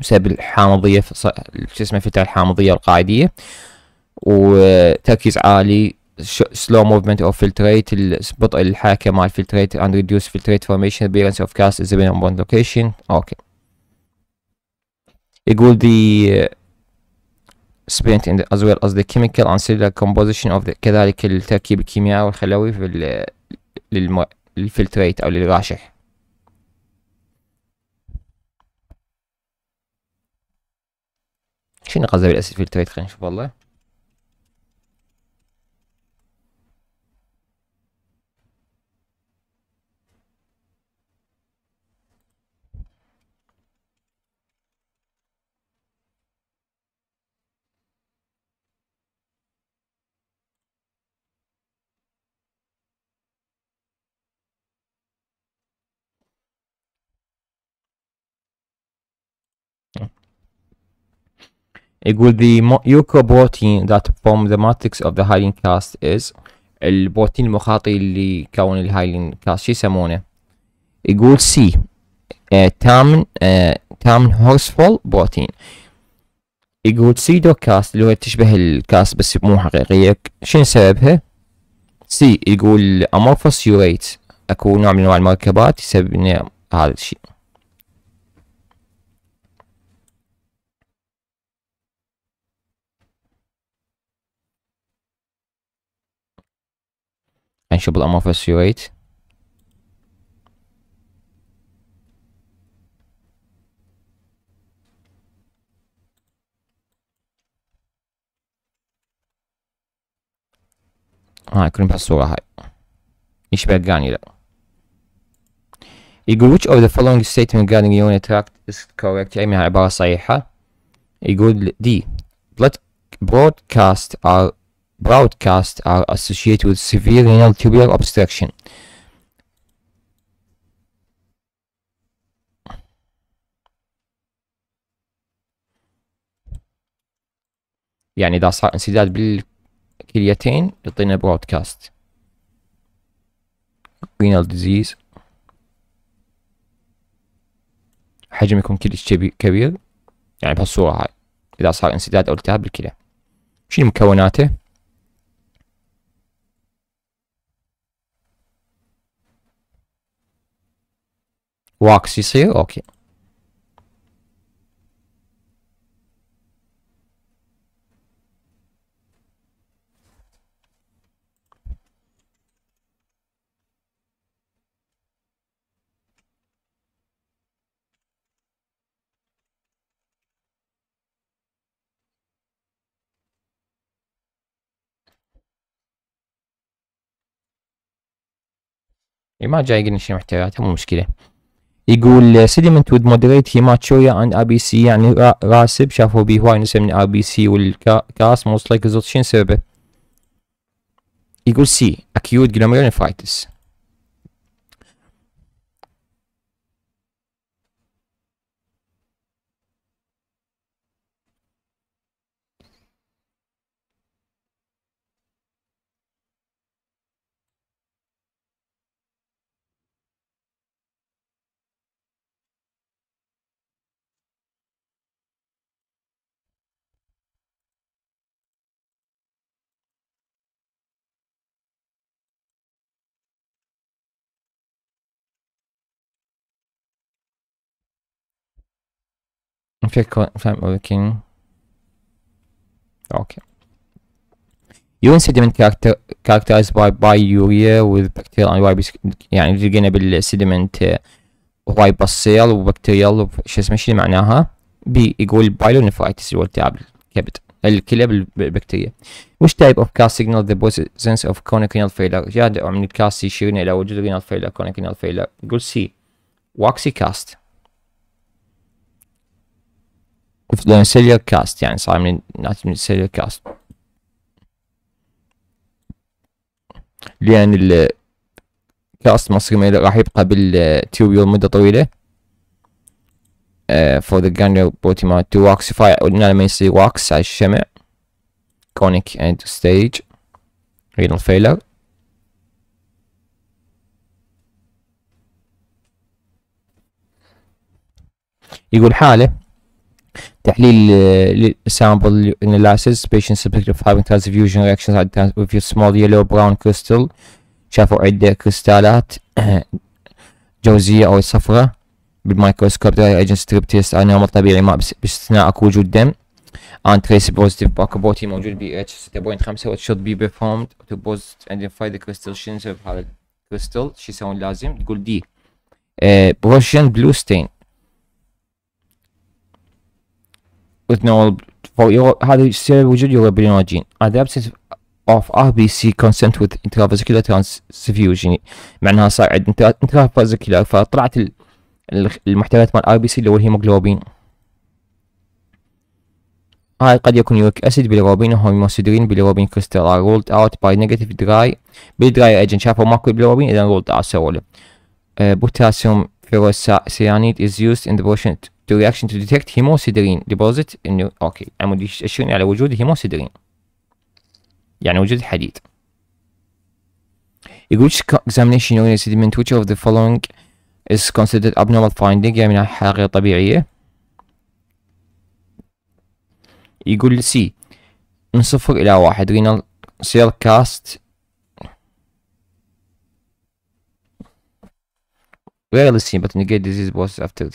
بسبب الحامضية شو اسمه الفترة الحامضية القاعدية وتركيز عالي slow movement of filtrate بطء الحركة مع الفلتريت and reduce filtrate formation appearance of gas is a minimum one location اوكي يقول the spent in the, as well as the chemical and cellular composition of the كذلك التركيب الكيميائي والخلوي في للم للفلتريت أو للراشح شنو قصدي بالاسيد فلتريت خلينا نشوف والله يقول the Yuko protein that form the matrix of the hyaline cast is البروتين المخاطي اللي كون الهايلين كاست شو يسمونه يقول سي تامن تامن هورسفول بروتين يقول دو كاست اللي هو تشبه الكاست بس مو حقيقية شنو سببها؟ سي يقول امورفوس يوريت اكو نوع من انواع المركبات يسبب هذا الشيء and she'll blow off a CO8. Hi, I couldn't pass so high. It should be a gun, of the following statement regarding your attract is correct? I mean, about Saiha. Igu, D. Let broadcast our broadcast are associated with severe renal tubular obstruction. يعني إذا صار انسداد بالكليتين يعطينا broadcast. renal disease حجم يكون كلش كبير يعني بهالصورة هاي إذا صار انسداد أو التهاب بالكلى شنو مكوناته؟ واكس يصير اوكي ما جاي يقول شي محتوياته مو مشكلة يقول سيديمنت وود مودريت هيماتشوريا اند اي سي يعني راسب شافوا به هواي نسب من اي سي والكاس موست لايك شين سببه يقول سي اكيوت جلوميرونيفرايتس Fiecare, working. Okay. urine sediment character, characterized by biuria with bacterial and ribose يعني لقينا بالسيدمنت رايبوسيل وبكتيريال شو اسمه شنو معناها؟ بي يقول بايلونيفرايتس اللي هو التعب الكبد الكلى بالبكتيريا. وش تايب اوف كاست سيجنال ذا بريزنس اوف كونيك رينال فيلر؟ جاد من الكاست يشيرنا الى وجود رينال فيلر كونيك رينال فيلر يقول سي واكسي كاست لان سيريال كاست يعني صار من ناس من سيريال كاست لان الكاست مصري ما راح يبقى بالتيوبيول مدة طويلة فور ذا جانيو بوتي granular تو واكس waxify قلنا لما يصير واكس على الشمع كونيك اند ستيج renal فيلر يقول حالة تحليل sample analysis patient subjective having transfusion reactions at transfuse small yellow brown crystal شافوا عدة كريستالات جوزية أو صفرة بالميكروسكوب reagent strip test على نمط طبيعي ما باستثناء اكو وجود دم and trace positive باكابوتي موجود بي اتش 6.5 what should be performed to post identify the crystal شنو نسوي بهذا الكريستال شو يسوون لازم تقول دي بروشن بلو ستين withdrawal for your Euro, هذا سبب وجود يوروبينوجين and the absence of RBC consent with intravascular transfusion معناها صار عند intravascular فطلعت المحتويات مال RBC اللي هو الهيموغلوبين هاي قد يكون يوريك اسيد بالروبين هوموسيدرين بالروبين كريستال رولد اوت باي نيجاتيف دراي بالدراي ايجنت شافوا ماكو بالروبين اذا رولد اوت سووا له بوتاسيوم فيروسيانيد از يوزد ان ذا بوشنت to reaction to detect هيموسيدرين deposit in انه اوكي عمود يشيرون على وجود هيموسيدرين يعني وجود حديد يقول examination urine sediment which of the following is considered abnormal finding يعني من حالة غير طبيعية يقول سي من صفر إلى واحد renal cell cast rarely seen but negate disease was after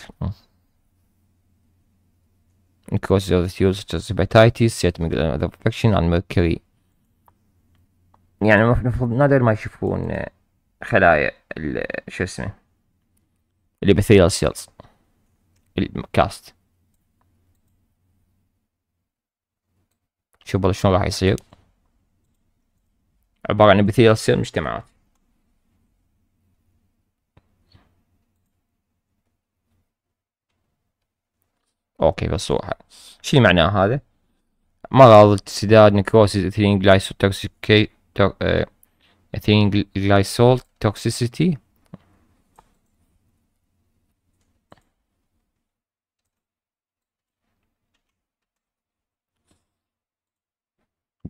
and causes other fuels such as hepatitis, yet septic other infection and mercury. يعني المفروض نادر ما يشوفون آه، خلايا ال آه، شو اسمه الابيثيال سيلز الكاست شوف شلون راح يصير عبارة عن ابيثيال سيل مجتمعات اوكي بس هو شي معناه هذا مرض السداد نكروسيس اثيلين جلايسول توكسيكي اثيلين جلايسول توكسيسيتي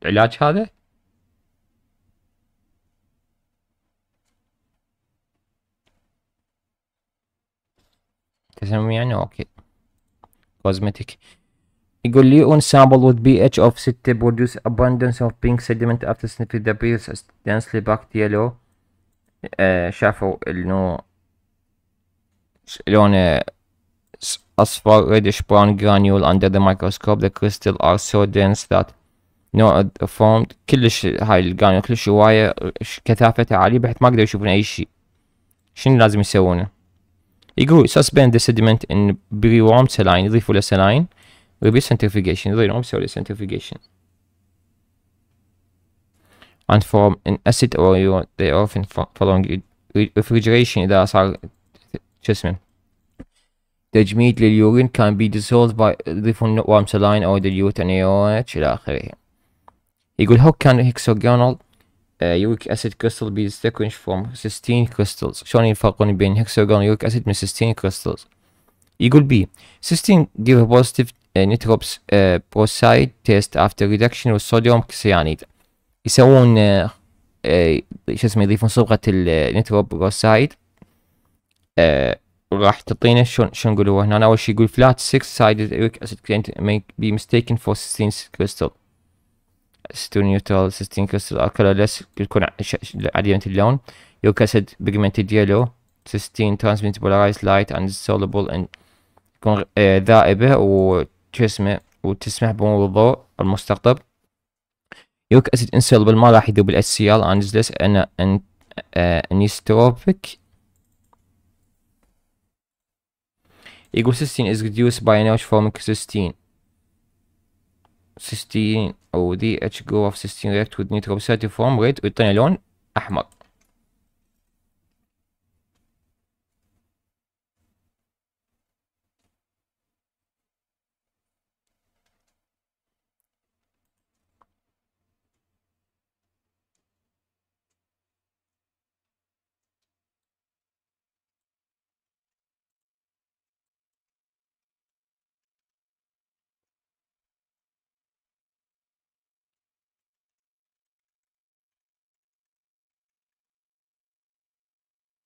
العلاج هذا يعني اوكي كوزمتيك يقول لي اون سامبل وذ بي اتش اوف 6 برودوس اباندنس اوف بينك سيديمنت افتر سنفي ذا بيوس دنسلي باكت يلو شافوا انه لونه اصفر ريدش براون جرانيول اندر ذا مايكروسكوب ذا كريستال ار سو دنس ذات نو فورمد كلش هاي الجرانيول كلش هوايه كثافته عاليه بحيث ما قدروا يشوفون اي شيء شنو لازم يسوونه يقول suspend the sediment in very warm saline يضيفوا له saline repeat centrifugation يضيفوا يسوي centrifugation and form an acid or you, they often following refrigeration إذا صار شو The تجميد لليورين can be dissolved by the warm saline or dilute and AOH إلى آخره يقول how can hexagonal آه، يوريك اسيد كريستال بيستكونش فروم 16 كريستالز شلون يفرقون بين هكساجون يوريك اسيد من 16 كريستالز يقول بي 16 give a positive آه، nitrops آه، peroxide test after reduction with sodium cyanide يسوون شو اسمه يضيفون صبغة النيتروبروسايد راح تعطينا شلون شلون نقول هنا اول شيء يقول flat 6 sided uric acid can be mistaken for 16 crystal ستون نيوترال سيستين كريستال الكالوليس يكون عديمة اللون يوك اسيد بيجمنتد يلو سيستين ترانسميت بولارايز لايت اند سولبل ان تكون آه، ذائبة وجسمه وتسمح بمرور الضوء المستقطب يوك اسيد انسولبل ما راح يذوب الاس سي ال انزلس انا ان آه، انيستروبيك يقول سيستين is reduced by a notch forming 16 او دي اتش جو اوف 16 رياكت with نيتروبساتي فورم ريت والتاني لون احمر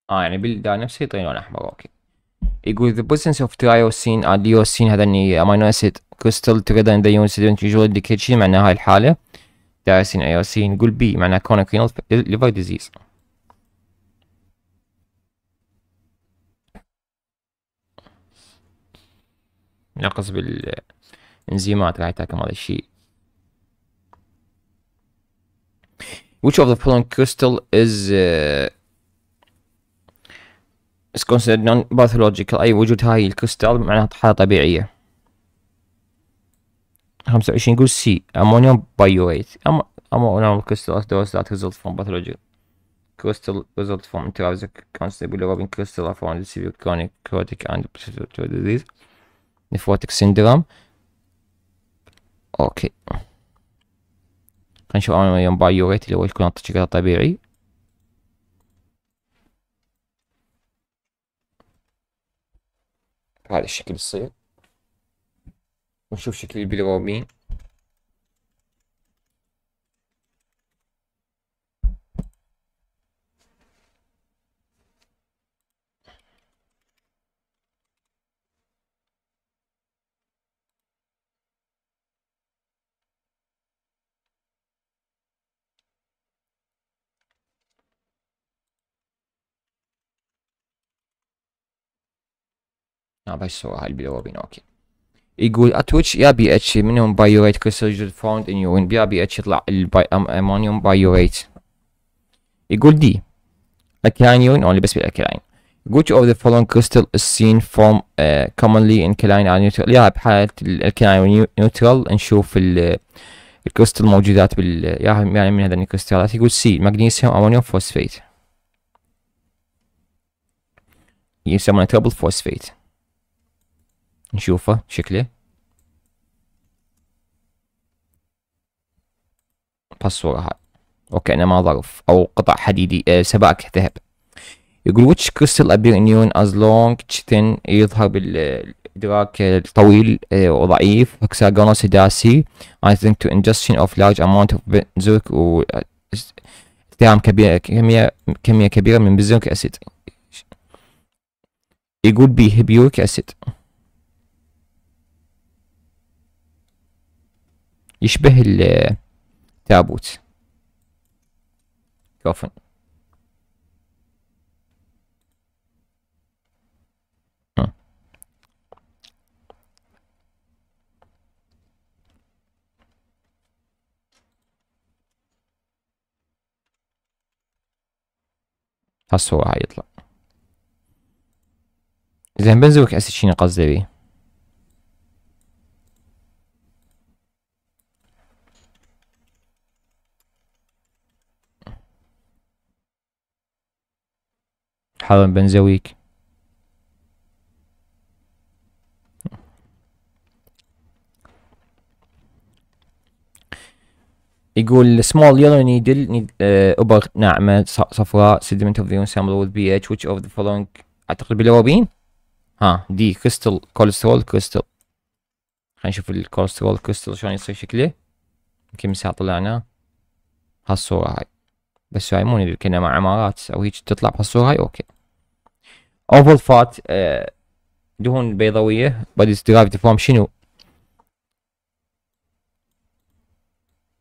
اه يعني بالدار نفسه لون احمر اوكي يقول the presence of tyrosine هذا اني amino acid crystal together in the urine sediment usually indicate شنو معناها هاي الحالة تيروسين ايوسين يقول B معناها chronic renal liver disease نقص بالانزيمات راح يتحكم هذا الشيء Which of the following crystal is uh, is considered non-pathological أي وجود هاي الكريستال معناته حالة طبيعية خمسة وعشرين يقول سي أمونيوم بايويت أمونيوم كريستال those that result from pathological crystal result from intravesic constable robin crystal are found in severe chronic cardiac and respiratory disease nephrotic syndrome اوكي خلينا نشوف اول يوم بايوريت اللي هو يكون اعطيك طبيعي Kardeş şekil sayı. Şu şekil biri olmayın. بس بالروبين اوكي يقول اتوتش يا بي اتش منهم بايوريت كريستال جود فاوند ان يورين يا بي اتش يطلع الامونيوم بايوريت يقول دي alkaline urine only بس بالكلاين Which of the following crystal is seen from uh, eh, commonly in alkaline and neutral يا بحالة الكلاين نيوترال نشوف ال الكريستال موجودات بال يعني من هذا الكريستالات يقول سي مغنيسيوم امونيوم فوسفيت يسمونه تربل فوسفيت نشوفه شكله بالصورة هاي اوكي انا ما ظرف او قطع حديدي أه سباك ذهب يقول which crystal appear in you as long thin يظهر بالإدراك الطويل آه، وضعيف hexagonal سداسي I think to ingestion of large amount of benzoic و استخدام كبيرة كمية كمية كبيرة من بنزويك أسيد يقول بي هيبيوريك أسيد يشبه التابوت كوفن هالصورة هاي يطلع زين بنزويك اسد شنو قصدي بيه حرام بنزويك يقول small yellow needle need uh, ابر ناعمة صفراء sediment of the ensemble with pH which of the following اعتقد بالروبين ها دي كريستال كوليسترول كريستال خلينا نشوف الكوليسترول كريستال شلون يصير شكله يمكن مساع طلعنا هالصورة هاي بس هاي مو كنا مع عمارات او هيك تطلع بهالصورة هاي اوكي اوفل فات آه، دهون بيضاويه بوديز درايف ديفورم شنو؟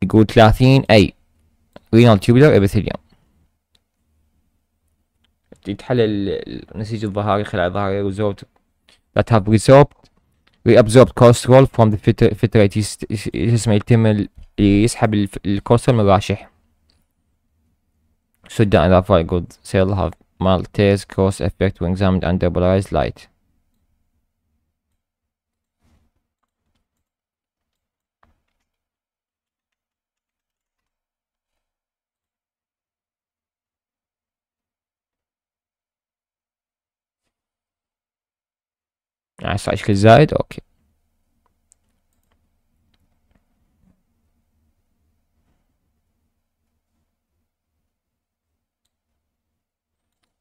يقول 30 اي رينال تيوبلر ابيثيليوم يتحلل نسيج الظهاري خلع ظهري ريزورت هاف have ري reabsorbed كوسترول فروم ذا filtrate جسمه يتم يسحب الكوسترول من الراشح should ذا فاي جود سيل هاف Maltese cause effect when examined under polarized light. عشر عشر زائد اوكي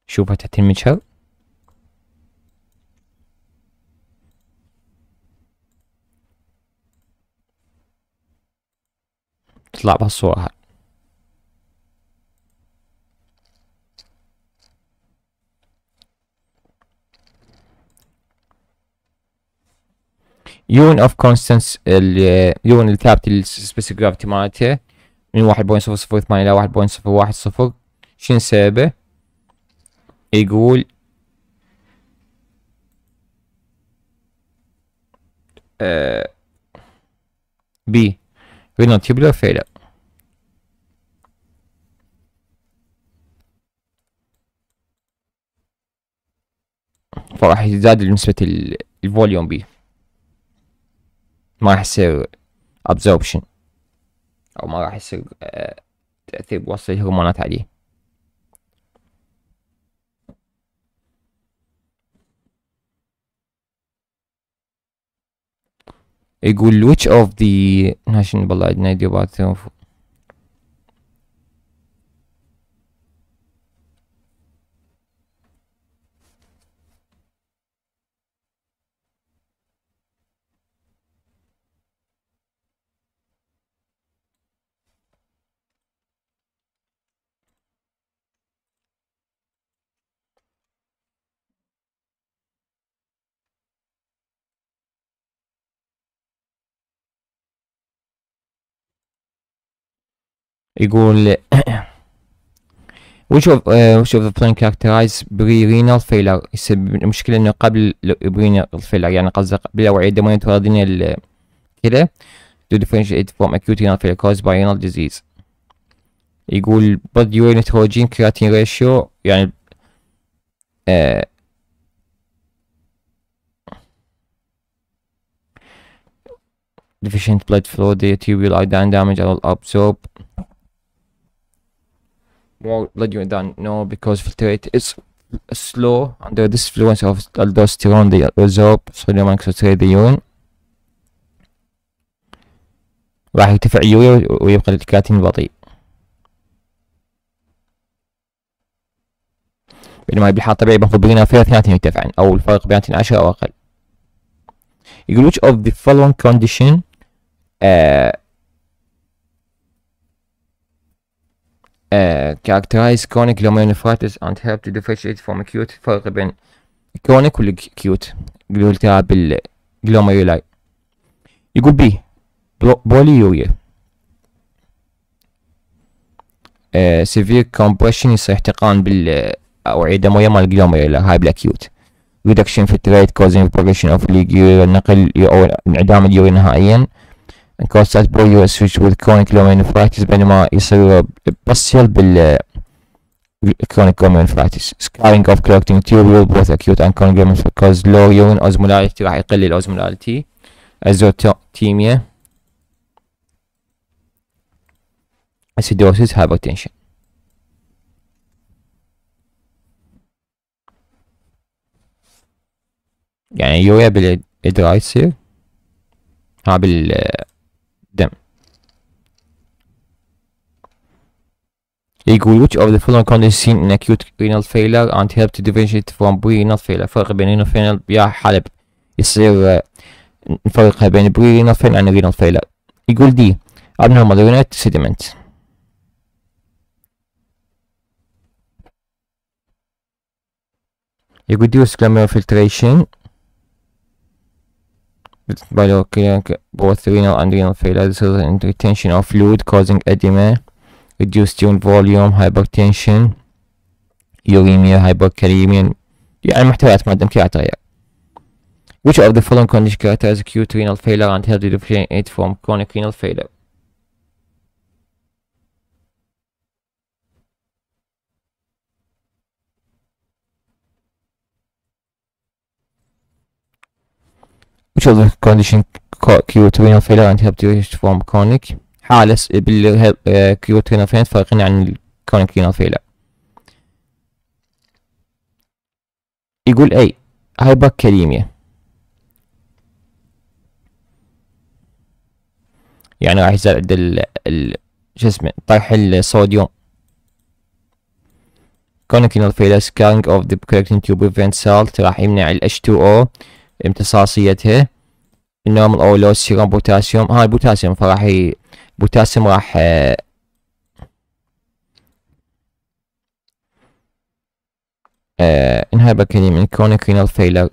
شوفها تحت المجهر تطلع بهالصورة هاي يون اوف كونستنس اليون الثابت السبيس جرافيتي مالته من 1.008 إلى 1.010 شنو سببه؟ يقول ب آه، بي will not فيلر فعلا فراح يزداد نسبة الفوليوم بي ما راح يصير absorption او ما راح يصير آه، تأثير بوصل الهرمونات عليه игулюч of the national ballad найдёбатын يقول which of uh, which of the plan characterize pre-renal failure يسبب المشكلة انه قبل renal failure يعني قصده قبل الاوعية الدموية تراضينا الكلى to differentiate from acute renal failure caused by renal disease يقول blood urine heterogen creatinine ratio يعني uh, deficient blood flow the arterial iodine damage are all absorbed more you than no because filtrate is slow under this influence of aldosterone they absorb sodium and the urine راح يرتفع يوريا ويبقى الكاتين بطيء بينما البحار طبيعي باخذ بينها فيها اثنيناتهم يرتفعن او الفرق بيناتهم عشرة او اقل يقول which of the following condition uh, uh, äh, characterize chronic glomerulonephritis and help to differentiate from acute الفرق بين chronic والacute اللي هو التهاب الجلوميرولاي يقول بي بوليوريا uh, severe compression يصير احتقان بال أوعية دموية مال الجلوميرولا هاي بالاكيوت reduction في التريت causing progression of النقل نقل انعدام اليوري نهائيا نقاس تاع بو يو اس سويتش ويز كونيك لو مين فراكتس بينما يصير بسيل بال كونيك لو مين فراكتس سكارينج اوف كلوكتينج تيوب ويل بوث اكيوت اند كونيك جيمز كوز لو يون اوزمولاريتي راح يقل الاوزمولاريتي ازو اسيدوسيس هايبر تنشن يعني يوريا بالادرايسير ها بال آه، جدا يقول which of the following conditions seen in acute renal failure and help to differentiate from pre-renal failure فرق بين renal failure يا حلب يصير نفرقها بين pre-renal failure and renal failure يقول دي abnormal renal sediment يقول reduce glomerular filtration by occurring both renal and renal failure. This is an retention of fluid causing edema, reduced urine volume, hypertension, uremia, hyperkalemia. يعني محتويات مادة ممكن Which of the following conditions characterize acute renal failure and help differentiate it from chronic renal failure? which of the condition كيوتوين failure and help derivatives from conic حالة باللي كيوتوين failure تفرقنا عن الكونيك renal failure يقول اي هايبركاليميا يعني راح يزاد ال ال شو اسمه طرح الصوديوم conic renal failure scarring of the collecting tube prevents salt راح يمنع ال H2O امتصاصيتها النورمال او لو سيروم بوتاسيوم هاي بوتاسيوم فراح ي... بوتاسيوم راح ا آه، انهايبر كريم من كرونيك رينال فيلر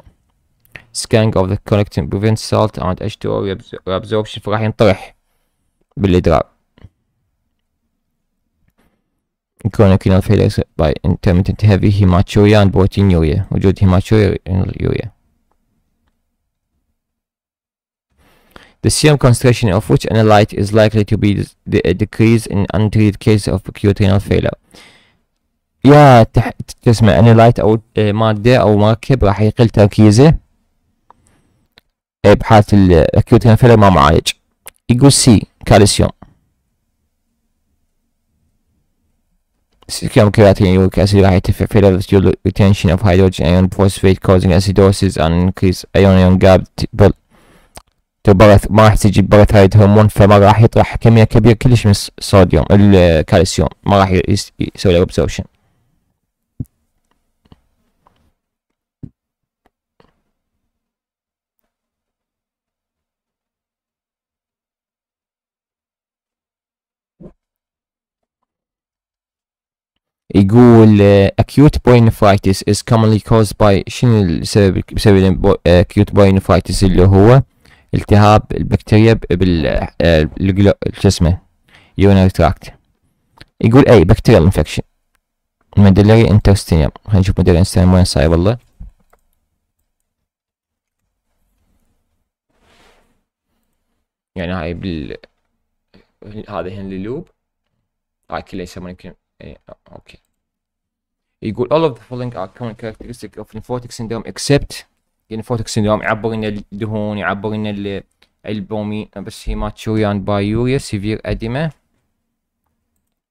سكانج اوف ذا كونكتنج بريفنت سولت اند اتش تو او فراح ينطرح بالادرار كرونيك رينال فيلر باي انترمتنت هيفي هيماتشوريا اند بروتين وجود هيماتشوريا رينال يوريا the serum concentration of which analyte is likely to be a decrease in untreated cases of acute renal failure يا تح... تسمع انيلايت او مادة او مركب راح يقل تركيزه بحاله الاكيوت فيلر ما معالج يقول سي كالسيوم Calcium creatine uric acid راح يرتفع في levels due to retention of hydrogen ion phosphate causing acidosis and increased ion gap تو بغث ما راح تجيب بغثايد هرمون فما راح يطرح كميه كبيره كلش من الصوديوم الكالسيوم ما راح يسوي له ابسوربشن يقول uh, acute brain is commonly caused by شنو السبب بسبب uh, acute brain اللي هو التهاب البكتيريا بال آه، شو اسمه urinary tract يقول اي بكتيريال انفكشن مدلري انترستينيوم خلينا نشوف مدلري انترستينيوم وين صاير والله يعني هاي بال هذا هن اللوب هاي كله يسمونه يمكن إيه، اوكي يقول all of the following are common characteristics of lymphatic syndrome except جينيفوتك سندروم يعبر لنا الدهون يعبر لنا البومي بس هيماتشوريان بايوريا سيفير اديما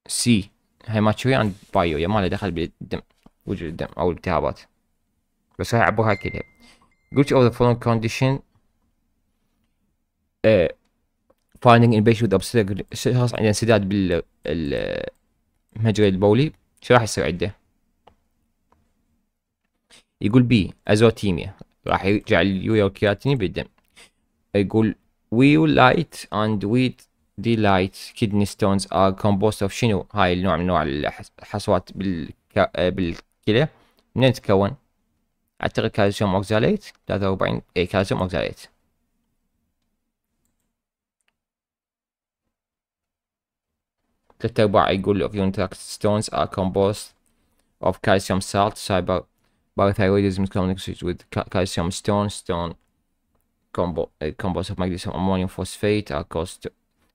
سي هيماتشوريان بايوريا ما له دخل بالدم وجود الدم او الالتهابات بس راح يعبرها كلها which of the following condition uh, finding in patient with obstetric شخص عنده انسداد بال المجرى البولي شو راح يصير عنده؟ يقول بي ازوتيميا راح يرجع اليوريا والكيراتينين بالدم يقول وي لايت اند وي دي لايت كيدني ستونز ار كومبوست اوف شنو هاي النوع من نوع الحصوات بالكا... بالكلى منين تتكون؟ اعتقد كالسيوم اوكزاليت 43 اي كالسيوم اوكزاليت ثلاثة أرباع يقول لك unitax stones are composed of calcium salt cyber Parathyroidism communicates with calcium stone, stone combo, uh, combos of magnesium ammonium phosphate are caused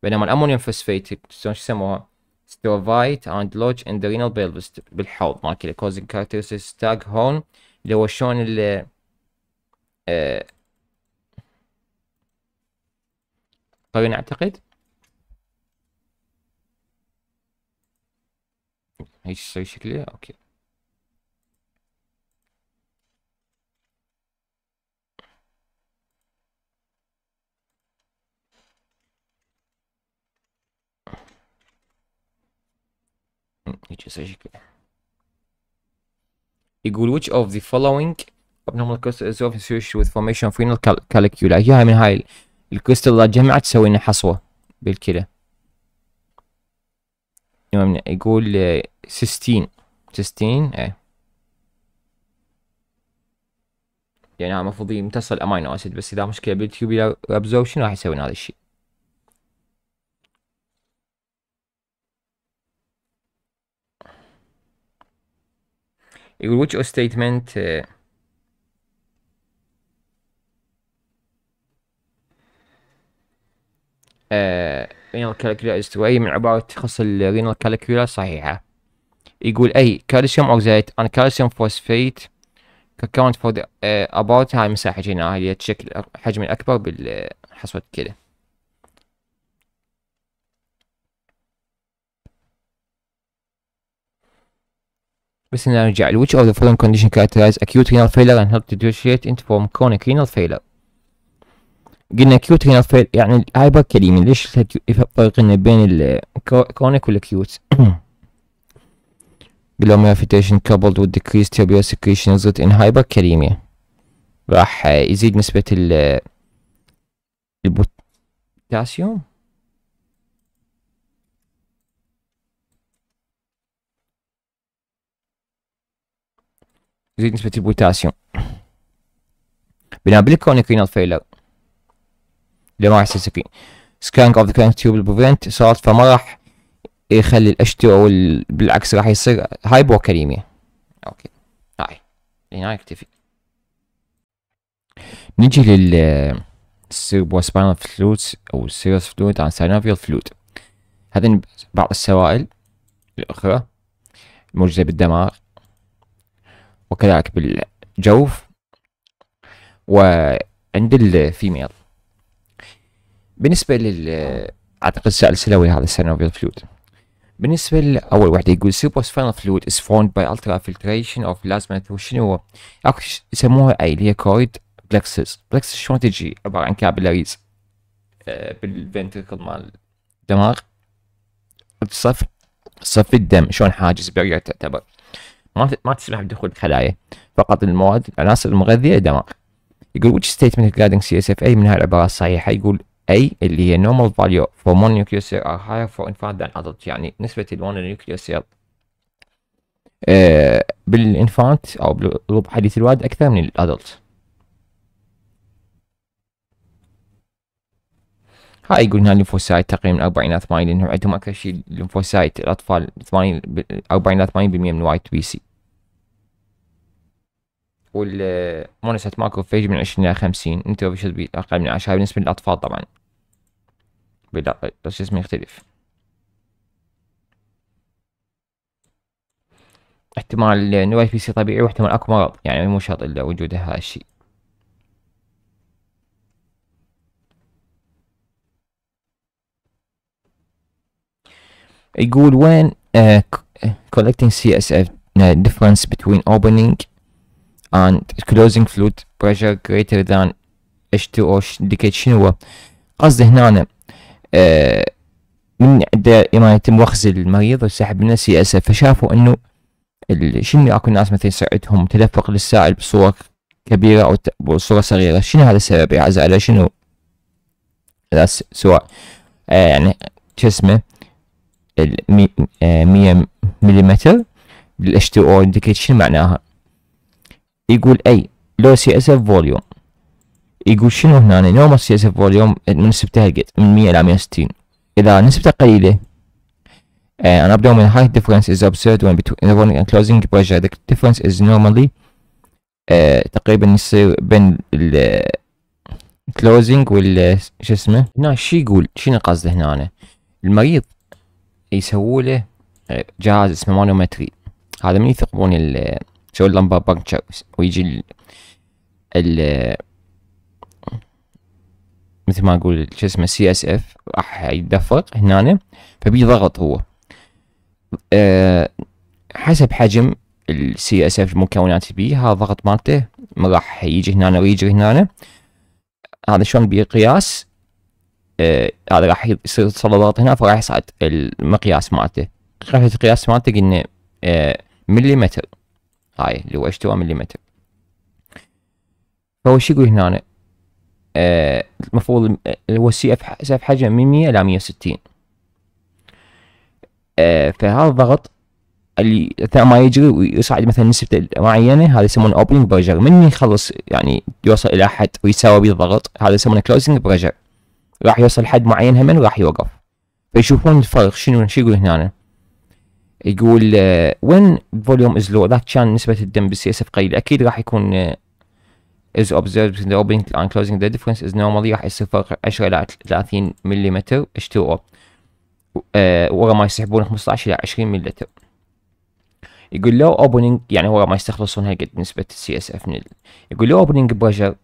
بينما الامونيوم فوسفيت شلون يسموها ستروفايت اند لوج ان ذا رينال بيلفس بالحوض مال كذا كوزنج كاركترستكس تاج هون اللي هو شلون ال قرين اعتقد هيش هيك شكله اوكي Hiç يسجل يقول which of the following abnormal crystals is often associated with formation of renal calcula اياها من هاي الكريستال اللي جمعت تسوي لنا حصوه بالكلى يقول سيستين سيستين ايه يعني المفروض يمتص الامينو اسيد بس اذا مشكله بالتيوبيلار ابزوربشن راح يسوي هذا الشيء يقول which statement renal calculus كالكولا is to أي من عبارة تخص renal calculus صحيحة يقول أي calcium oxide and calcium phosphate account for the uh, about هاي مساحة هنا هي تشكل حجم الأكبر بالحصوة كده بس هنا نرجع which of the following condition characterize acute renal failure and help to differentiate it from chronic renal failure قلنا acute renal failure يعني الهايبر كليمي ليش يفرق لنا بين الكرونيك والاكيوت glomerular filtration coupled with decreased tubular secretion result in hyperkalemia راح يزيد نسبة البوتاسيوم زيد نسبة البوتاسيوم بناء بالكرونيك رينال فيلر لما راح يحسسك سكانك اوف ذا كرونيك تيوب بريفنت صارت فما راح يخلي الاتش تي او بالعكس راح يصير هايبوكاليميا اوكي هاي هنا يكتفي نجي لل سبانال فلوت او سيروس فلوت عن سينافيال فلوت هذين بعض السوائل الاخرى الموجوده بالدماغ وكذلك بالجوف وعند الفيميل بالنسبة لل أعتقد السائل سلوي هذا السينوفيال فلويد بالنسبة لأول وحدة يقول سوبر فانال فلويد is formed by filtration of plasma through شنو هو؟ اكو يسموها أي اللي هي كويد بلكسس بلكسس شلون تجي؟ عبارة عن كابلاريز آه، بالفنتركل مال الدماغ الصف صف الدم شلون حاجز برية تعتبر ما ما تسمح بدخول الخلايا فقط المواد العناصر المغذيه للدماغ يقول which statement regarding CSF-A من هاي العبارات صحيحة يقول اي اللي هي normal value for mononuclear cell are higher for infant than adult يعني نسبة المونونيوكلير cell آه بالانفانت او بالحديث الوالد اكثر من الادلت هاي قلنا الليمفوسايت تقريبا 40 الى 80 لانهم عندهم اكثر شيء الليمفوسايت الاطفال 80 40 الى 80% من الوايت بي سي والمونوسايت ماكو فيج من 20 الى 50 انتو شوت اقل من 10 بالنسبه للاطفال طبعا بس اسمه يختلف احتمال انه وايت بي سي طبيعي واحتمال اكو مرض يعني مو شرط الا وجود هذا الشيء يقول وين uh, collecting CSF uh, آه، difference between opening and closing fluid pressure greater than H2O indicate شنو قصدي هنا uh, من عند ما يتم وخز المريض وسحب منه سي اس اف فشافوا انه شنو اكو ناس مثلا صعدهم تدفق للسائل بصورة كبيرة او بصورة صغيرة شنو هذا السبب يا عزالة شنو لا سواء آه يعني شو اسمه آه، مية مليمتر للاتش تي او انديكيشن معناها يقول اي لو سي اس اف فوليوم يقول شنو هنا نورمال سي اس اف فوليوم من نسبته قد من مية الى مية وستين اذا نسبته قليله آه، انا ابدا من هاي ديفرنس از ابسيرد وين بتوين ان كلوزنج بريشر ذا ديفرنس از نورمالي تقريبا يصير بين ال كلوزينج وال شو اسمه هنا شو يقول شنو قصده هنا المريض يسووا له آه، جهاز اسمه مانومتري هذا من يثقبون ال يسوون لمبه بنكشر ويجي ال, ال مثل ما اقول شو اسمه سي اس اف راح يتدفق هنا فبي ضغط هو أه حسب حجم السي اس اف المكونات بيه هذا الضغط مالته راح يجي هنا ويجي هنا هذا شلون بيقياس آه، هذا راح يصير تصلبات هنا فراح يصعد المقياس مالته خفة القياس مالته قلنا آه، مليمتر هاي اللي هو اشتوى مليمتر فهو شو يقول هنا آه، المفروض هو السي اف حسب حجم من مية الى مية وستين فهذا الضغط اللي اثناء ما يجري ويصعد مثلا نسبة معينة هذا يسمونه اوبننج بريجر من يخلص يعني يوصل الى حد ويساوي به الضغط هذا يسمونه كلوزنج بريجر راح يوصل حد معين هم راح يوقف فيشوفون الفرق شنو شو يقول هنا يقول وين فوليوم از لو ذات كان نسبة الدم بالسي اس اف قليل اكيد راح يكون از اوبزيرف ذا the ان and ذا ديفرنس از نورمالي راح يصير فرق 10 الى 30 ملم اتش 2 او ورا ما يسحبون 15 الى 20 ملم يقول لو opening يعني ورا ما يستخلصون هالقد نسبة السي اس اف يقول لو opening بريشر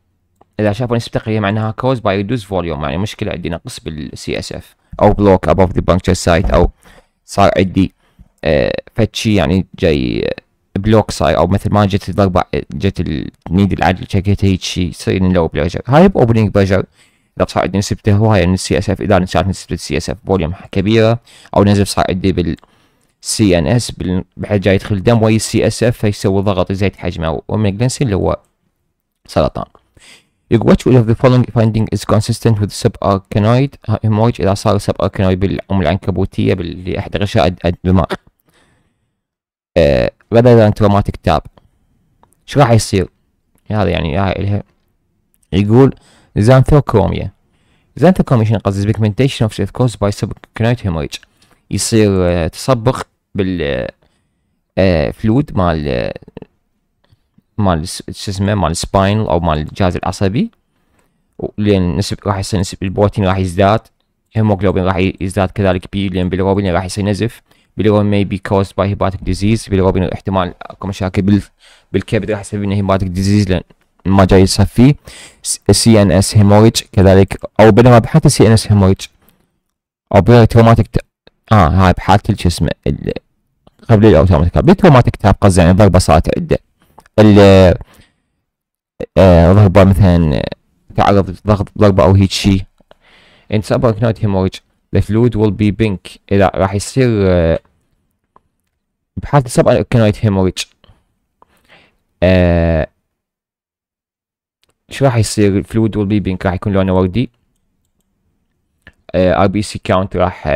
اذا شافوا نسبه قليله معناها كوز باي ريدوس فوليوم يعني مشكله عندي نقص بالسي اس اف او بلوك ابوف ذا بنكتشر سايت او صار عندي آه، فد فتشي يعني جاي بلوك آه، صاير او مثل ما جت الضربه جت النيد العدل شكيت هيك شيء يصير لو بريجر هاي باوبننج بريجر اذا صار عندي نسبته هوايه من السي يعني اس اف اذا صارت نسبه السي اس اف فوليوم كبيره او نزل صار عندي بال سي ان اس بحيث جاي يدخل دم ويا السي اس اف فيسوي ضغط يزيد حجمه ومن اللي هو سرطان يقول which of the following finding is consistent with subarachnoid hemorrhage إذا صار subarachnoid بالأم العنكبوتية اللي أحد غشاء الدماء uh, rather than traumatic tap شو راح يصير؟ هذا يعني هاي لها يقول زانثوكروميا زانثوكروميا شنو قصدي pigmentation of caused by subarachnoid hemorrhage يصير تصبغ بال فلود مال مال شو اسمه مال سباينل او مال الجهاز العصبي لان نسب راح يصير نسب البروتين راح يزداد هيموجلوبين راح يزداد كذلك بي لان بالروبين راح يصير نزف بالروبين may be caused by hepatic disease بالروبين احتمال اكو مشاكل بالكبد راح يسبب لنا hepatic disease لان ما جاي يصفي سي ان اس هيموريج كذلك او بينما بحاله سي ان اس هيموريج او بالتروماتيك اه هاي بحاله شو اسمه قبل الاوتوماتيك بالتروماتيك تاب قصدي يعني ضربه صارت عده ال ضربة آه، مثلا تعرض ضغط ضربة او هيك شيء in subarachnoid hemorrhage the fluid will be pink لا راح يصير آه، بحالة subarachnoid hemorrhage آه، شو راح يصير الفلويد will be pink راح يكون لونه وردي ار بي سي كاونت راح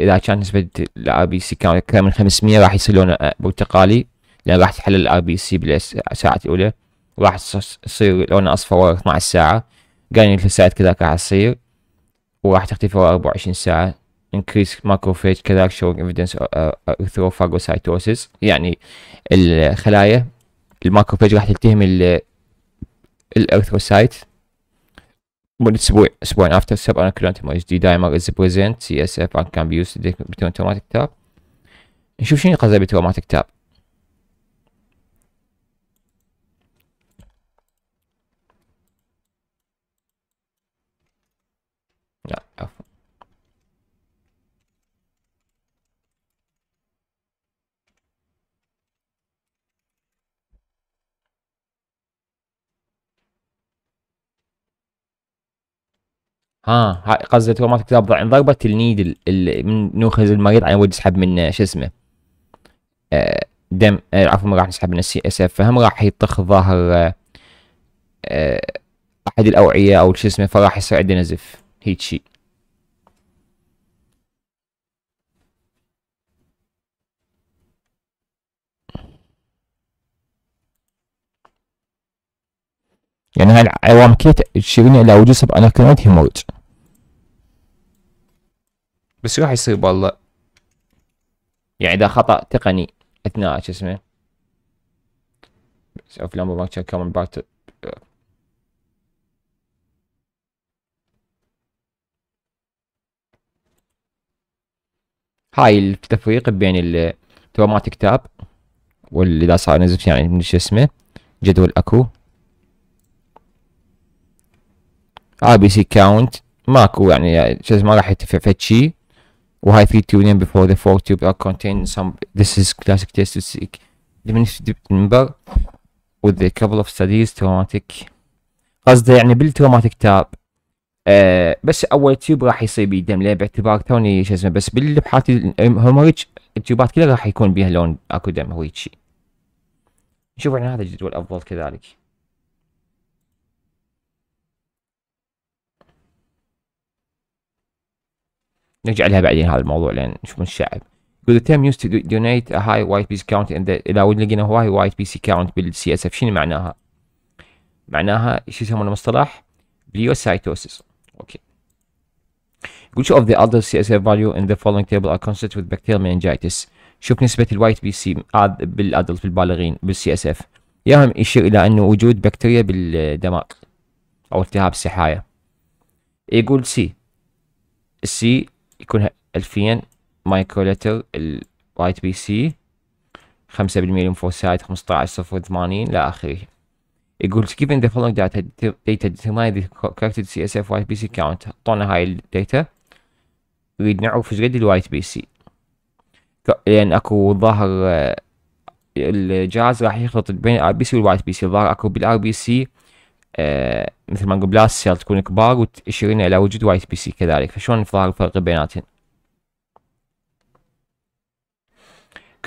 اذا كان نسبة الار بي سي كاونت اكثر من 500 راح يصير لونه برتقالي لأن يعني راح تحلل الار بي سي بالساعة الأولى راح تصير لونها أصفر ورا 12 ساعة قال الفساد كذاك راح تصير وراح تختفي ورا 24 ساعة increase macrophage كذلك showing evidence uh, uh, erythrophagocytosis يعني الخلايا الماكروفاج راح تلتهم الارثروسايت مدة اسبوع اسبوعين after sub anacolon hemorrhage the dimer is present CSF and can be used to determine traumatic tap نشوف شنو قصدي بتروماتيك تاب لا عفوا ها هاي ما تكتب ضعين ضربه النيد من نوخز المريض على ود يسحب من شو اسمه آه، دم آه، عفوا راح نسحب من السي اس اف فهم راح يطخ ظاهر آه، احد الاوعيه او شو اسمه فراح يصير عندنا زف هيتشي يعني هاي العوامل كيت تشيرني الى وجود سب اناكرونات هيموريج بس راح يصير بالله يعني اذا خطا تقني اثناء شو اسمه بس افلام باك كومن باتل هاي التفريق بين التومات تاب واللي اذا صار نزلت يعني من شو اسمه جدول اكو اي بي سي كاونت ماكو يعني شو ما راح ينتفع فد شي وهاي في تيونين before the four tube are contained some this is classic test to seek diminished number with a couple of studies traumatic قصده يعني بالتومات تاب آه بس اول تيوب راح يصير بيدم لان باعتبار توني شو اسمه بس بالبحات هوموريج التيوبات كلها راح يكون بيها لون اكو دم هيك شيء نشوف عن هذا الجدول افضل كذلك نرجع لها بعدين هذا الموضوع لان نشوف الشعب يقول the term used to donate a high white piece count in the لو لقينا هواي white piece count بال CSF شنو معناها؟ معناها شو يسمونه مصطلح؟ بليوسايتوسيس يقول Which of the other CSF value in the following table are consistent with bacterial meningitis؟ شوف نسبة الوايت بي سي بالادلت بالبالغين بالسي اس اف يهم يشير الى انه وجود بكتيريا بالدماغ او التهاب السحايا يقول سي السي يكون 2000 مايكرولتر الوايت بي سي 5% لمفوسايت 15 0 80 الى اخره يقول given the following data data determine the corrected CSF white BC count اعطونا هاي الداتا نريد نعرف ايش قد الوايت بي سي لان اكو ظاهر آه، الجهاز راح يخلط بين الار بي سي والوايت بي سي الظاهر اكو بالار آه، بي سي مثل ما نقول بلاست سيل تكون كبار وتشيرنا الى وجود وايت بي سي كذلك فشلون الظاهر الفرق بيناتهم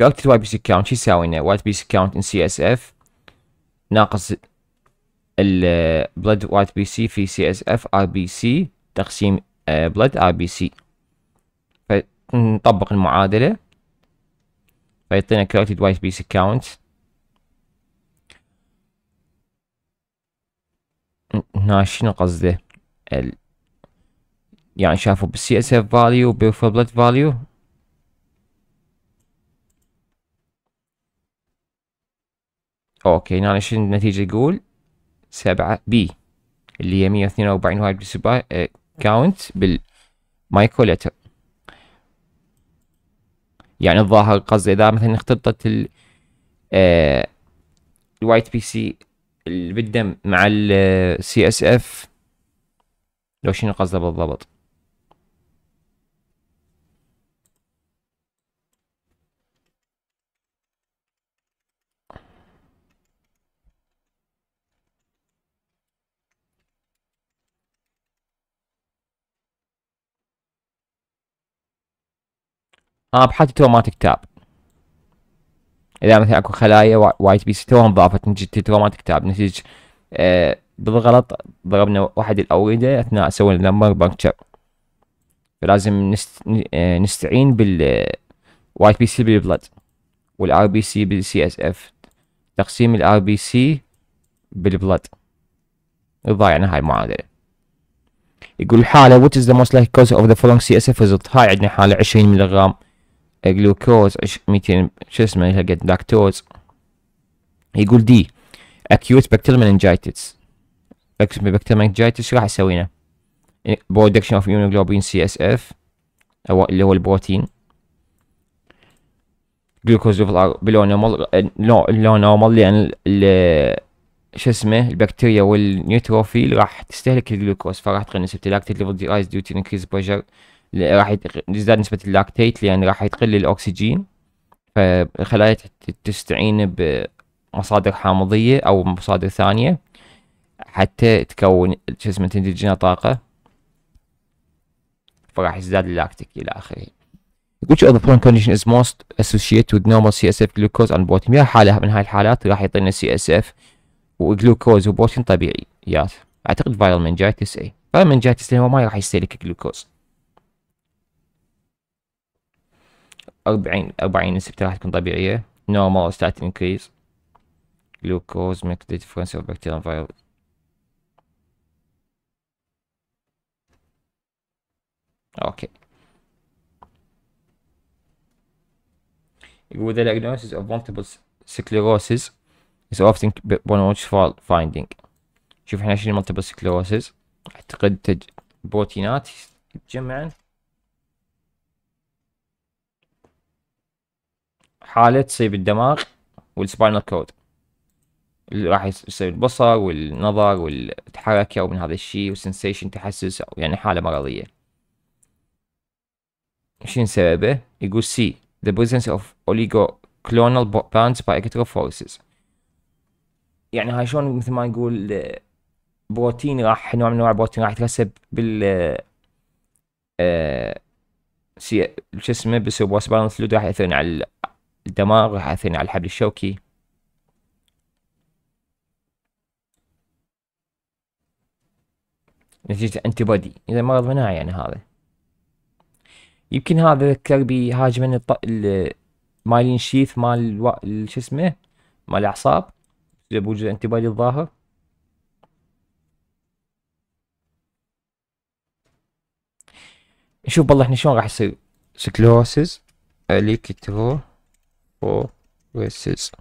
corrected وايت بي سي كاونت شو يساوي لنا وايت بي سي كاونت ان سي اس اف ناقص ال blood white BC في CSF RBC تقسيم آه، blood RBC فنطبق المعادلة فيعطينا coated white BC count هنا شنو قصده ال يعني شافوا بال CSF value وبال blood value اوكي هنا شنو النتيجة يقول سبعة بي اللي هي 142 وايد بالسباي كاونت لتر يعني الظاهر قصدي اذا مثلا اختلطت ال آه، الوايت بي سي بالدم مع السي آه، اس اف لو شنو قصده بالضبط ها بحالتي تو ما تكتاب اذا مثلا اكو خلايا وايت بي سي تو انضافت نتيجة تو ما تكتاب نتيجة آه، بالغلط ضربنا واحد الاوردة اثناء سوينا نمبر بنكتشر فلازم نست... آه، نستعين بال وايت آه، بي سي بالبلد والار بي سي بالسي اس اف تقسيم الار بي سي بالبلد ضايعنا هاي المعادلة يقول الحالة which is the most likely cause of the following CSF result هاي عندنا حالة 20 ملغرام جلوكوز 200 شو اسمه حقت لاكتوز يقول دي اكيوت بكتيريال مننجايتس بكتيريال مننجايتس راح اسوي برودكشن اوف يونوجلوبين سي اس اف او اللي هو البروتين جلوكوز ليفل ار نورمال لو لو نورمال لان شو اسمه البكتيريا والنيوتروفيل راح تستهلك الجلوكوز فراح تقل نسبه اللاكتيك ليفل دي ايز ديو تو انكريز بريشر راح تزداد نسبة اللاكتيت لأن راح تقل الأكسجين فالخلايا تستعين بمصادر حامضية أو مصادر ثانية حتى تكون جسم تنتج لنا طاقة فراح يزداد اللاكتيك إلى آخره. Which of the following condition is most associated with normal CSF glucose and protein؟ يا حالة من هاي الحالات راح يعطينا CSF وجلوكوز وبروتين طبيعي يات. أعتقد فيرال منجايتس أي. فيرال منجايتس هو ما راح يستهلك جلوكوز. 40 40 نسبته راح تكون طبيعية normal statin increase glucose make the difference of bacterial viral اوكي يقول the diagnosis of multiple sclerosis is often one which finding شوف احنا شنو multiple sclerosis اعتقد تج... بروتينات يتجمعن حاله تصيب الدماغ والسباينال كود اللي راح يصير البصر والنظر والتحركه ومن هذا الشيء وسنسيشن تحسس او يعني حاله مرضيه شنو سببه يقول سي the presence of oligoclonal bands by electrophoresis يعني هاي شلون مثل ما نقول آه، بروتين راح نوع من انواع البروتين راح يترسب بال ااا آه، آه، شو اسمه بالسيربوس بالانس راح ياثرون على الدمار راح أثني على الحبل الشوكي نتيجة انتي بودي إذا مرض مناعي يعني هذا يمكن هذا ذكر بهاجمن المايلين شيث مال شو اسمه مال الأعصاب بوجود انتي بودي الظاهر نشوف بالله احنا شلون راح يصير سكلوسز ليك 4 versus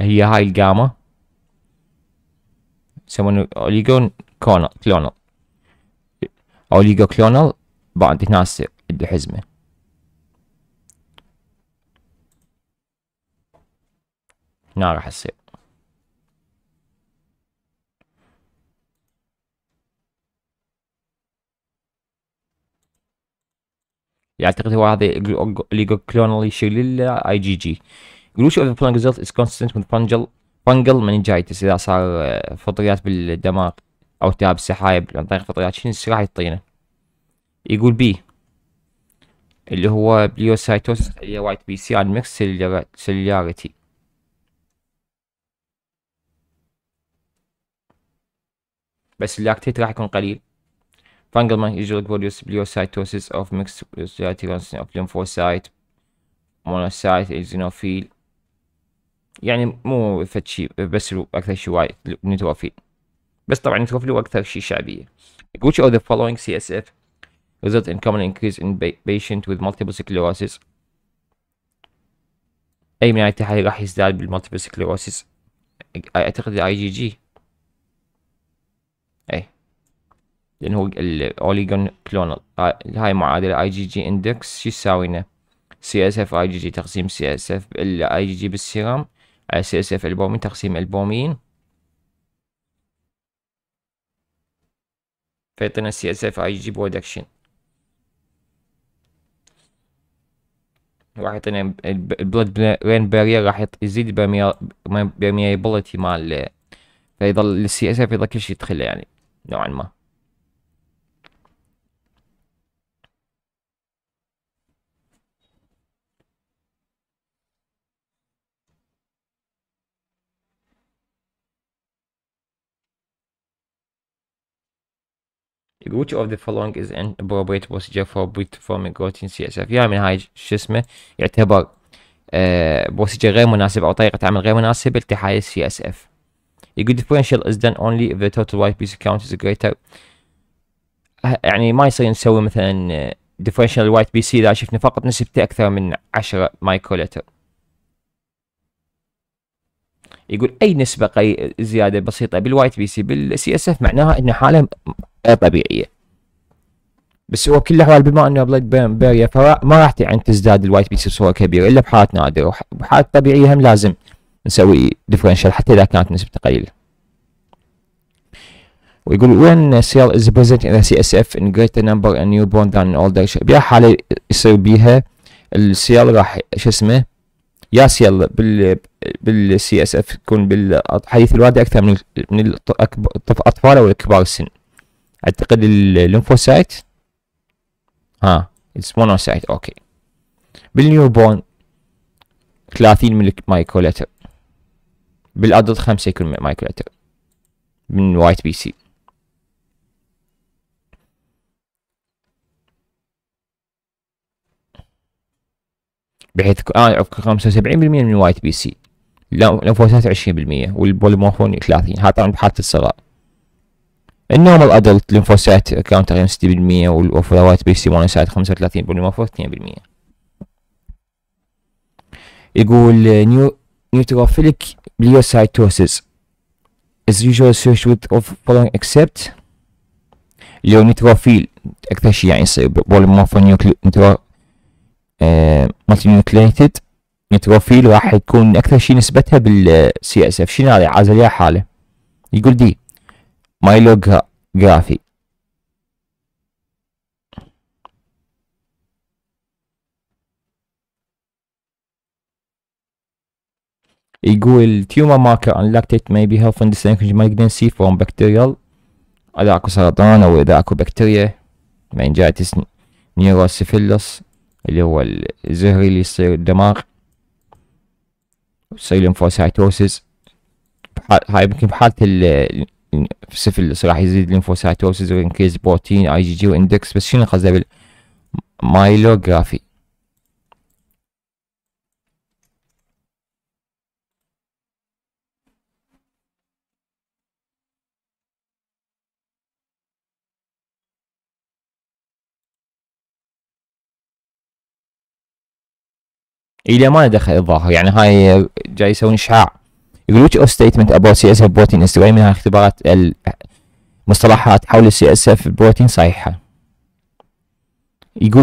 هي هاي الجاما يسمونه اوليجون كونال كلونال اوليجو كلونال بعد هنا حزمه هنا راح يصير يعتقد هو هذا ليجوكلونال شيل اي جي جي يقول شو ذا ريزلت از كونستنت من فانجل فانجل منجايتس اذا صار آه، فطريات بالدماغ او التهاب السحايب عن طريق فطريات شنو راح يعطينا يقول بي اللي هو بليوسايتوس اللي هي وايت بي سي ان ميكس سيلياريتي بس اللاكتيت راح يكون قليل Fungal usually produce pleocytosis of mixed pleocytic of lymphocyte monocyte eosinophil يعني مو فد شيء بس اكثر شيء وايد نيتروفيل بس طبعا نيتروفيل هو اكثر شيء شعبيه which of the following CSF result in common increase in patient with multiple sclerosis اي من هاي التحاليل راح يزداد بالمالتيبل سكليروسيس اعتقد الاي جي جي لأن هو الأوليجون كلونال هاي معادلة اي جي جي اندكس شو تساوينا سي اس اف اي جي جي تقسيم سي اس اف الاي جي جي بالسيرم على سي اس اف البومين تقسيم البومين فيعطينا سي اس اف اي جي برودكشن راح يعطينا البلود برين بارير راح يزيد البرميابيلتي مال فيظل السي اس اف يظل كل شيء يدخله يعني نوعا ما which of the following is an appropriate procedure for performing routine CSF يا من هاي شو اسمه يعتبر بروسيجر غير مناسب او طريقه عمل غير مناسبه لتحايل السي اس اف يقول differential is done only if the total white piece count is greater يعني ما يصير نسوي مثلا differential white بي اذا شفنا فقط نسبته اكثر من 10 مايكرو لتر. يقول اي نسبه قي... زياده بسيطه بالوايت بي سي بالسي اس اف معناها ان حاله طبيعيه بس هو كل الاحوال بما انه بلاد بيريا فما راح يعني تزداد الوايت بي سي بصوره كبيره الا بحالات نادره وبحالات طبيعيه هم لازم نسوي ديفرنشال حتى اذا كانت نسبته قليله ويقول وين سيل از بريزنت ان سي اس اف ان جريتر نمبر ان نيو بورن ذان ان اولدر بيها حاله يصير بيها السيل راح شو اسمه يا سيل بال بالسي اس اف تكون بالحديث الوادي اكثر من من الاطفال او الكبار السن اعتقد الليمفوسايت ها اتس مونوسايت اوكي بالنيو بون 30 من المايكولتر بالادلت 5 يكون مايكولتر من وايت بي سي بحيث تكون آه 75% من وايت بي سي الانفوسات 20% والبوليمورفون 30 هذا طبعا بحالة الصغار النورمال ادلت الليمفوسات كانوا تقريبا 60% والفلاوات بي سي مونوسايت 35 بوليمورفون 2% يقول نيو نيوتروفيليك بليوسايتوسيس is usually associated with of following except لو نيتروفيل اكثر شيء يعني يصير بوليمورفون نيوكلي نيوكلي مالتي نيوكليتد نتروفيل يعني راح يكون اكثر شيء نسبتها بالسي اس اف شنو هذه عازل يا حاله يقول دي مايلوغرافي يقول تيومر ماركر ان لاكتيت may be helpful in distinguishing malignancy فروم بكتيريال اذا اكو سرطان او اذا اكو بكتيريا من جاتس نيوروسيفيلوس اللي هو الزهري اللي يصير الدماغ الليمفوسايتوسيس هاي يمكن بحالة السفل راح يزيد الليمفوسايتوسيس وينكيز بروتين اي جي جي واندكس بس شنو قصده بالمايلوغرافي الى ما دخل الظاهر يعني هاي جاي يسوون اشعاع يقول ستيتمنت of سي اس اف بروتين استوى من اختبارات المصطلحات حول اف بروتين صحيحة يقول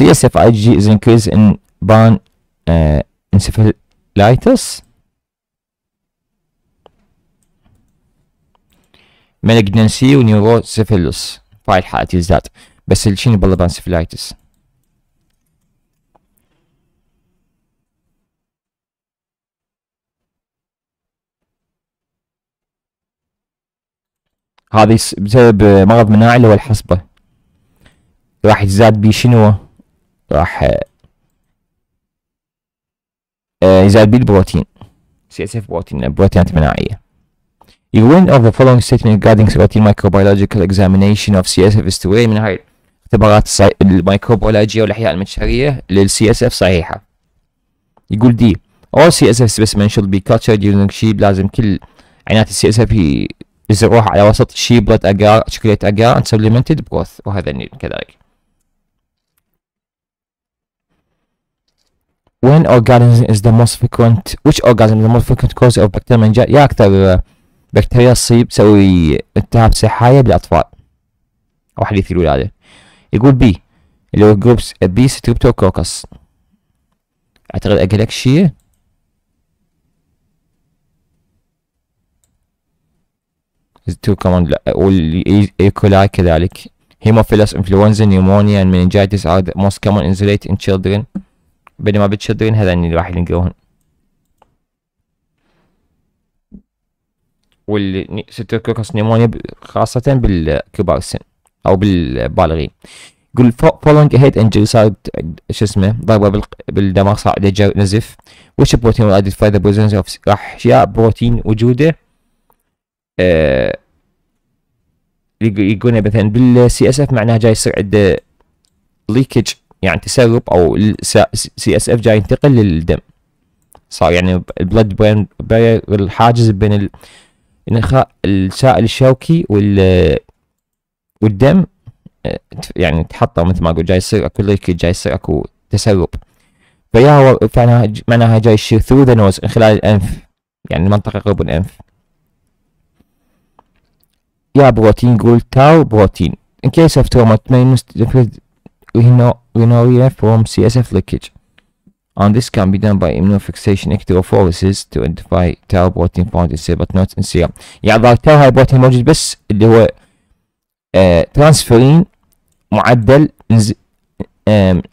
اس اف اي جي از انكريز ان بان انسفلايتس مالجنسي ونيوروسيفيلوس هاي الحالات يزداد بس الشين بالله بانسفلايتس هذه بسبب مرض مناعي اللي هو الحصبة راح يزداد بي شنو راح آه، يزداد بي البروتين سي اس اف بروتين يعني بروتينات مناعية You win of the following statement regarding routine microbiological examination of CSF is to من هاي الاختبارات الميكروبيولوجية والأحياء المتشرية لل CSF صحيحة يقول دي all CSF specimens should be cultured during sheep لازم كل عينات السي اس يزرعوها على وسط شيبلة أجار شكلة أجار and supplemented growth وهذا النيل كذلك When organism is the most frequent which organism is the most frequent cause of bacterial meningitis يا أكثر بكتيريا آه، تصيب تسوي التهاب صحية بالأطفال أو حديث الولادة يقول بي اللي هو جروبس بي ستريبتوكوكس أعتقد أجلكشية common E. والإيكولاي كذلك Hemophilus influenza pneumonia and meningitis are the most common in in children بينما children هذا اللي راح نلقاهم والستركوكوس نيمونيا خاصة بالكبار السن أو بالبالغين يقول following a head injury صارت شو اسمه ضربة بالدماغ صار نزف which protein will identify the presence of راح أشياء بروتين وجوده آه يقولون مثلا بالسي اس اف معناها جاي يصير عنده ليكج يعني تسرب او السي اس اف جاي ينتقل للدم صار يعني البلد برين بارير الحاجز بين النخاع السائل الشوكي وال والدم يعني تحطم مثل ما اقول جاي يصير اكو ليكج جاي يصير اكو تسرب فيا هو معناها جاي يصير ثرو ذا نوز من خلال الانف يعني المنطقه قرب الانف يا بروتين قول تاو بروتين in case of trauma it may minus liquid rhinorrhea from CSF leakage and this can be done by immunofixation electrophoresis to identify tau protein found in cell but not in serum يعني ضاغ tau هاي بروتين موجود بس اللي هو ترانسفيرين معدل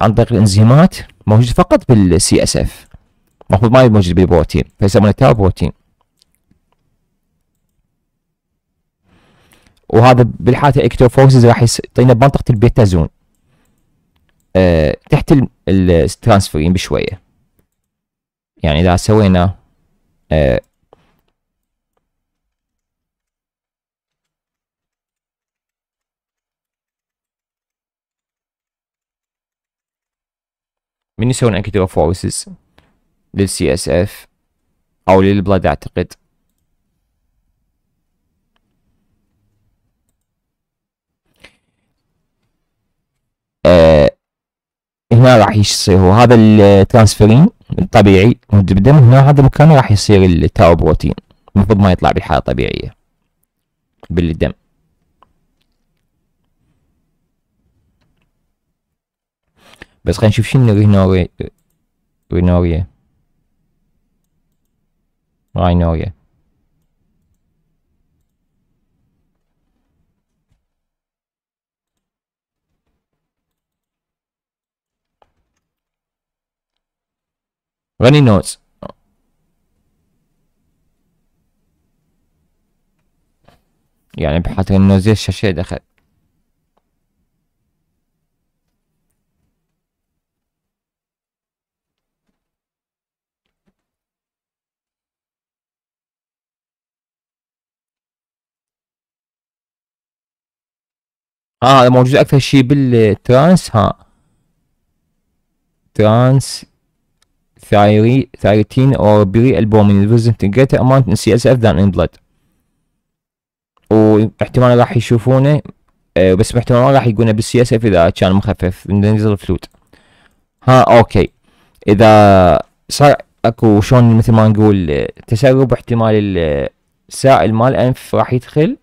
عن طريق الانزيمات موجود فقط بالسي اس اف المفروض ما موجود بالبروتين فيسمونه تاو بروتين وهذا بالحالة الاكتروفورسز راح يعطينا بمنطقة البيتا زون آه، تحت الترانسفيرين بشوية يعني اذا سوينا آه، من يسوون فورسز للسي اس اف او للبلد اعتقد هنا راح يصير هو هذا الترانسفيرين الطبيعي موجود بالدم هنا هذا المكان راح يصير التاو بروتين المفروض ما يطلع بالحالة الطبيعية بالدم بس خلينا نشوف شنو رينوريا رينوريا راينوريا غني نوز يعني بحط زي الشاشة دخل اه موجود اكثر شيء بالترانس ها ترانس 13 أو بري ألبوم من الفيزنت greater سي اس اف دان ان بلاد واحتمال راح يشوفونه آه، بس ما راح يقولونه بالسي اس اف اذا كان مخفف نزل فلوت ها اوكي اذا صار اكو شلون مثل ما نقول آه، تسرب احتمال السائل آه، مال انف راح يدخل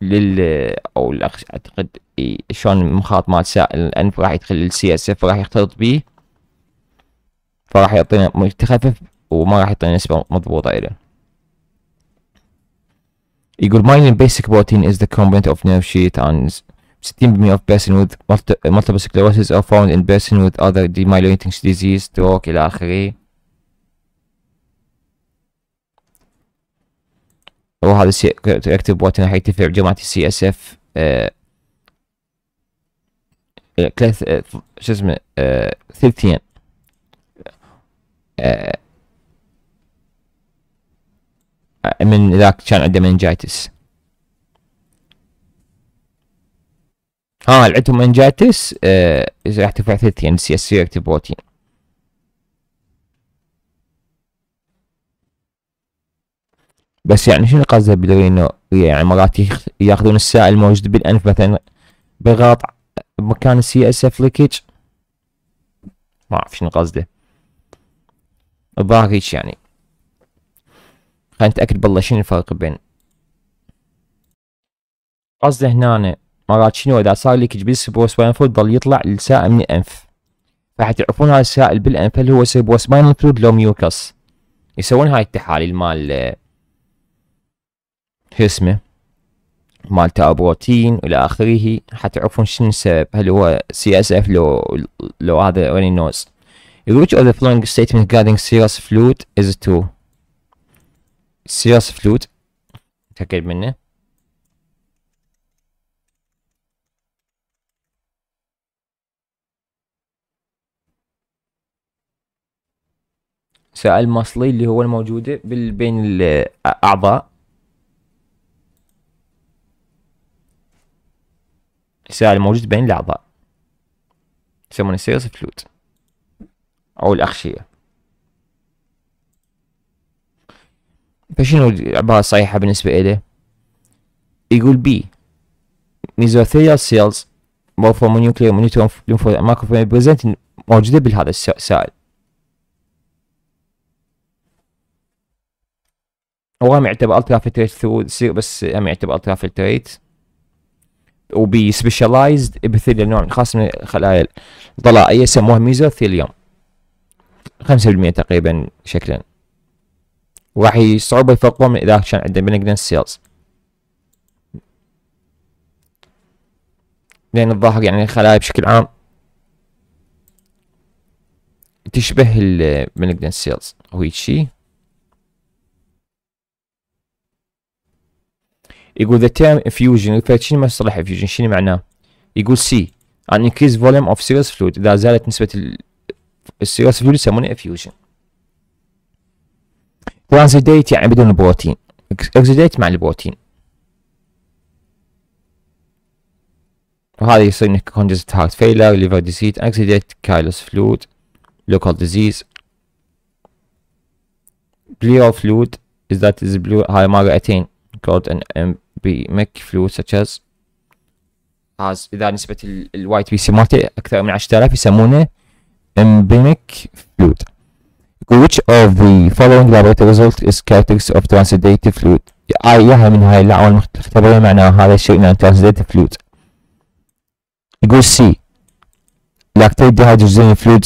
لل او الأخش... اعتقد شلون المخاط مال سائل الانف راح يدخل للسي اس اف راح يختلط بيه فراح يعطينا تخفف وما راح يعطينا نسبة مضبوطة إله يقول mining basic protein is the component of nerve شيت and 60% of person with multiple sclerosis are found in person with other demyelinating disease stroke إلى آخره وهذا السي... اكتب وات راح يرتفع بجماعة السي آه، آه، اس اف آه، ثلاث شو اسمه ثلثين من ذاك كان عنده منجيتس ها عندهم منجيتس راح يرتفع ثلثين السي اس اف يكتب بروتين بس يعني شنو قصده بالري انه يعني مرات ياخذون السائل الموجود بالانف مثلا بغاط مكان السي اس اف ليكج ما اعرف شنو قصده الظاهر هيج يعني خلينا نتاكد بالله شنو الفرق بين قصده هنا أنا. مرات شنو اذا صار ليكج بالسبوس فود ضل يطلع السائل من الانف راح تعرفون هذا السائل بالانف هل هو سبوس ما المفروض لو ميوكس يسوون هاي التحاليل مال شو اسمه مالته بروتين والى اخره حتعرفون شنو السبب هل هو سي اس اف لو لو هذا ريني نوز which of the following statement regarding serious flute is true serious flute تأكد منه سؤال مصلي اللي هو الموجودة بين الأعضاء السائل الموجود بين الأعضاء يسمون السيلز فلوت أو الأغشية فشنو العبارة الصحيحة بالنسبة إلي؟ يقول بي ميزوثيريال سيلز موفو مورفومونيوكلير مونيتون لنفو ماكروفيل بريزنت موجودة بهذا السائل هو ما يعتبر الترا فلتريت بس ما يعتبر الترا فلتريت وبيسبيشلايزد بثيليا نوع من خاص من الخلايا الضلائية يسموها ميزوثيليوم خمسة بالمئة تقريبا شكلا وراح يصعب يفرقون من إذا كان عنده بنجنس سيلز لأن الظاهر يعني الخلايا بشكل عام تشبه البنجنس سيلز شيء يقول the term infusion قلت شنو مصطلح infusion شنو معناه يقول سي an increased volume of serous fluid اذا زادت نسبة السيروس فلويد يسمونه infusion ترانزيديت يعني بدون البروتين اكزيديت مع البروتين وهذا يصير انك كونجست هارت فيلر ليفر ديزيز اكزيديت كايلوس فلويد لوكال ديزيز بليو فلويد is that is blue هاي ما رئتين كولد ان بمك فلوس اتشز از اذا نسبه الوايت بي سي مالتي اكثر من 10000 يسمونه امبيمك فلود which of the following laboratory result is characteristic of transudative fluid اي آه، اياها من هاي العوامل المختبره معناها هذا الشيء انه transudative fluid يقول سي لاكتيد دي هيدروجين فلود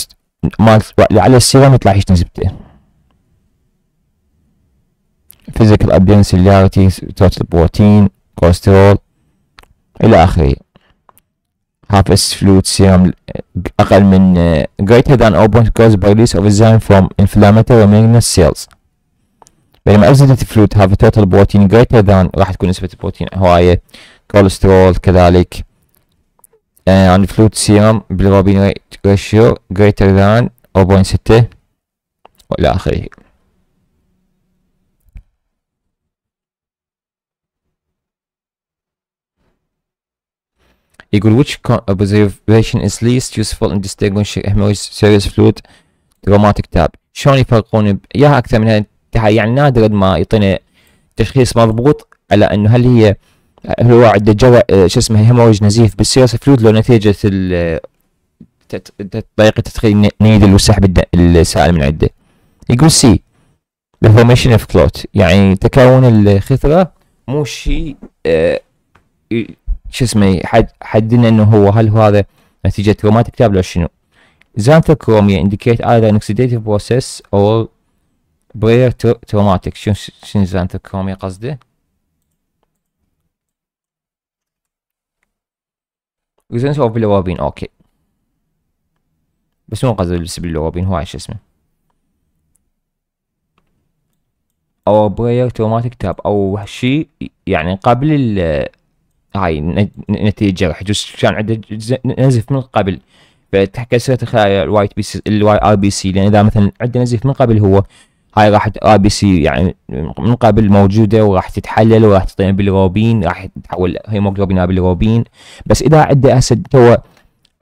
مالت على السيرم يطلع هيك نسبته physical appearance similarity total protein cholesterol إلى آخره half S fluid serum أقل من greater than or point by release of enzyme from inflammatory malignant cells بينما أفزدة الفلوت have a total protein greater than راح تكون نسبة البروتين هواية كوليسترول كذلك عند فلويد سيرم بالروبين ريشيو greater than 0.6 وإلى آخره يقول which observation is least useful in distinguishing hemorrhage serious fluid traumatic tab شلون يفرقون اياها اكثر من الاتحاد يعني نادر ما يعطينا تشخيص مضبوط على انه هل هي هل هو عنده جو شو اسمه هيموريج نزيف بالسيرس فلود لو نتيجه ال طريقه تدخيل نيدل وسحب السائل من عنده يقول سي the formation of clot يعني تكون الخثرة مو شيء آه، شو اسمه حد حدنا انه هو هل هو هذا نتيجه كروماتيك تاب لو شنو xanthal chromia indicate either an oxidative process or prior traumatic شنو شنو xanthal chromia قصده presence of bilirubin اوكي بس مو قصده بالبلوروبين هو شو اسمه or prior traumatic tap او شيء يعني قبل ال هاي نتيجة راح يجوز كان عنده نزف من قبل فتحكي الخلايا خلايا الوايت بي سي الواي ار بي سي لان اذا مثلا عنده نزف من قبل هو هاي راح ار بي سي يعني من قبل موجوده وراح تتحلل وراح تعطينا بالروبين راح تتحول هيموجلوبين بالروبين بس اذا عنده اسد تو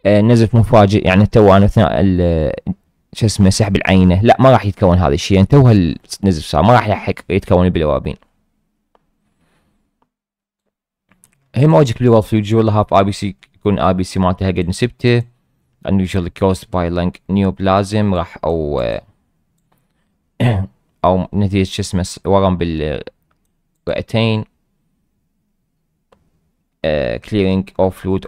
آه، نزف مفاجئ يعني تو انا اثناء شو اسمه سحب العينه لا ما راح يتكون هذا الشيء يعني تو النزف صار ما راح يتكون بالروبين هي ما وجهك بالويب فيوجي والله هاب اي بي سي يكون اي بي سي مالتها قد نسبته unusual caused by link neoplasm راح او آه، او نتيجة شو اسمه ورم بالرئتين اوف آه، clearing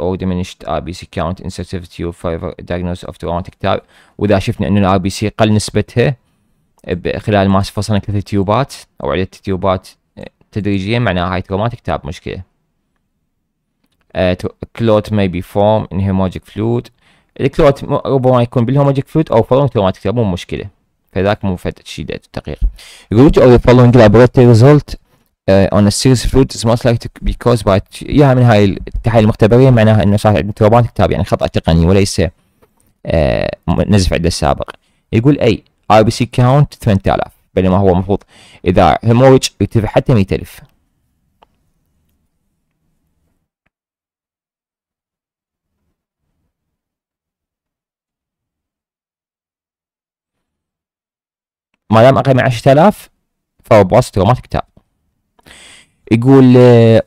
او دمنشت اي بي سي كاونت insensitivity of فايفر diagnosis اوف traumatic تاب واذا شفنا انه الاي بي سي قل نسبتها خلال ما فصلنا ثلاث تيوبات او عدة تيوبات تدريجيا معناها هاي تروماتيك تاب مشكله كلوت uh, may be formed in hemorrhagic fluid الكلوت ربما يكون بالهوموجيك فلود او فورم كلوماتيك مو مشكله فذاك مو فد شيء دقيق root of the following laboratory result uh, on a serious fluid is most likely to be caused by اياها من هاي التحاليل المختبريه معناها انه صار عندنا ترابان كتاب يعني خطا تقني وليس uh, نزف عده سابق يقول اي ار بي سي كاونت 8000 بينما هو المفروض اذا هيموريج يرتفع حتى 100000 ما دام اقل من 10000 فهو بوست وما تكتب يقول uh,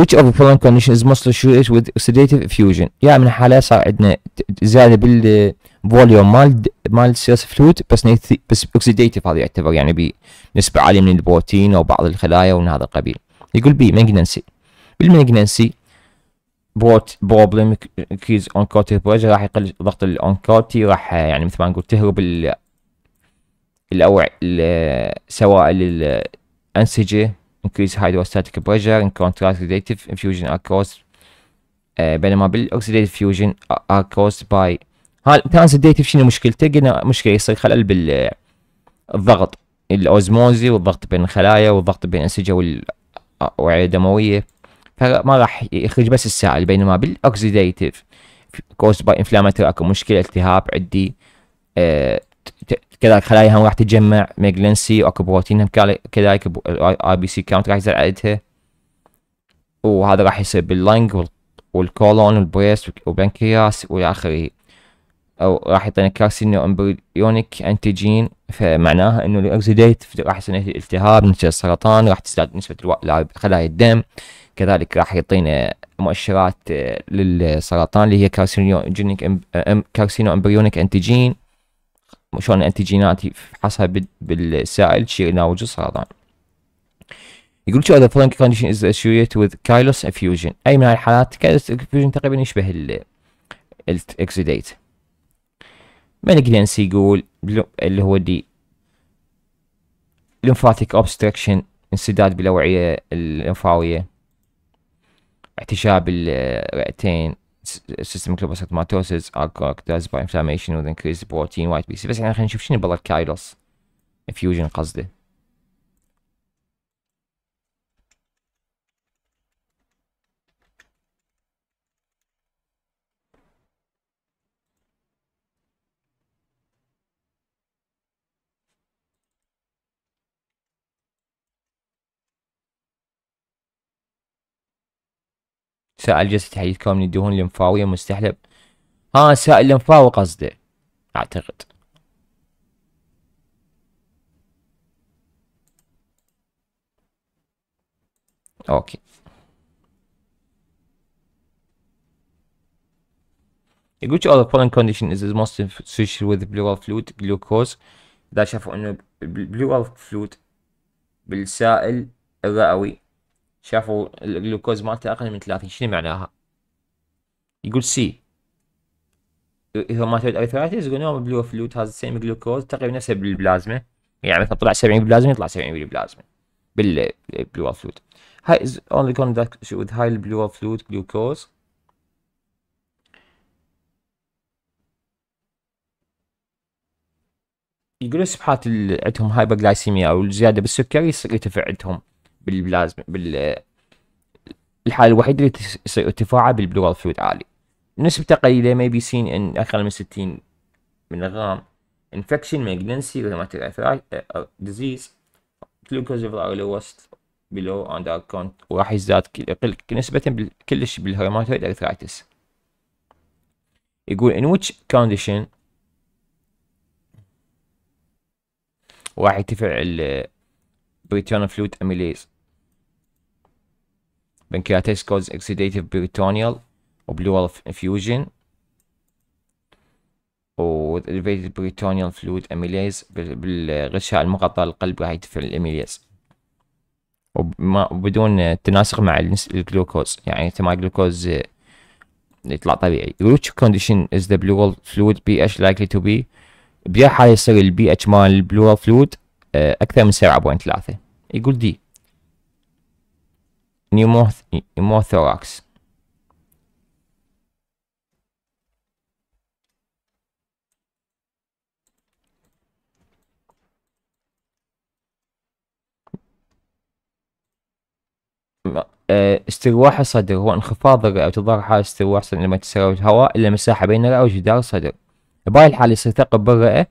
which of the following condition is most associated with oxidative effusion يا من حالة صار عندنا زياده بالفوليوم مال مال سيلز فلوت بس نيثي بس اوكسيديتيف هذا يعتبر يعني بنسبه عاليه من البروتين او بعض الخلايا ومن هذا القبيل يقول بي ماجنسي بالماجنسي بروت بروبلم كيز اون كوتي راح يقل ضغط كوتي راح يعني مثل ما نقول تهرب الأوع سواء الانسجه increase hydrostatic pressure in contrast oxidative infusion are caused آه، بينما بالاوكسيديتيف فيوجن are caused by ها الترانسديتيف شنو مشكلته؟ قلنا مشكله يصير خلل بالضغط الاوزموزي والضغط بين الخلايا والضغط بين الانسجه والاوعيه الدمويه فما راح يخرج بس السائل بينما بالاوكسيديتيف caused by inflammatory اكو مشكله التهاب عندي آه كذلك هم راح تتجمع ميجلنسي واكو بروتين هم كذلك اي بي سي كاونت راح يزيد عددها وهذا راح يصير باللنج والكولون والبريس والبنكرياس والى اخره او راح يعطينا كارسينو امبريونيك انتيجين فمعناها انه الاكسيديت راح يصير التهاب نتيجه السرطان راح تزداد نسبه خلايا الدم كذلك راح يعطينا مؤشرات آه، للسرطان اللي هي كارسينو كارسينو امبريونيك انتيجين شلون الانتيجينات يفحصها بالسائل شي ناوج السرطان يقول شو the following condition is associated with كايلوس effusion اي من الحالات كايلوس effusion تقريبا يشبه ال الاكسيديت مالجنسي يقول اللي هو دي lymphatic obstruction انسداد بالاوعيه الليمفاويه احتشاب الرئتين systemic lupus erythematosus are characterized by inflammation with increased protein white base بس يعني خلينا نشوف شنو بالله الكايلوس effusion قصده سائل جسد حيث يتكون من الدهون لمفاوية مستحلب ها سائل لمفاوي قصده أعتقد أوكي يقول all the pollen condition is most associated with pleural fluid glucose إذا شافوا إنه pleural fluid بالسائل الرئوي شافوا الجلوكوز مالته اقل من 30 شنو معناها؟ يقول سي اذا هيروماتويد ارثرايتس نوم بلو فلوت هاز سيم جلوكوز تقريبا نفسه بالبلازما يعني مثلا طلع 70 بلازما يطلع 70 بالبلازما بالبلو فلوت هاي از اونلي كونتاكت وذ هاي البلو فلوت جلوكوز يقولون سبحات عندهم جلايسيميا او الزياده بالسكر يصير يرتفع عندهم بالبلازما بال الحالة الوحيدة اللي يصير ارتفاعها بالبلور فلويد عالي نسبته قليلة ما بي سين ان اقل من 60 من infection انفكشن rheumatic arthritis uh, disease glucose of our lowest below and our count وراح يزداد نسبة كلش بالهرماتويد ارثرايتس يقول ان ويتش كونديشن راح يرتفع ال بريتون فلوت اميليز pancreatitis كوز اكسيديتيف بيريتونيال وبلورال انفيوجن و elevated بريتونيال فلويد اميليز بالغشاء المغطى للقلب راح يدفع الاميليز وبدون تناسق مع الجلوكوز يعني انت مع الجلوكوز يطلع آه، طبيعي which condition is the pleural fluid pH likely to be بيا حالة يصير ال pH مال البلورال آه، فلويد أكثر من سبعة بوينت ثلاثة يقول دي pneumothorax استرواح الصدر هو انخفاض الرئة وتظهر حالة استرواح الصدر لما تسرب الهواء إلى مساحة بين الرئة وجدار الصدر بهاي الحالة يصير ثقب بالرئة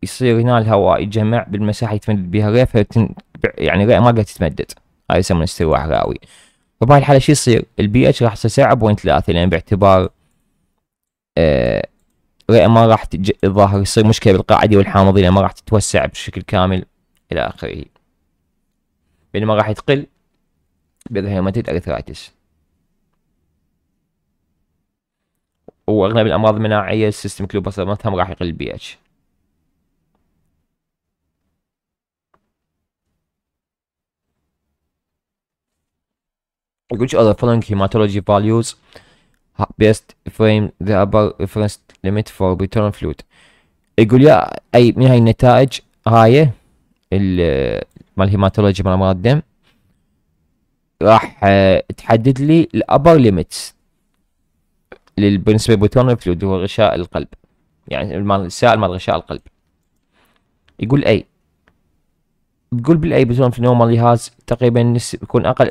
فيصير هنا الهواء يتجمع بالمساحة يتمدد بها الرئة فتن... يعني الرئة ما قاعدة تتمدد هاي يسمونه استواء حراوي فبهاي الحالة شو يصير البي اتش راح تصير سبعة بوينت ثلاثة لأن باعتبار آه ما راح تظهر يصير مشكلة بالقاعدة والحامضية لأن ما راح تتوسع بشكل كامل إلى آخره بينما راح تقل بالهيماتيت أرثرايتس واغلب الامراض المناعيه السيستم كلوبس ما راح يقل البي اتش which are the following hematology values best frame the upper reference limit for return fluid يقول يا اي من هاي النتائج هاي مال هيماتولوجي مال امراض الدم راح آه، تحدد لي الابر ليميتس بالنسبه للبوتون فلود هو غشاء القلب يعني مال السائل مال غشاء القلب يقول اي بقول بالايبزون في نورمالي هاز تقريبا نسب يكون اقل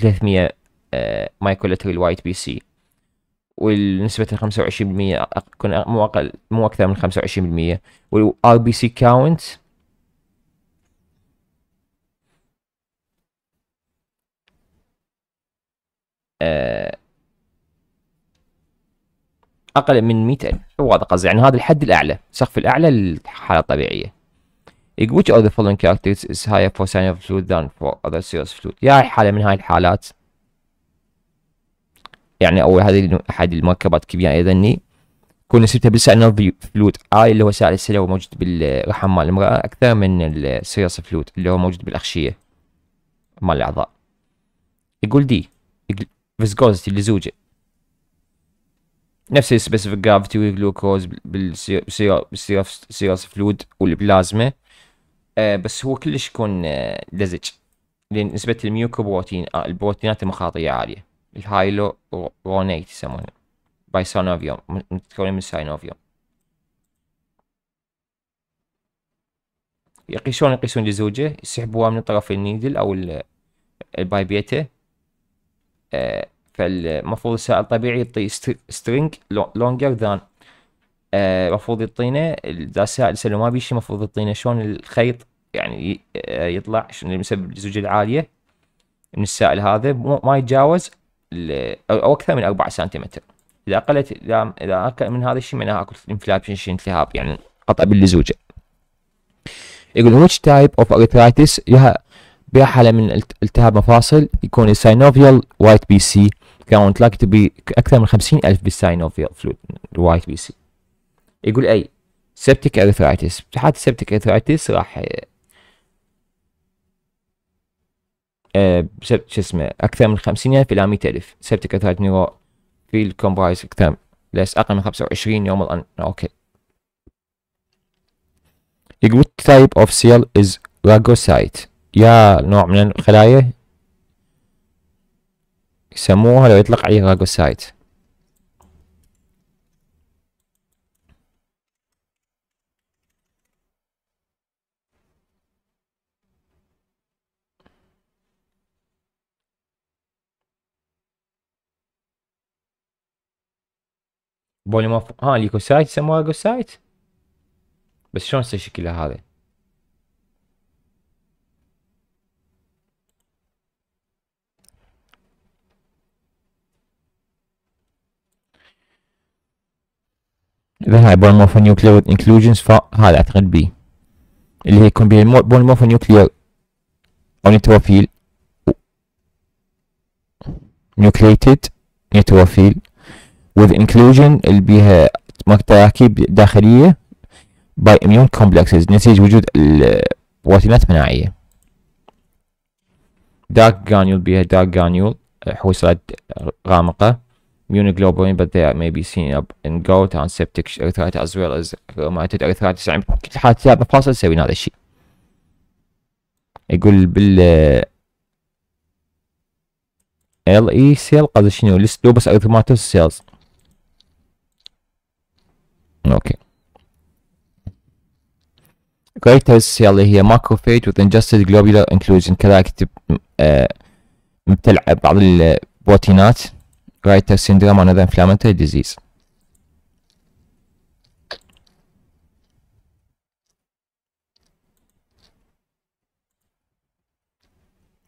300 مايكولتري وايت بي سي والنسبة 25% تكون مو اقل مو اكثر من 25% والار بي سي كاونت اقل من 200 واضح قصدي يعني هذا الحد الاعلى سقف الاعلى للحاله الطبيعيه which of the following characters is higher for of fluid than for other cirrus fluid يا حالة من هاي الحالات يعني أول هذه أحد المركبات الكيميائية إني كون نسبتها بالساينال فلوت عالي اللي هو سائل السلة وموجود بالرحم مال المرأة أكثر من السيرس فلوت اللي هو موجود بالأخشية مال الأعضاء يقول دي فيسكوزيتي لزوجة نفس السبيسيفيك جرافيتي والجلوكوز بالسيرس فلوت والبلازما آه بس هو كلش يكون آه لزج لان نسبه الميوكو بروتين آه البروتينات المخاطيه عاليه الهايلو رونيت يسمونه باي سانوفيوم متكونين من ساينوفيوم يقيسون يقيسون لزوجه يسحبوها من طرف النيدل او البايبيته آه، فالمفروض السائل الطبيعي يعطي سترينج لونجر ذان المفروض آه يعطينا السائل سلو ما بيشي المفروض يعطينا شلون الخيط يعني آه، يطلع مسبب الزجاج العالية من السائل هذا ما يتجاوز أو أكثر من 4 سنتيمتر إذا أقلت إذا أقل من هذا الشيء معناها أكو انفلابشن التهاب يعني قطع باللزوجة يقول which type of arthritis يها بها حالة من التهاب مفاصل يكون الساينوفيال وايت بي سي كانت لاك بي أكثر من 50 ألف بالساينوفيال فلويد الوايت بي سي يقول اي سبتك ارثرايتس حتى سبتك ارثرايتس راح أه شو اسمه اكثر من خمسين الف الى 100000 الف سبتك ارثرايتس نيرو في الكومبرايز اكثر ليس اقل من خمسة يوم الان آه، اوكي يقول تايب اوف سيل از راجوسايت يا نوع من الخلايا يسموها لو يطلق عليه راجوسايت بوليمورف ها ليكوسايت يسموها ليكوسايت بس شلون تصير شكلها هذا اذا هاي بوليمورف نيوكلير انكلوجنز فهذا اعتقد بي اللي هي يكون بها بوليمورف نيوكلير نيتروفيل نيوكليتد نيتروفيل with inclusion اللي بيها تراكيب داخلية by immune complexes نتيجة وجود البروتينات مناعية dark granule بيها dark granule حويصلات غامقة immunoglobulin but they may be seen up in gout and septic erythritis as well as rheumatoid arthritis يعني كل حالات لعبة مفاصل تسوي هذا الشيء يقول بال ال اي سيل قصد شنو لوبس ارثماتوس سيلز Okay. Greater cell اللي هي macrophage with ingested globular inclusion كذلك تب آه بتلعب بعض البروتينات Greater syndrome another inflammatory disease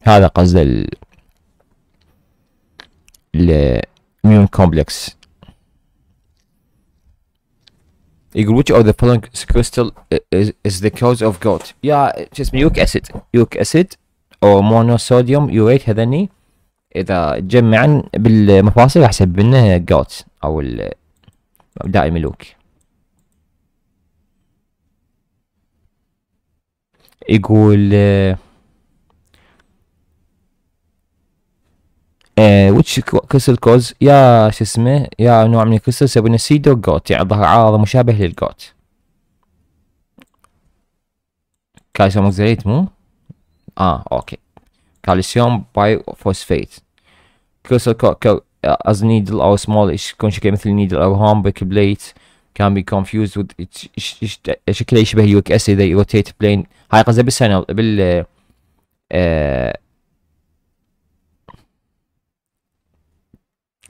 هذا قصد ال ال immune complex يقول which of the following crystal is, is the cause of gout يا شو اسمه يوك اسيد يوك اسيد او مونوصوديوم يوريت هذني اذا جمعا بالمفاصل راح يسبب لنا جوت او داء الملوك يقول إيه، وش كسل كوز يا شو اسمه يا نوع من الكسل يسمونه سيدو جوت يعني ظهر عارض مشابه للجوت كالسيوم اوكزاليت مو؟ اه اوكي كالسيوم باي فوسفيت كسل كو از نيدل او سمول يكون شكل مثل نيدل او بيك بليت كان بي confused شكله يشبه يوك اسيد they يروتيت بلين هاي قصدي بالسنة بال آه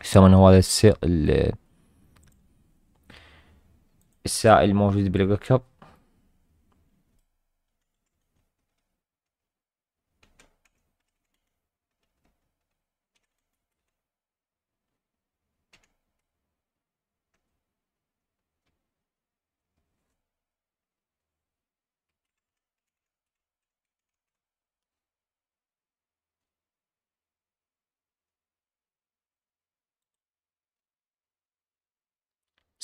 يسمونه هذا السائل السائل موجود بالبيك اب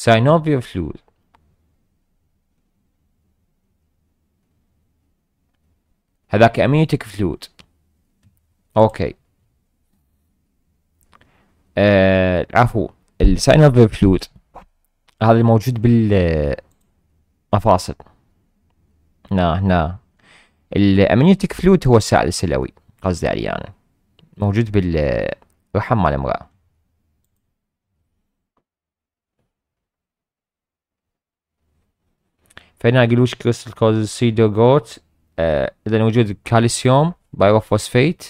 ساينوفيا فلول هذاك اميتك فلود اوكي آه عفوا الساينوفيا فلود هذا الموجود بال مفاصل هنا هنا الامنيوتيك فلوت هو السائل السلوي قصدي علي انا موجود بالرحم مال امراه فهنا وش كريستال كوز سيدو جوت آه اذا وجود كالسيوم بايروفوسفيت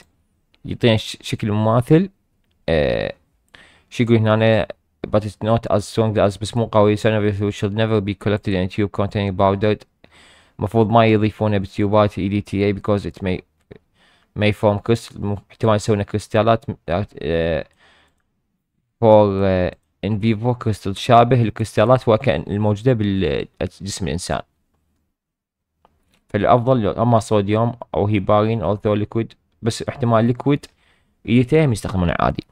يعطينا شكل مماثل آه شو يقول هنا but it's not as strong as بس مو قوي so should never be collected in a tube containing powdered المفروض ما يضيفونه بالتيوبات اي e دي تي اي because it may may form crystal احتمال يسوون كريستالات uh, for uh, ان فيفو كريستال تشابه الكريستالات وكأن الموجودة بالجسم الإنسان فالأفضل لو أما صوديوم أو هيبارين أو ثو ليكويد بس احتمال ليكويد يتهم يستخدمونه عادي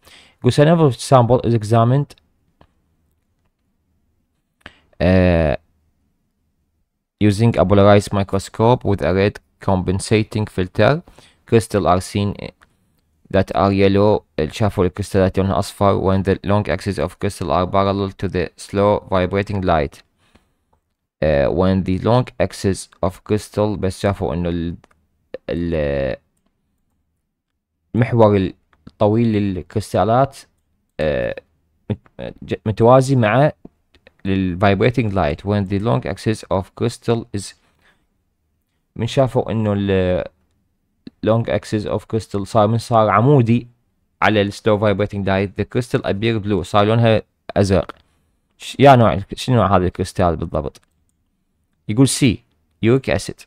قلت another sample is examined uh, using a polarized microscope with a red compensating filter crystal are seen that are yellow شافوا الكريستالات لونها أصفر when the long axis of crystal are parallel to the slow vibrating light uh, when the long axis of crystal بس شافوا انه ال المحور الطويل للكريستالات متوازي مع ال vibrating light when the long axis of crystal is من شافوا انه long axis of crystal صار من صار عمودي على ال slow vibrating diet the crystal appear blue صار لونها ازرق يا نوع شنو نوع هذا الكريستال بالضبط يقول سي يوريك اسيد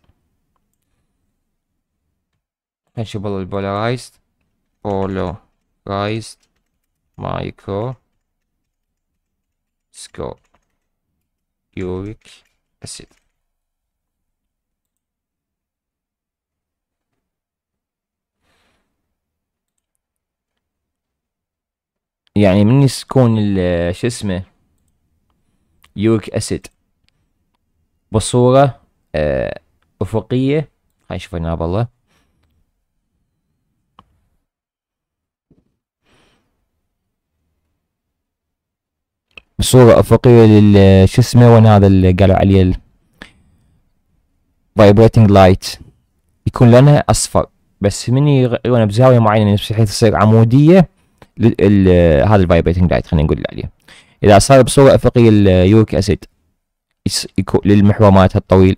نشوف البولارايزد بولارايزد مايكرو سكوب يوريك اسيد يعني من يسكون شو اسمه يوريك اسيد بصورة آه افقية هاي هنا بالله بصورة افقية لل شو اسمه وين هذا اللي قالوا عليه فايبريتنج لايت يكون لونها اصفر بس من يغيرونه بزاوية معينة يعني بحيث تصير عمودية هذا الفايبريتنج لايت خلينا نقول عليه اذا صار بصوره افقيه اليوريك اسيد للمحور مالتها الطويل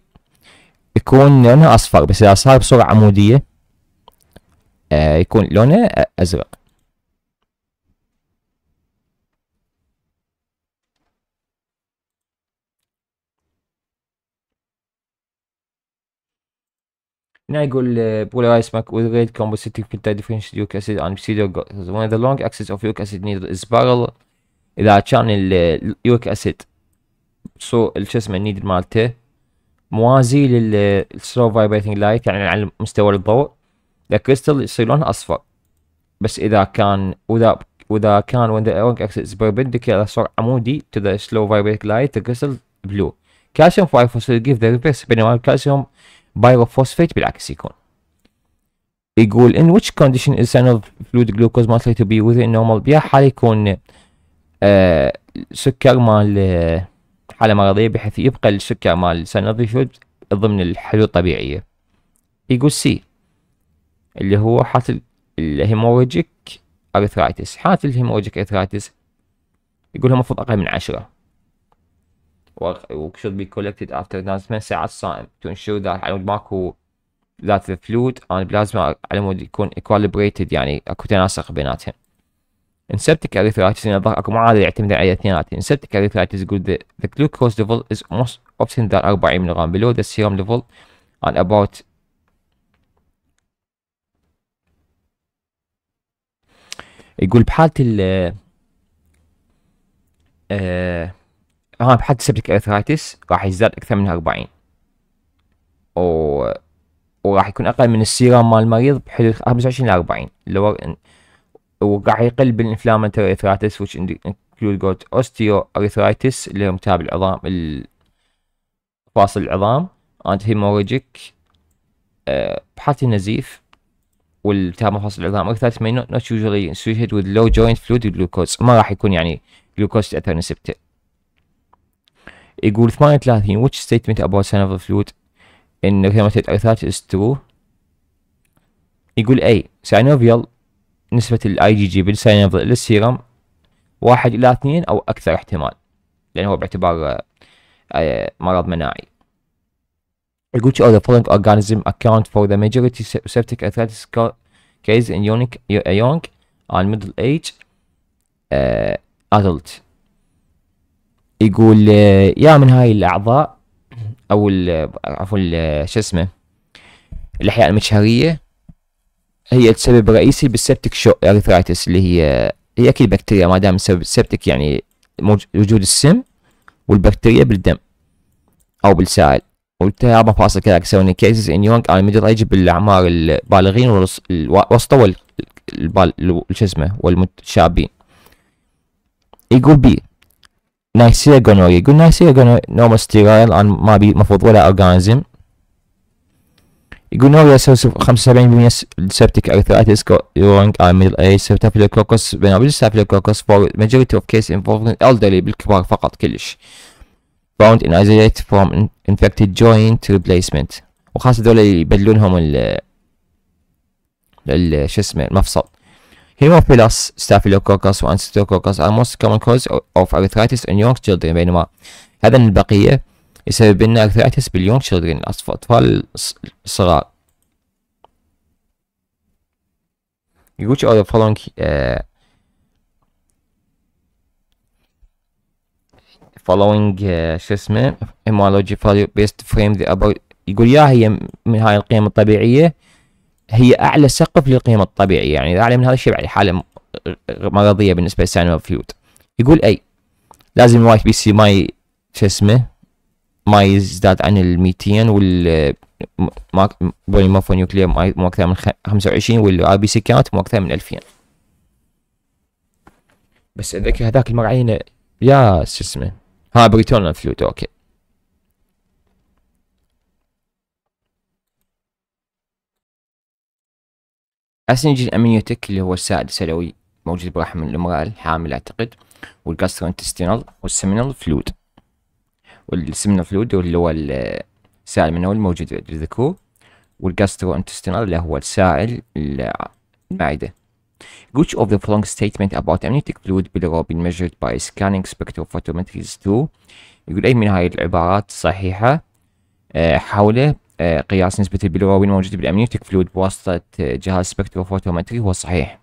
يكون لونها اصفر بس اذا صار بصوره عموديه آه، يكون لونه ازرق هنا يقول رايس ماك بولارايز ماكويريد كومبوسيتيك بيتا يوك اسيد اند سيدو وان ذا لونج اكسس اوف يوك اسيد نيد از بارل اذا كان اليوك اسيد سو شو اسمه النيدل مالته موازي للسلو فايبريتنج لايت يعني على مستوى الضوء الكريستال يصير لونها اصفر بس اذا كان واذا واذا كان when the arc axis is perpendicular صار عمودي تو ذا سلو فايبريتنج لايت the crystal blue calcium 5 will give the بينما الكالسيوم بايروفوسفيت بالعكس يكون يقول in which condition is anal fluid glucose monthly to be within normal بيا حال يكون آه سكر مال آه، حالة مرضية بحيث يبقى السكر مال سنرفي فلويد ضمن الحدود الطبيعية يقول سي اللي هو حالة الهيموريجيك ارثرايتس حالة الهيموريجيك ارثرايتس يقول المفروض اقل من عشرة should be collected after now 8 ساعات صائم to ensure that على ماكو ذات the fluid and plasma على مود يكون equilibrated يعني اكو تناسق بيناتهم. Inseptic erythritis الظهر اكو معادلة يعتمد على اثنيناتهم. Inseptic erythritis يقول the, the glucose level is most often than 40 mg below the serum level and about يقول بحالة ال آه رهان بحد سبتك ارثرايتس راح يزداد اكثر من 40 و... وراح يكون اقل من السيرام مال المريض بحدود 25 ل 40 لو وراح يقل بالانفلامنتري ارثرايتس which include got osteo arthritis اللي هو متابع العظام فاصل العظام انت هيموريجيك بحالة النزيف والتهاب مفاصل العظام اكثر ما not, not usually associated with low joint fluid glucose ما راح يكون يعني جلوكوز تأثر نسبته يقول 38 which statement about son of the flute in rheumatoid arthritis is true يقول اي ساينوفيال نسبة ال IgG جي بالساينوفيال للسيرم واحد الى اثنين او اكثر احتمال لانه هو باعتبار مرض مناعي يقول all the following organism account for the majority septic arthritis case in young, young and middle age uh, adult يقول آه، يا من هاي الاعضاء او عفوا شو اسمه الاحياء المجهريه هي السبب الرئيسي بالسبتك شو ارثرايتس اللي هي هي اكيد بكتيريا ما دام السبب السبتك يعني وجود السم والبكتيريا بالدم او بالسائل والتهاب مفاصل فاصل كذا سوني كيسز ان يونغ على ميدل ايج بالاعمار البالغين والوسطى وال شو اسمه والمتشابين يقول بي نايسيا جونوريا يقول نايسيا نوم ستيرايل عن ما بي مفروض ولا اورجانيزم يقول نوريا خمسة وسبعين بالمية سبتك ارثرايتس يورنج على ميدل ايج ستافيلوكوكس بنابل ستافيلوكوكس فور majority أوف كيس involving إلدرلي بالكبار فقط كلش باوند إن isolate فروم إنفكتد جوينت ريبليسمنت وخاصة ذولا يبدلونهم ال ال شو اسمه المفصل Haemophilus, Staphylococcus وأنستوكوكس are most common cause of arthritis in young children بينما هذا البقية يسبب لنا arthritis باليونج children الأطفال الصغار. Which are the following uh, following uh, شو اسمه immunology value based frame the above يقول يا هي من هاي القيم الطبيعية هي اعلى سقف للقيم الطبيعيه يعني اذا اعلى من هذا الشيء يعني حاله مرضيه بالنسبه للسينما فيوت يقول اي لازم الواي بي سي ما شو اسمه ما يزداد عن ال 200 وال بوليمورفو نيوكلير مو اكثر من 25 والار بي سي كانت مو اكثر من 2000 بس اذكر هذاك علينا يا شو اسمه ها بريتون فلوت اوكي أسنجي الأمنيوتك اللي هو السائد السلوي موجود برحم الامرأة الحامل أعتقد انتستينال والسمنال فلود والسمنال فلود اللي هو السائل المنوي الموجود للذكور انتستينال اللي هو السائل المعدة Which of the following statement about amniotic fluid below been measured by scanning spectrophotometry is true؟ يقول أي من هاي العبارات صحيحة آه، حوله آه، قياس نسبة البلوراوين الموجودة بالأمنيوتيك فلود بواسطة آه، جهاز سبكتروفوتومتري هو صحيح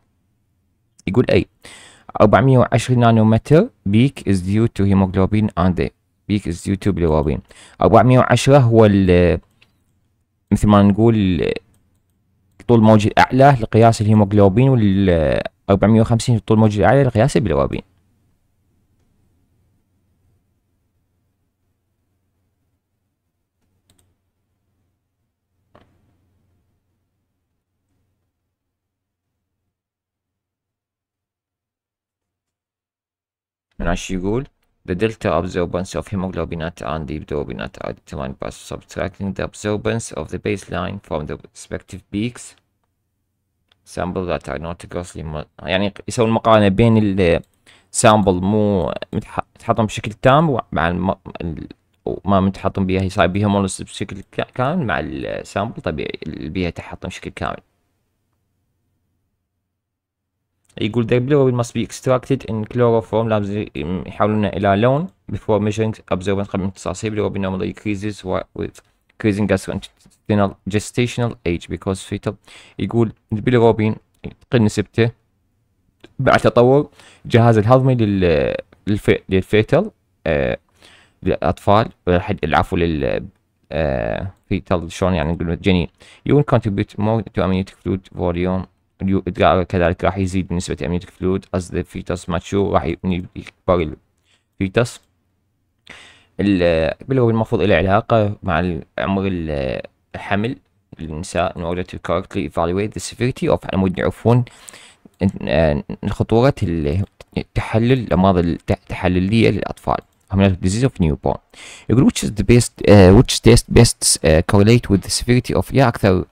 يقول أي 410 نانومتر بيك is due to hemoglobin and بيك از is due to bilirubin 410 هو ال مثل ما نقول الطول الموجي الأعلى لقياس الهيموغلوبين وال 450 الطول الموجي الأعلى لقياس البلوابين هنا يقول The delta absorbance of hemoglobinate and the lipidobinate are determined by subtracting the absorbance of the baseline from the respective peaks sample that are not grossly يعني يسوون مقارنة بين ال sample مو متحطم بشكل تام مع الم... وما متحطم بيها صاير بيها مولس بشكل كامل مع ال sample طبيعي اللي بيها تحطم بشكل كامل يقول the blue must be extracted in chloroform لازم يحولونه إلى لون before measuring absorbance قبل امتصاصه will normally increases with increasing gastrointestinal gestational age because fetal يقول البيليروبين تقل نسبته بعد تطور جهاز الهضمي لل للفيتال آه للأطفال العفو لل آه فيتال شلون يعني نقول الجنين you will contribute more to amniotic fluid volume كذلك راح يزيد بنسبة فلود الفلود ذا فيتوس ماتشو راح يعني يكبر الفيتوس بالرغم المفروض له علاقة مع عمر الحمل للنساء in order to correctly evaluate the severity of على مود يعرفون خطورة التحلل الأمراض التحللية للأطفال Hamlet disease of newborn يقول which is the best uh, which test best uh, correlate with the severity of يا أكثر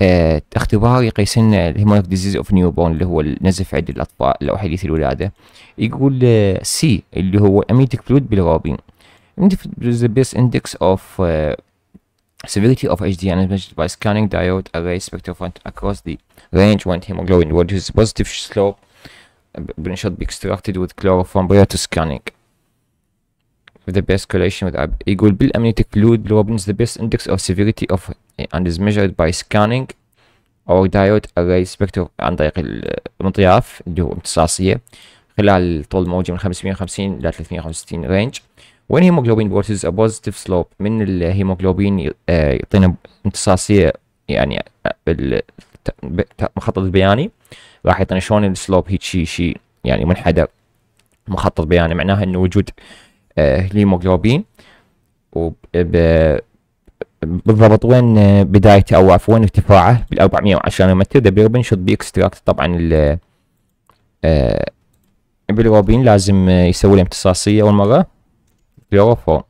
آه اختبار يقيسن الهيمونيك ديزيز اوف نيو بورن اللي هو النزف عند الاطفال او حديث الولاده يقول آه سي اللي هو اميتك فلود بالروبين is the best index of uh, severity of HD and measured by scanning diode array spectrophoto across the range when hemoglobin what is positive slope should be extracted with chloroform prior to scanning with the best correlation with AB. يقول بالأمنيتك fluid globulins the best index of severity of eh, and is measured by scanning or diode array spectrum عن طريق المطياف اللي هو امتصاصية خلال طول الموجة من 550 إلى 365 رينج وين هيموجلوبين بورتز ا eh, بوزيتيف سلوب من الهيموجلوبين يعطينا امتصاصية يعني eh, المخطط البياني راح يعطينا شلون السلوب هيك شيء شيء يعني منحدر مخطط بياني معناها انه وجود هيموجلوبين آه، بالضبط وين آه، بدايته او عفوا ارتفاعه بال 410 نانومتر ذا بيربن شود بي اكستراكت طبعا ال آه، بالروبين لازم يسوي له امتصاصيه اول مره كلوروفورم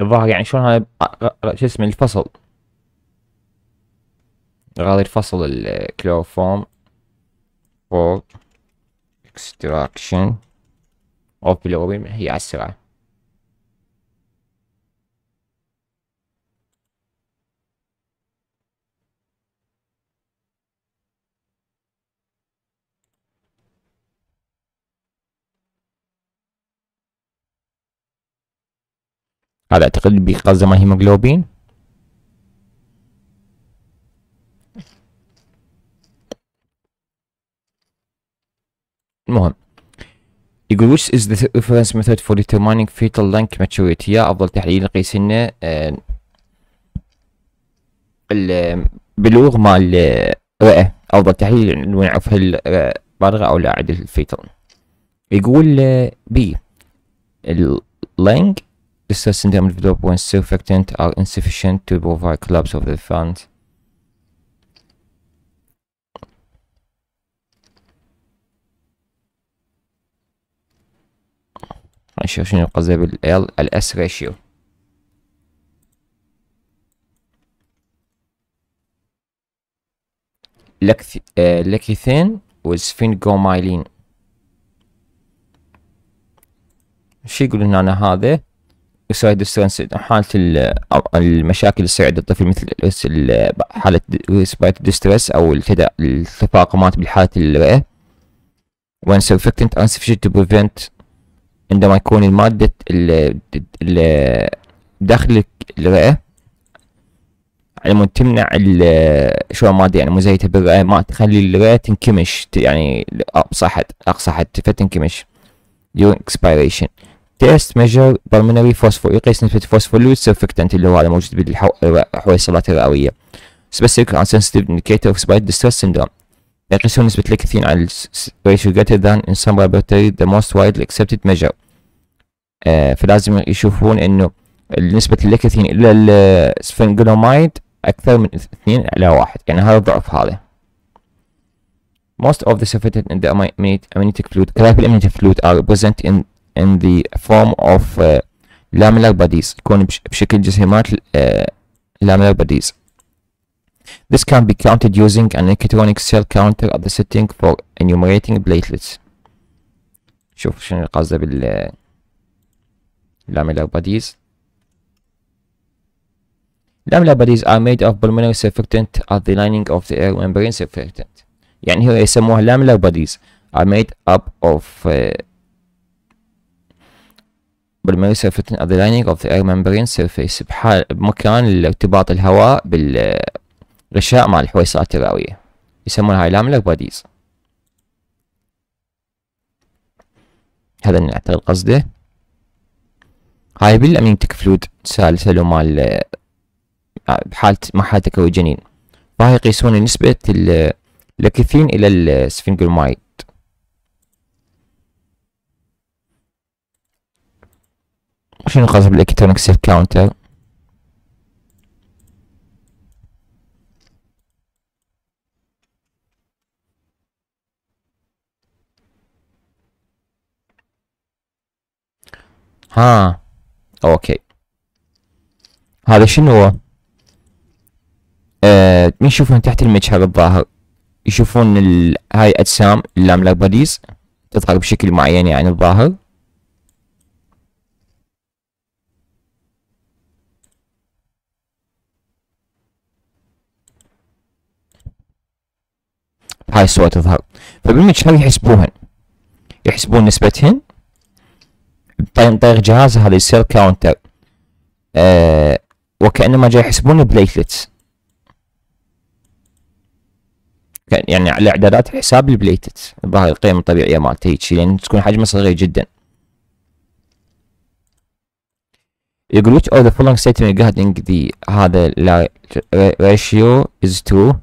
الظاهر يعني شلون هاي شو اسمه الفصل غادي الفصل الكلوروفورم فور اكستراكشن اوف هي على السرعه هذا اعتقد بيقصد ما هيموجلوبين المهم يقول which is the reference method for determining fetal lung maturity يا افضل تحليل نقيس لنا آه، البلوغ مال الرئة افضل تحليل نعرف هل آه، بالغة او لا عدل الفيتل يقول بي آه، اللينك The stats in the envelope when surfactant are insufficient to provide collapse of the fund. نشوف شنو قصدي بال L الأس ratio لكيثين وسفينجومايلين شو يقول هنا هذا يساعد حالة المشاكل السعيدة الطفل مثل حالة سبايت ديستريس أو التفاقمات بالحالة الرئة وين surfactant insufficient to prevent عندما يكون المادة داخل الرئة على مود تمنع شو المادة يعني مزيتة بالرئة ما تخلي الرئة تنكمش يعني أقصى حد أقصى حد فتنكمش during expiration تيست ميجر بالمنري فوسفو يقيس نسبة الفوسفوليد سيرفكتنت اللي هو هذا موجود بالحويصلات الرئوية سبيسيفيك ان سنسيتيف انديكيتور اوف سبايد ديستريس سيندروم يقيسون نسبة الكثين على الريشيو greater ذان ان سم laboratory ذا موست وايد اكسبتد ميجر فلازم يشوفون انه نسبة الليكثين الى السفنجلومايد اكثر من اثنين على واحد يعني هذا الضعف هذا Most of the surfactant in the amniotic fluid, cryoamniotic fluid are present in in the form of uh, lamellar bodies يكون بشكل جسيمات uh, lamellar bodies This can be counted using an electronic cell counter at the setting for enumerating platelets شوف شنو قصده بال lamellar bodies Lamellar bodies are made of pulmonary surfactant at the lining of the air membrane surfactant. يعني هي يسموها lamellar bodies are made up of uh, بالمية ذا underlining اوف ذا اير ممبرين سيرفيس بحال بمكان الارتباط الهواء بالغشاء مع الحويصات الرئوية يسمونها هاي لاملر باديز هذا نعتقد قصده هاي بالامينتك فلود سالسة لو مال بحالة مرحلة تكوي الجنين فهاي يقيسون نسبة الكثين إلى مايد شنو قصد بالإلكترونيك سيف كاونتر ها اوكي هذا شنو هو آه يشوفون تحت المجهر الظاهر يشوفون هاي اجسام اللاملاك بوديز تظهر بشكل معين يعني الظاهر هاي الصور تظهر فبالمج هاي يحسبوهن يحسبون نسبتهن عن طريق جهاز هذا يصير كاونتر آه، وكانما جاي يحسبون البليتلتس يعني على اعدادات حساب البليتلتس بهاي القيم الطبيعيه مالته هيك لان تكون حجمه صغير جدا يقول which oh, of the following statement regarding the هذا ratio is true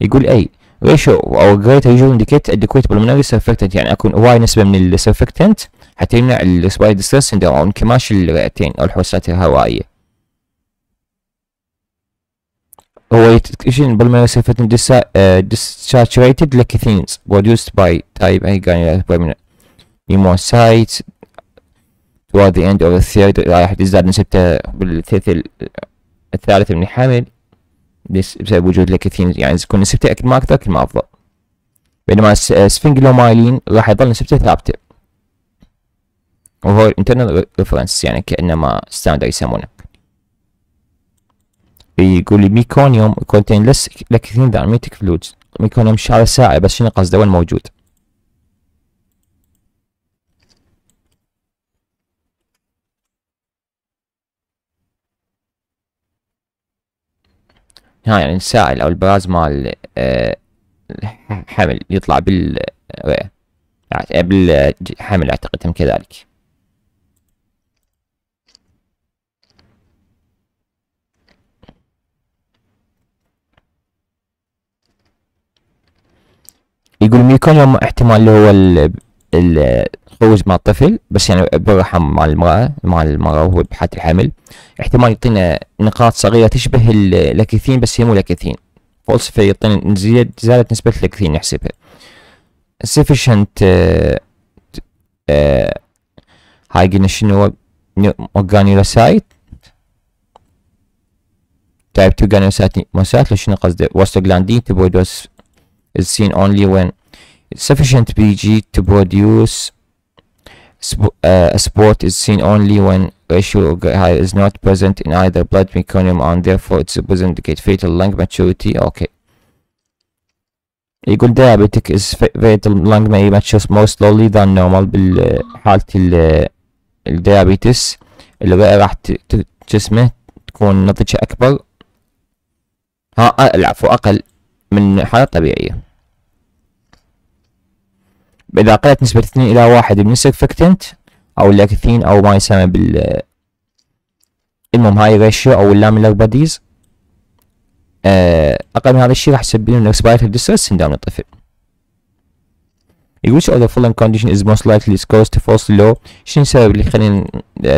يقول اي ريشيو او جريتر يوجوال انديكيت ادكويت بلمونري سيرفكتنت يعني اكون واي نسبه من السيرفكتنت حتى يمنع السباي ديستريس سندروم او انكماش الرئتين او الحوسات الهوائيه هو يتكشن بالمونري سيرفكتنت ديساتشوريتد لكيثينز produced by type A granular نيموسايت توارد ذا اند اوف the third آه، رايح تزداد نسبته بالثلث الثالث من الحمل بسبب وجود الكاثين يعني تكون نسبته اكيد ما اكثر كل ما افضل بينما السفنجلومايلين راح يظل نسبته ثابته وهو internal reference يعني كانما ما ستاندر يسمونه يقول لي ميكونيوم contain less لكثير than metic fluids ميكونيوم شعر ساعة بس شنو قصده وين موجود ها يعني السائل او البراز مال الحمل آه، يطلع بال آه، بالحمل اعتقد هم كذلك يقول ميكون احتمال اللي هو ال تتزوج مع الطفل بس يعني بالرحم مع المرأة مع المرأة وهو بحالة الحمل احتمال يعطينا نقاط صغيرة تشبه اللاكثين بس هي مو لاكثين فوق صفر يعطينا زيادة نسبة اللاكثين نحسبها sufficient آه، آه، هاي قلنا شنو organocyte تايب 2 لو شنو قصده واستوغلاندين تبويدوس is seen only when sufficient جي to produce uh, is seen only when ratio is not present in either blood meconium and therefore it doesn't indicate fatal lung maturity okay يقول diabetic is fatal lung may matures more slowly than normal بالحالة ال الديابيتس اللي راح جسمه تكون نضجه أكبر ها العفو أقل من حالة طبيعية إذا قلت نسبة اثنين إلى واحد من السكفكتنت أو اللاكثين أو ما يسمى بال المهم هاي الريشيو أو اللاميلر باديز آه، أقل من هذا الشيء راح يسبب لنا respiratory distress سندام الطفل يقول شو ذا فولن كونديشن از موست لايكلي is caused فولس لو شنو السبب اللي يخلينا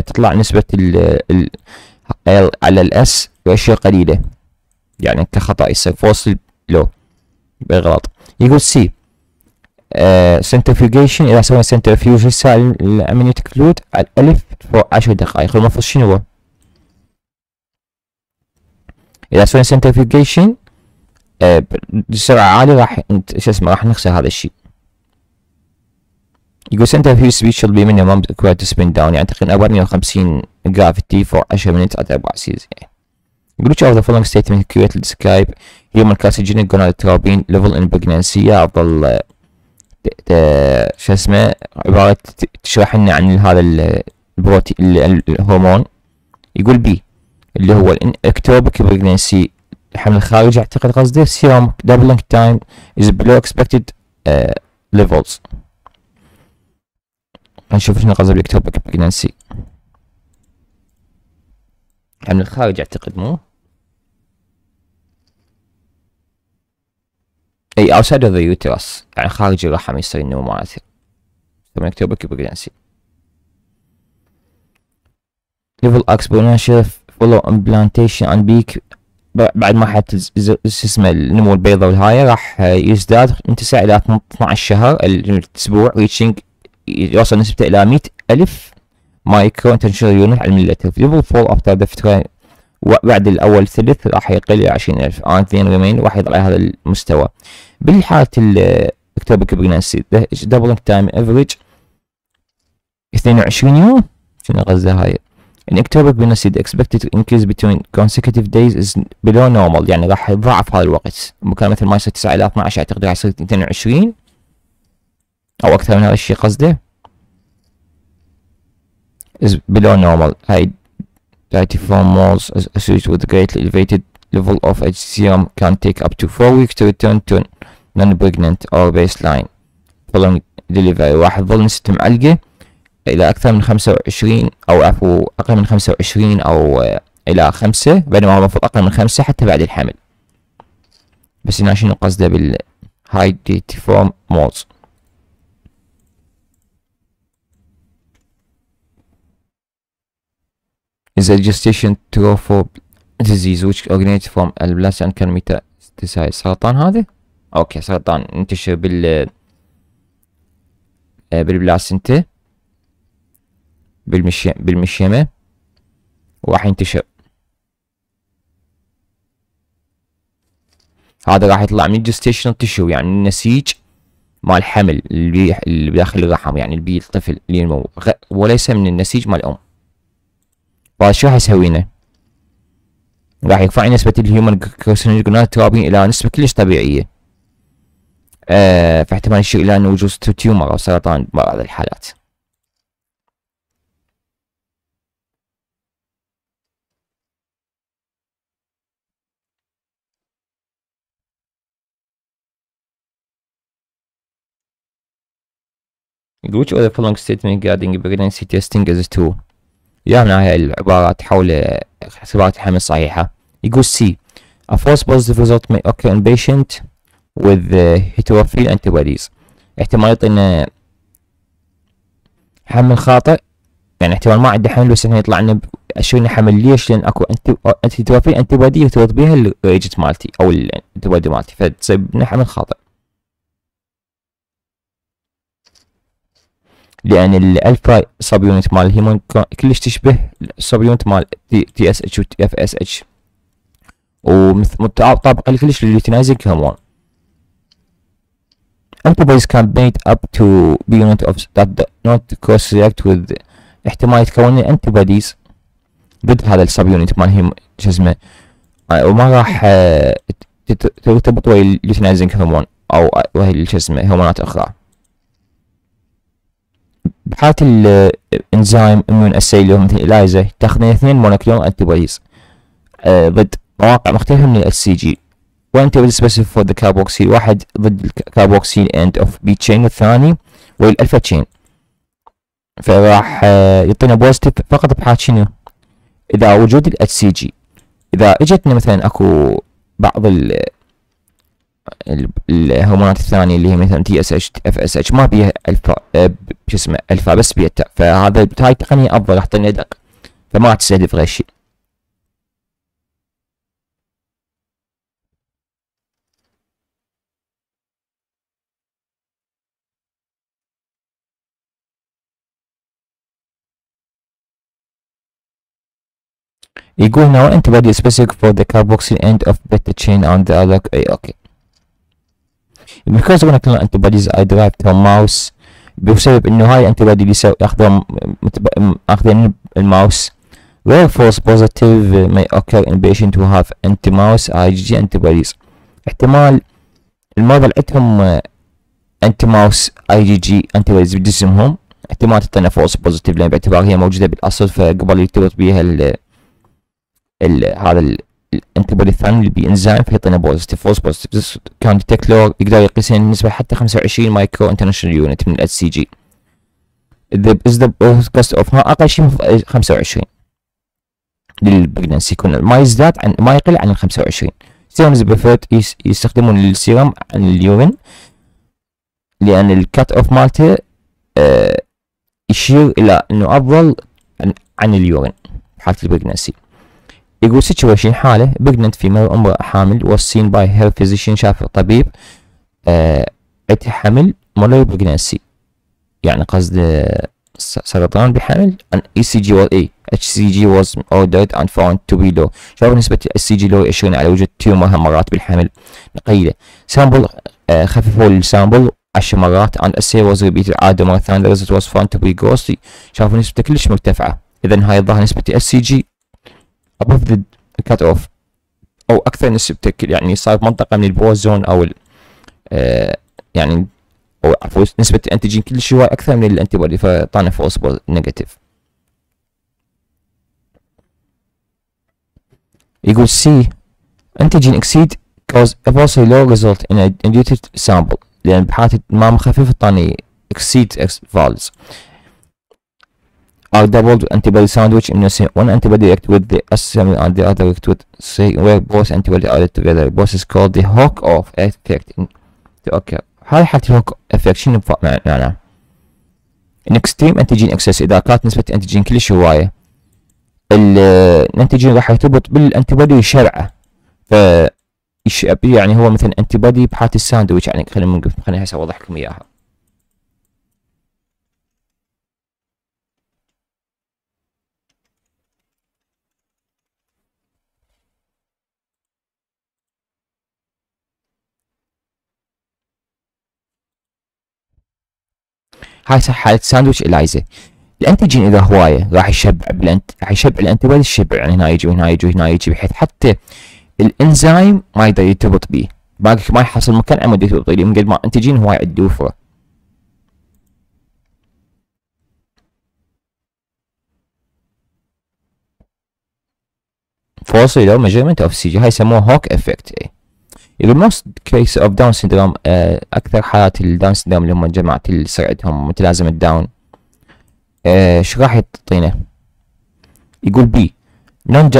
تطلع نسبة ال ال على الاس باشياء قليلة يعني كخطأ يصير فولس لو بالغلط يقول سي سنترفيجيشن آه، اذا سوينا سنتريفيوج السائل الامنيوتك فلود الالف فوق عشر دقائق المفروض شنو هو؟ اذا سوينا سنترفيجيشن آه، بسرعة عالية راح انت شو اسمه راح نخسر هذا الشيء يقول سنتر في سبيتش شل بي مينيمم كويت سبين داون يعني تقريبا 450 جرافيتي فور 10 مينت ات 4 سيز يعني يقول ويتش اوف ذا فولينج ستيتمنت كويت ديسكرايب هيومن كارسيجينيك تروبين ليفل ان بريجنانسي افضل آه، شو اسمه عبارة تشرح لنا عن هذا البروتين الهرمون يقول بي اللي هو الاكتوبك بريجنسي الحمل الخارجي اعتقد قصدي سيروم دبلنج تايم از بلو اكسبكتد ليفلز نشوف شنو قصدي بالاكتوبك بريجنسي الحمل الخارجي اعتقد مو اي outside of the uterus يعني خارج الرحم يصير النومات لك نكتب ليفل اكس exponential فولو امبلانتيشن ان بيك بعد ما مرحلة شو اسمه النمو البيضة والهاي راح يزداد من 9 إلى 12 شهر الأسبوع ريتشنج يوصل نسبته إلى 100 ألف مايكرو انتنشنال يونت على الملة ليفل فول افتر ذا وبعد الأول ثلث راح يقل إلى 20000 ألف عاملتين ريمين راح يضل على هذا المستوى بالحالة الأكتوبيك برينسي دبلنج تايم افريج 22 يوم شنو غزة هاي ان اكتوبر بنسيد expected to increase between consecutive days is below normal يعني راح يضاعف هذا الوقت مكان مثل ما يصير 9 الى 12 اعتقد راح يصير 22 او اكثر من هذا الشيء قصده از بلو نورمال هاي 34 moles associated with greatly elevated level of HCM can take up to 4 weeks to return to non-pregnant or baseline following delivery واحد ظل 6 معلقة إلى أكثر من 25 أو عفوا أقل من 25 أو إلى 5 بينما هو المفروض أقل من 5 حتى بعد الحمل بس هنا شنو قصده بالهايديتيفورم مولز is a gestation trophob disease which originates from البلاسة and can metastasize سرطان هذا اوكي سرطان انتشر بال آه، بالبلاسنتة بالمشيمة وراح ينتشر هذا راح يطلع من الجستيشنال تشو يعني النسيج مال الحمل اللي بداخل الرحم يعني البي الطفل اللي ينمو وليس من النسيج مال الام بعد فشو حيسوي لنا؟ راح يرفع نسبة الهيومن كارسينوجينات ترابين إلى نسبة كلش طبيعية آه فاحتمال يشير إلى أن وجود تيومر أو سرطان بعض الحالات Which other following statement regarding pregnancy testing is a tool? جابنا هاي العبارات حول اختبارات الحمل الصحيحة يقول سي A false positive result may occur in patient with uh, heterophil antibodies احتمال ان حمل خاطئ يعني احتمال ما عنده حمل بس احنا يطلع لنا شو حمل ليش لان اكو انتي توفي انتي بادي يرتبط بها الريجت مالتي او الانتي بادي مالتي فتصيب لنا حمل خاطئ لان الالفا سب يونت مال الهيمون كلش تشبه السب يونت مال تي اس اتش وتي اف اس اتش ومتطابقه كلش لليوتينايزنج هرمون Antibodies can made up to be unit of that not cross react with احتمال يتكون antibodies ضد هذا السب يونت مال هيم شو اسمه آه، وما راح آه، ترتبط ويا اليوتينايزنج هرمون او آه، وهي شو اسمه هرمونات اخرى بحالة الانزيم اميون اسي اللي هو مثل الايزا تاخذين اثنين مونوكلون انتي آه، بوديز ضد مواقع مختلفة من الاس سي جي وان تيبل بس فور ذا كاربوكسيل واحد ضد الكاربوكسيل اند اوف بي تشين والثاني والالفا تشين فراح آه، يعطينا بوزيتيف فقط بحالة شنو اذا وجود الاتش سي جي اذا اجتنا مثلا اكو بعض ال الهرمونات الثانية اللي هي مثلا تي اس اتش اف اس اتش ما بيها الفا شو اسمه الفا بس بيها التاء فهذا هاي التقنية افضل راح حتى ندق فما تستهدف غير شيء يقول now antibody specific for the carboxyl end of beta chain on the other okay because monoclonal antibodies are derived from mouse بسبب انه هاي الانتيبادي اللي ياخذها اخذين الماوس where false positive may occur in patient who have anti-mouse IgG antibodies احتمال المرضى اللي عندهم anti ماوس IgG antibodies بجسمهم احتمال تطلع false positive لان باعتبار هي موجوده بالاصل فقبل يرتبط بها ال ال هذا الانتيبودي الثاني اللي بانزيم فيعطينا بوزيتيف فولس بوزيتيف كان ديتكتلور يقدر يقيس نسبه حتى 25 مايكرو انترناشونال يونت من الاس سي جي از ذا كاست اوف اقل شيء 25 للبرجنسي يكون ما يزداد عن ما يقل عن 25 سيرمز بفيرت يستخدمون السيرم عن اليورين لان الكات اوف مالته آه يشير الى انه افضل عن, عن اليورين حالة البرجنسي يقول سيتويشن حالة بجنت فيميل امرأة حامل seen باي هير فيزيشن شاف الطبيب آه حمل مولر بريجنسي يعني قصد آه، سرطان بحمل an ECG was A HCG was ordered and found to be low شوف نسبة السي جي لو يشيرون على وجود تيومر همرات بالحمل نقيلة سامبل آه خففوا السامبل عشر مرات and assay was repeated عادة مرة ثانية the result was found to be ghostly شافوا نسبته كلش مرتفعة إذا هاي الظاهر نسبة السي e جي above the cut off او اكثر من السبتكل يعني صار منطقه من البوز زون او ال آه، يعني او عفوا نسبه الانتيجين كل شيء هواي اكثر من الانتي بودي فاعطانا فولس نيجاتيف يقول سي انتيجين اكسيد كوز ابوسي لو ريزلت ان انديوتد سامبل لان بحالة ما مخفف اعطاني اكسيد اكس فالز are doubled antibody sandwich in the same one antibody act with the S and the other act with say where both antibody added together. Both is called the hook off effect. Okay. هاي حالة الهوك افكت شنو معناها؟ ان اكستريم انتيجين اكسس اذا كانت نسبة انتيجين كلش هواية الانتيجين راح يرتبط بالانتيبادي ويشرعه ف يعني هو مثلا انتيبادي بحالة الساندويتش يعني خلينا نوقف خليني هسه اوضح لكم اياها هاي حاله ساندويتش الايزا الانتيجين اذا هوايه راح يشبع بالانت راح يشبع الانتيجين يشبع يعني هنا يجي وهنا يجي وهنا يجي بحيث حتى الانزيم ما يقدر يرتبط به باقي ما يحصل مكان عمود يرتبط به من قد ما انتيجين هواي عنده وفره فاصل لو ميجرمنت اوف سي جي هاي يسموها هوك افكت اي الموست كيس اوف داون سيندروم اكثر حالات الداون سيندروم اللي هم جماعه اللي سرعتهم متلازمه داون ايش آه، راح يعطينا يقول بي نون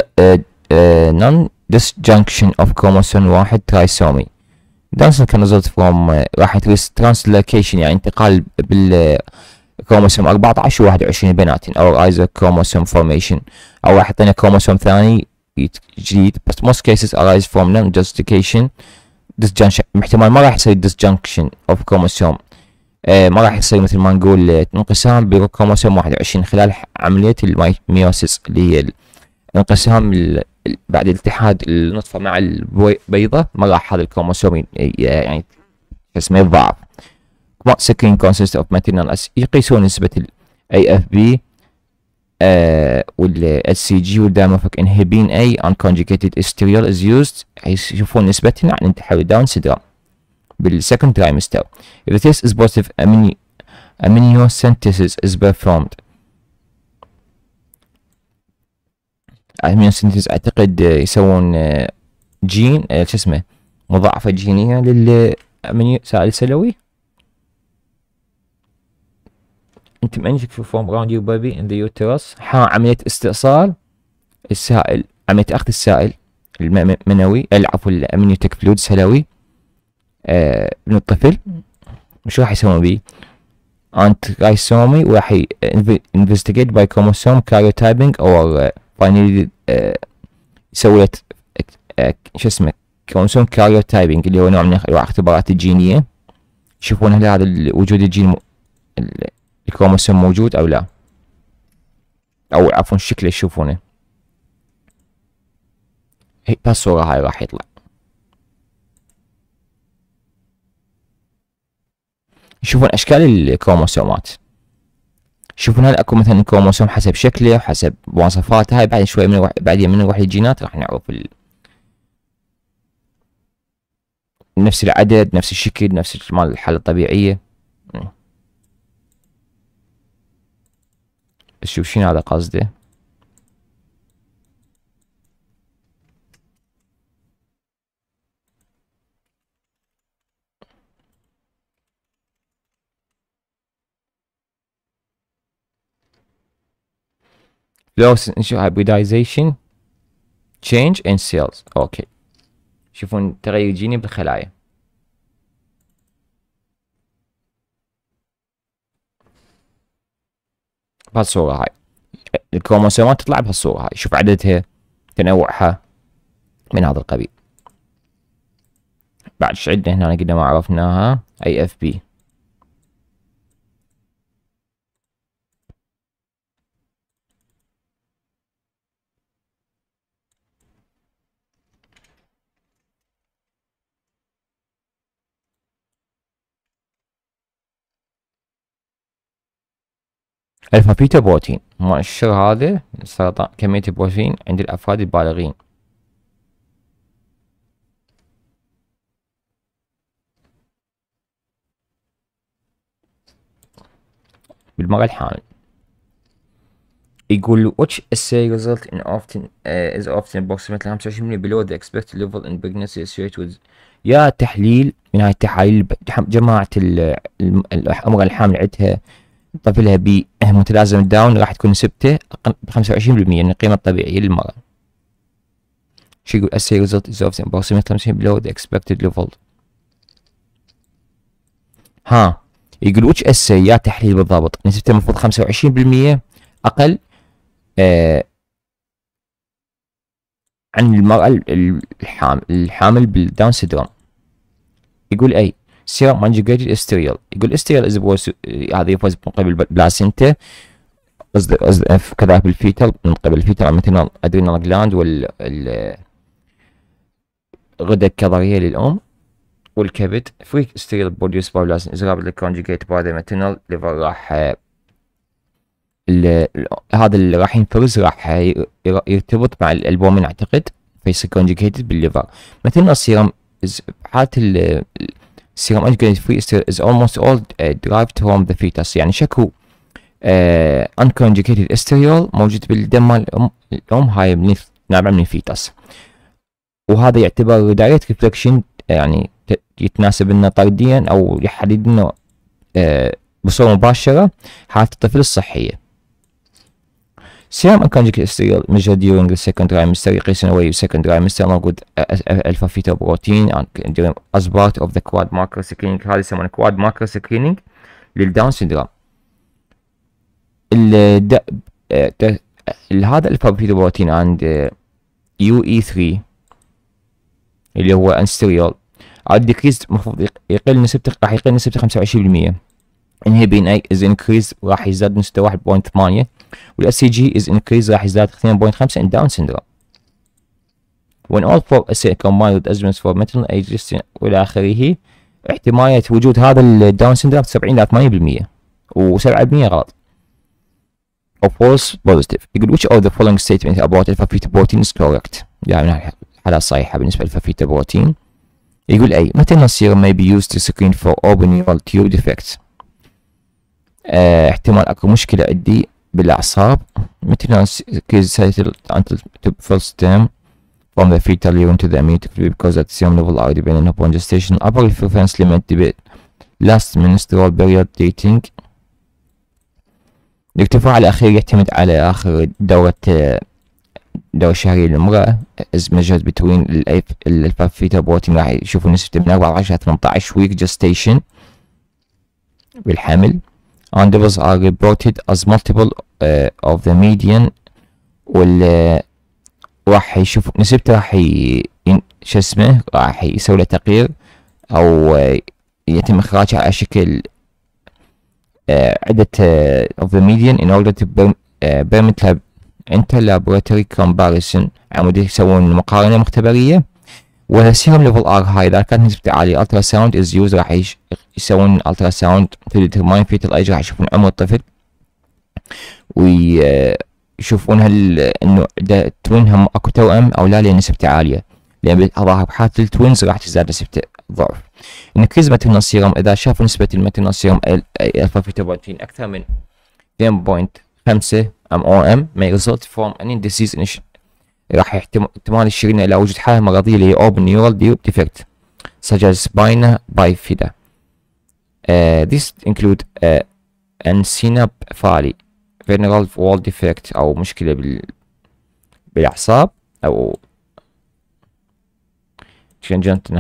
نون disjunction of chromosome واحد ترايسومي Danson can result from آه، راح translocation يعني انتقال بال كروموسوم 14 و 21 بيناتهم او ايزو كروموسوم فورميشن او راح يعطينا كروموسوم ثاني جديد بس most cases arise from non-justification disjunction احتمال ما راح يصير disjunction of chromosome آه ما راح يصير مثل ما نقول آه، انقسام بالكروموسوم 21 خلال عملية الميوسيس اللي هي انقسام بعد الاتحاد النطفة مع البيضة ما راح هذا الكروموسوم يعني اسمه يتضاعف second consists of maternal يقيسون نسبة اف AFB والسي جي والداموفيك انهبين اي ان كونجيكيتد استيريال از يوزد يشوفون نسبتهم عن انتحار داون سيدرام بالسكند ترايمستر if از بوزيتيف امينيو positive از is امينيو amniocentesis اعتقد يسوون جين آه، آه، شو اسمه مضاعفة جينية للأمنيو آه، سائل سلوي انت منجك في فورم راوند يور بيبي ان ذا يوترس عمليه استئصال السائل عمليه اخذ السائل المنوي العفو الامنيوتيك فلود سلوي آه من الطفل وش راح يسوون بيه؟ انت رايسومي وراح انفستيجيت باي كروموسوم كاريوتايبنج او فاينلي يسوي له آه، شو اسمه كروموسوم كاريوتايبنج اللي هو نوع من اختبارات الاختبارات الجينيه يشوفون هل هذا وجود الجين الكروموسوم موجود او لا او عفوا الشكل اللي تشوفونه بهالصورة هاي راح يطلع يشوفون اشكال الكروموسومات يشوفون هل اكو مثلا كروموسوم حسب شكله وحسب مواصفاته هاي بعد شوي من روح بعدين من نروح للجينات راح نعرف ال... نفس العدد نفس الشكل نفس مال الحالة الطبيعية شوف شنو هذا قصدي لوس نشوف hybridization change ان cells اوكي شوفون تغير جيني بالخلايا بهالصورة هاي الكروموسومات تطلع بهالصورة هاي شوف عددها تنوعها من هذا القبيل بعد ايش عندنا هنا قد ما عرفناها اي اف بي الفا بيتا بروتين مؤشر هذا من سرطان كمية البروتين عند الأفراد البالغين بالمرة الحامل يقول which assay result in often uh, is often approximately 25% below the expected level in pregnancy associated with يا تحليل من هاي التحاليل جماعة الأمرأة الحامل عندها طفلها بمتلازمة أه، داون راح تكون نسبته بخمسة وعشرين بالمية من يعني القيمة الطبيعية للمرض شو يقول essay result is often approximately 50 بلو ذا إكسبكتد ليفل. ها يقول وش essay يا تحليل بالضبط نسبته يعني المفروض خمسة وعشرين بالمية أقل آه عن المرأة الحامل الحامل بالداون سيدروم يقول أي سيرم انجيجريتد استريال يقول استريال از هذا يفوز من قبل بلاسنتا كذلك الفيتال من قبل الفيتال مثل ادرينال جلاند وال الغدة الكظرية للأم والكبد فريك استريال بوديوس باي بلاسن از رابطلي كونجيجيت باي ذا ماتنال ليفر راح هذا اللي راح ينفرز راح يرتبط مع الالبومين اعتقد فيصير كونجيكيتد بالليفر ماتنال سيرم حالة serum uncovalent free ester is almost all uh, derived from the fetus يعني شكو uh, unconjugated esterol موجود بالدم مال الأم هاي من نابع من الفيتس وهذا يعتبر direct reflection uh، يعني يتناسب لنا طرديا أو يحدد لنا uh, بصورة مباشرة حالة الطفل الصحية سيام كان أكانجيك استريال مجال during the second trimester وي way second trimester موجود ألفا فيتا بروتين از بارت اوف ذا كواد marker screening هذا يسمونه كواد marker screening للداون سيندروم هذا الفا فيتا بروتين عند يو اي 3 اللي هو عاد ديكريز المفروض يقل نسبة راح يقل نسبته 25% انهبين اي از انكريز راح يزداد نسبته 1.8 والاس SCG is increased راح يزداد 2.5 in Down syndrome. When all four assay combined with estimates for maternal age والى اخره احتمالية وجود هذا الداون سندروم 70 ل 80% و7% غلط. Or false positive. يقول which of the following statements about alpha feta protein is correct؟ يعني الحالة الصحيحة بالنسبة للالفا فيتا protein. يقول أي maternal serum may be used to screen for open neural tube defects. احتمال اكو مشكلة عندي بالأعصاب metinans until full stem from the fetal urine to the amniotic fluid because at the same level are dependent upon gestation upper reference limit debate last menstrual period dating الارتفاع الأخير يعتمد على آخر دورة دورة شهرية للمرأة از measured between الألفاف fetal protein راح يشوفوا نسبة من 14 إلى 18 week gestation بالحمل Undeveloped are reported as multiple uh, of the median وال راح يشوف نسبته راح شو اسمه راح يسوي له تقرير او يتم اخراجها على شكل عدة of the median in order to permit inter laboratory comparison على يسوون مقارنة مختبرية وذا ليفل ار هاي اذا كانت نسبته عاليه الترا ساوند از يوز راح يسوون الترا ساوند في ديترماين فيتال ايج راح يشوفون عمر الطفل ويشوفون هل انه ده توين هم اكو توأم او لا لان نسبته عاليه لان اضاها بحالة التوينز راح تزداد نسبته ضعف انكريز ماتيرنال سيرم اذا شافوا نسبه الماتيرنال سيرم الفا فيتوبروتين اكثر من 2.5 ام او ام may result from any disease راح احتمال الشرينة إلى وجود حالة مرضية اللي هي open neural defect such as spina bifida. Uh, this include uh, encephaly venereal wall defect أو مشكلة بال بالأعصاب أو congenital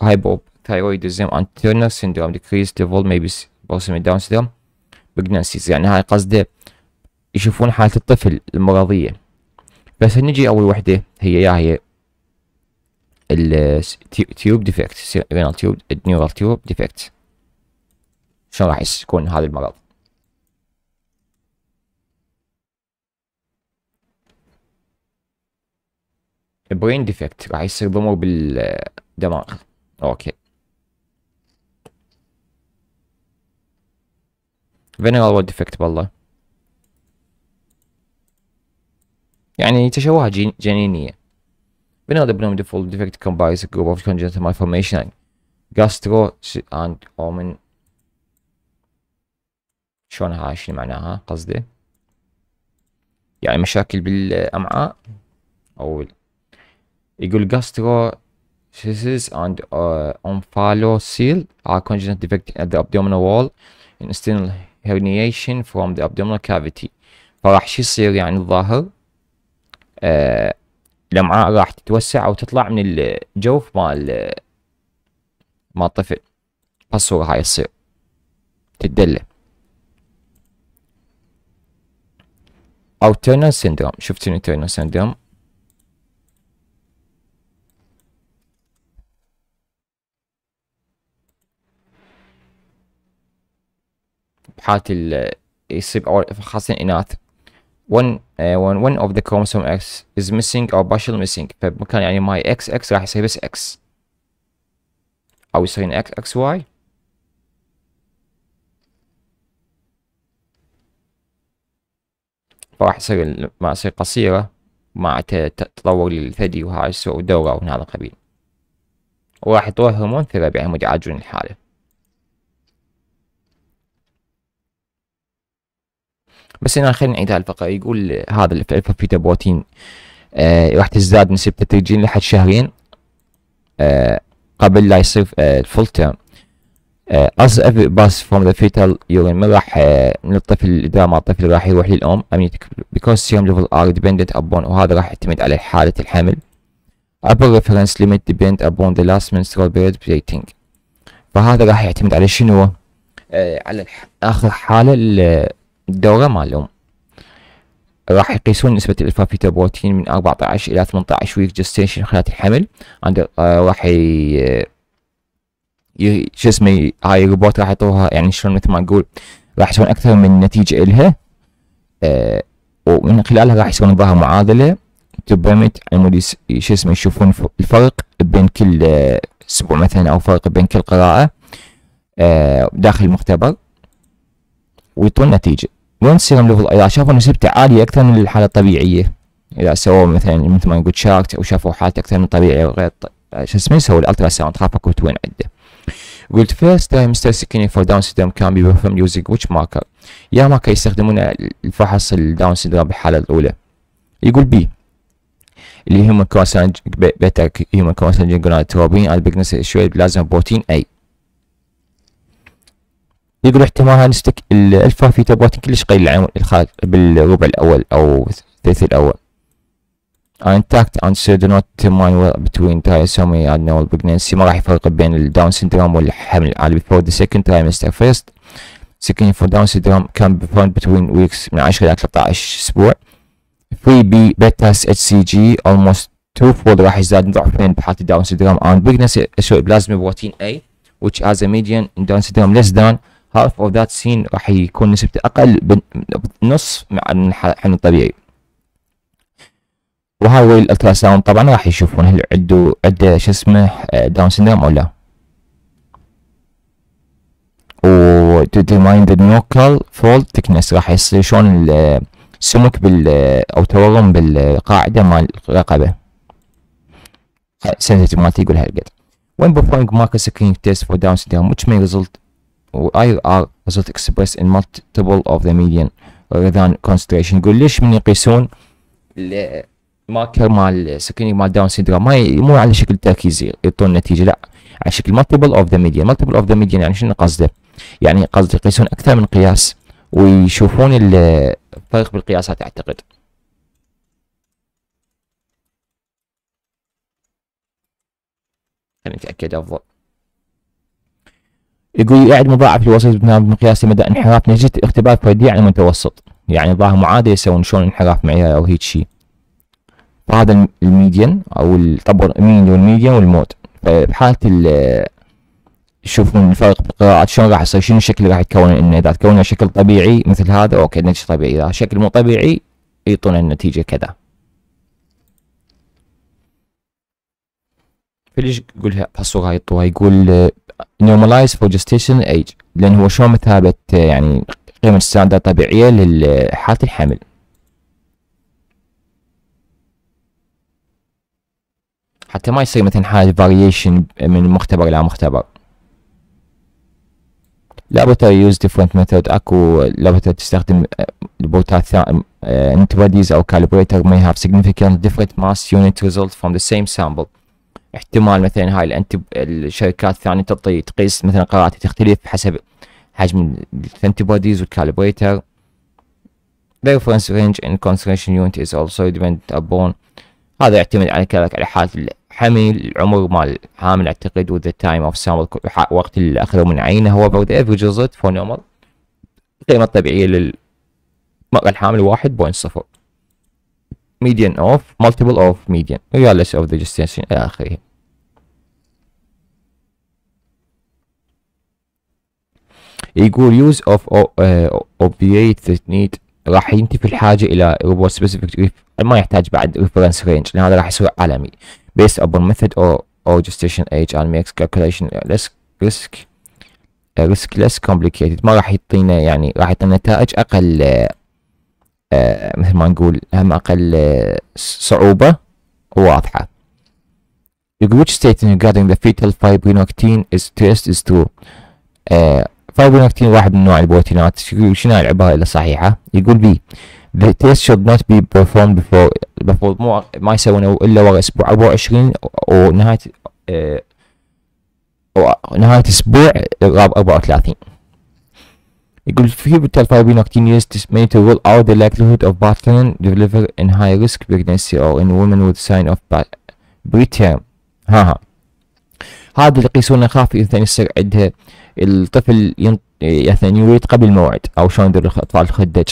hypothyroidism and Turner syndrome decreased level maybe possibly down syndrome pregnancies يعني هاي قصده يشوفون حالة الطفل المرضية بس نجي اول وحده هي يا هي التيوب ديفكت رينال تيوب نيورال تيوب ديفكت شلون راح يكون هذا المرض برين ديفكت راح يصير ضمور بالدماغ اوكي فينرال ديفكت بالله يعني تشوهات جنينيه بنود بنوم ديفول ديفكت كومبايز جروب اوف كونجنتال ماي فورميشن جاسترو اند اومن شلون هاي شنو معناها قصدي يعني مشاكل بالامعاء او يقول جاسترو سيسز اند اونفالو سيل ار كونجنتال ديفكت ات ابدومينال وول ان هيرنيشن فروم ذا ابدومينال كافيتي فراح شو يصير يعني الظاهر الامعاء آه، راح تتوسع او تطلع من الجوف مال آه، مال الطفل هالصورة هاي تصير تدلة او تيرنر سيندروم شفت شنو تيرنر سيندروم بحالة يصيب خاصة الإناث one uh, when one of the chromosome X is missing or partial missing فبمكان يعني ماي XX راح يصير بس X او يصير XXY فراح يصير ما يصير قصيرة مع تطور الثدي وهاي السوء ودورة ومن هذا القبيل وراح يطور هرمون ثيرابي يعني مدعاج الحالة بس هنا خلينا نعيدها الفقره يقول هذا الفيتا بروتين آه راح تزداد نسبته تدريجيا لحد شهرين آه قبل لا يصير آه تيرم از افري باس فروم ذا فيتال يورين من راح آه، من الطفل اذا ما الطفل راح يروح للام امنيتك بيكوز سيوم ليفل ار ديبندنت ابون وهذا راح يعتمد على حاله الحمل ابر ريفرنس ليميت ديبند ابون ذا لاست منسترال period dating فهذا راح يعتمد على شنو آه، على اخر حاله الدورة مالهم راح يقيسون نسبة الإلفاف في البروتين من 14 إلى 18 ويك جستيشن خلال الحمل عند آه، راح ي... شو اسمه هاي الروبوت راح يعطوها يعني شلون مثل ما نقول راح يسوون أكثر من نتيجة إلها آه، ومن خلالها راح يسوون ظاهر معادلة تبرمت مود شو اسمه يشوفون الفرق بين كل آه، أسبوع مثلا أو فرق بين كل قراءة داخل المختبر ويعطون نتيجة وين السيرم ليفل اذا شافوا نسبته عالية اكثر من الحالة الطبيعية اذا سووا مثلا مثل ما نقول شاركت او شافوا حالته اكثر من طبيعية غير شو اسمه يسووا الالترا ساوند خاف اكو وين عنده قلت first time Mr. Skinny for Down syndrome can be performed using which marker يا ماركر يستخدمون الفحص الداون syndrome بالحالة الأولى يقول بي اللي هم كوسان بيتا هيومن كوسان جنرال البيجنس شوي بلازم بروتين اي يقول احتمال هانستك الالفا في تبوات كلش قليل العمر الخارج بالربع الاول او الثلث الاول intact and so do not well between trisomy and normal pregnancy ما راح يفرق بين الداون سيندروم والحمل العالي before the second trimester first second for down syndrome can be found between weeks من 10 إلى 13 أسبوع 3B beta HCG almost two fold راح يزداد ضعفين بحالة الداون سيندروم and pregnancy so plasma protein A which has a median in down syndrome less than هاف اوف ذات سين راح يكون نسبته اقل بنص عن الحن الطبيعي وهاي الالترا ساوند طبعا راح يشوفون هل عنده عنده شو اسمه داون آه، سندروم او لا و تو determine the nuchal fold thickness راح يصير شلون السمك بال او تورم بالقاعده مال الرقبه sensitive مالتي يقول هالقد when performing marker screening test for down syndrome which may result واير ار ريزلت expressed in multiple of the median rather than concentration يقول ليش من يقيسون الماركر مال سكرينينج مال داون سيندروم ما مو على شكل تركيزي يعطون نتيجه لا على شكل مالتيبل اوف ذا ميديان مالتيبل اوف ذا ميديان يعني شنو قصده؟ يعني قصده يقيسون اكثر من قياس ويشوفون الفرق بالقياسات اعتقد خلينا نتاكد افضل يقول يعد مضاعف الوسيط بمقياس مدى انحراف نتيجة اختبار فردي عن المتوسط يعني ظاهر معادلة يسوون شلون انحراف معياري او هيك شيء فهذا الميديان او الطبق الميديان والميديان والمود فبحالة يشوفون الفرق بالقراءات شلون راح يصير شنو الشكل اللي راح يتكون انه اذا تكون شكل طبيعي مثل هذا اوكي نتيجة طبيعية اذا شكل مو طبيعي يعطونا النتيجة كذا فليش يقولها هالصورة هاي يطوها يقول normalize for gestational age لان هو شلون مثابه يعني قيمه ستاندرد طبيعيه لحاله الحمل حتى ما يصير مثلا حاله variation من مختبر الى مختبر لابوتر use different ميثود اكو لابوتر تستخدم البوتات uh، انتي uh، او كالبريتر may have significant different mass unit result from the same sample احتمال مثلا هاي الانتب... الشركات الثانيه تعطي تقيس مثلا قراراتها تختلف حسب حجم بوديز والكالبريتر The reference range in concentration unit is also dependent upon هذا يعتمد على كذلك على حالة الحمل العمر مال الحامل اعتقد with the time of sample وقت اللي اخذه من عينه هو about average result for normal القيمة الطبيعية للمرأة الحامل واحد بوينت صفر median of multiple of median regardless of the gestation إلى آخره يقول use of obviate the need راح ينتفي الحاجة إلى robot specific ما يحتاج بعد reference range لأن هذا راح يصير عالمي based upon method or or gestation age and makes calculation less risk risk less complicated ما راح يعطينا يعني راح يعطينا نتائج أقل آه، مثل ما نقول هم أقل آه، صعوبة وواضحة. The Gooch statement regarding the fetal fibronectin is test is true. فايبرونكتين آه، واحد من نوع البروتينات شنو العبارة اللي صحيحة؟ يقول بي The test should not be performed before before مو ما يسوونه إلا ورا أسبوع 24 ونهاية اه ونهاية أسبوع راب 34 يقول في fear that in years this may to rule out the likelihood of battling the liver in high-risk pregnancy or in women with sign of preterm. هاها هذا اللي يقيسون يخاف مثلا يصير عندها الطفل مثلا يولد يعني قبل الموعد او شلون يدور الاطفال الخدج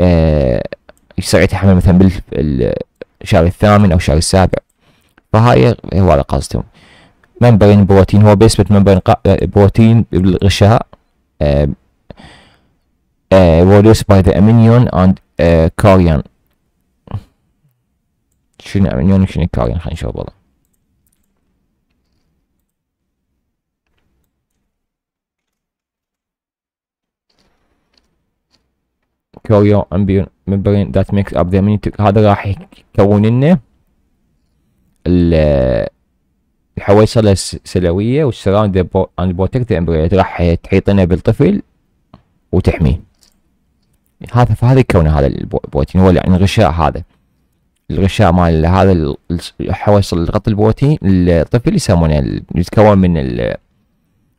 آه، يصير يتحمل مثلا بالشهر الثامن او الشهر السابع فهاي هو على قصدهم ممبرين بروتين هو بيثبت ممبرين آه، بروتين بالغشاء آه، reduced by the aminion and كاريون آه، شنو امينيون شنو كارين خلينا نشوف والله كوريو امبيون ممبرين ذات ميكس اب ذا هذا راح يكون لنا آه، الحويصله السلويه والسراوند اند بروتكت راح تحيطنا بالطفل وتحميه هذا فهذا يكون هذا البروتين هو يعني الغشاء هذا الغشاء مال هذا الحواس الغطاء البروتين الطفل يسمونه يتكون من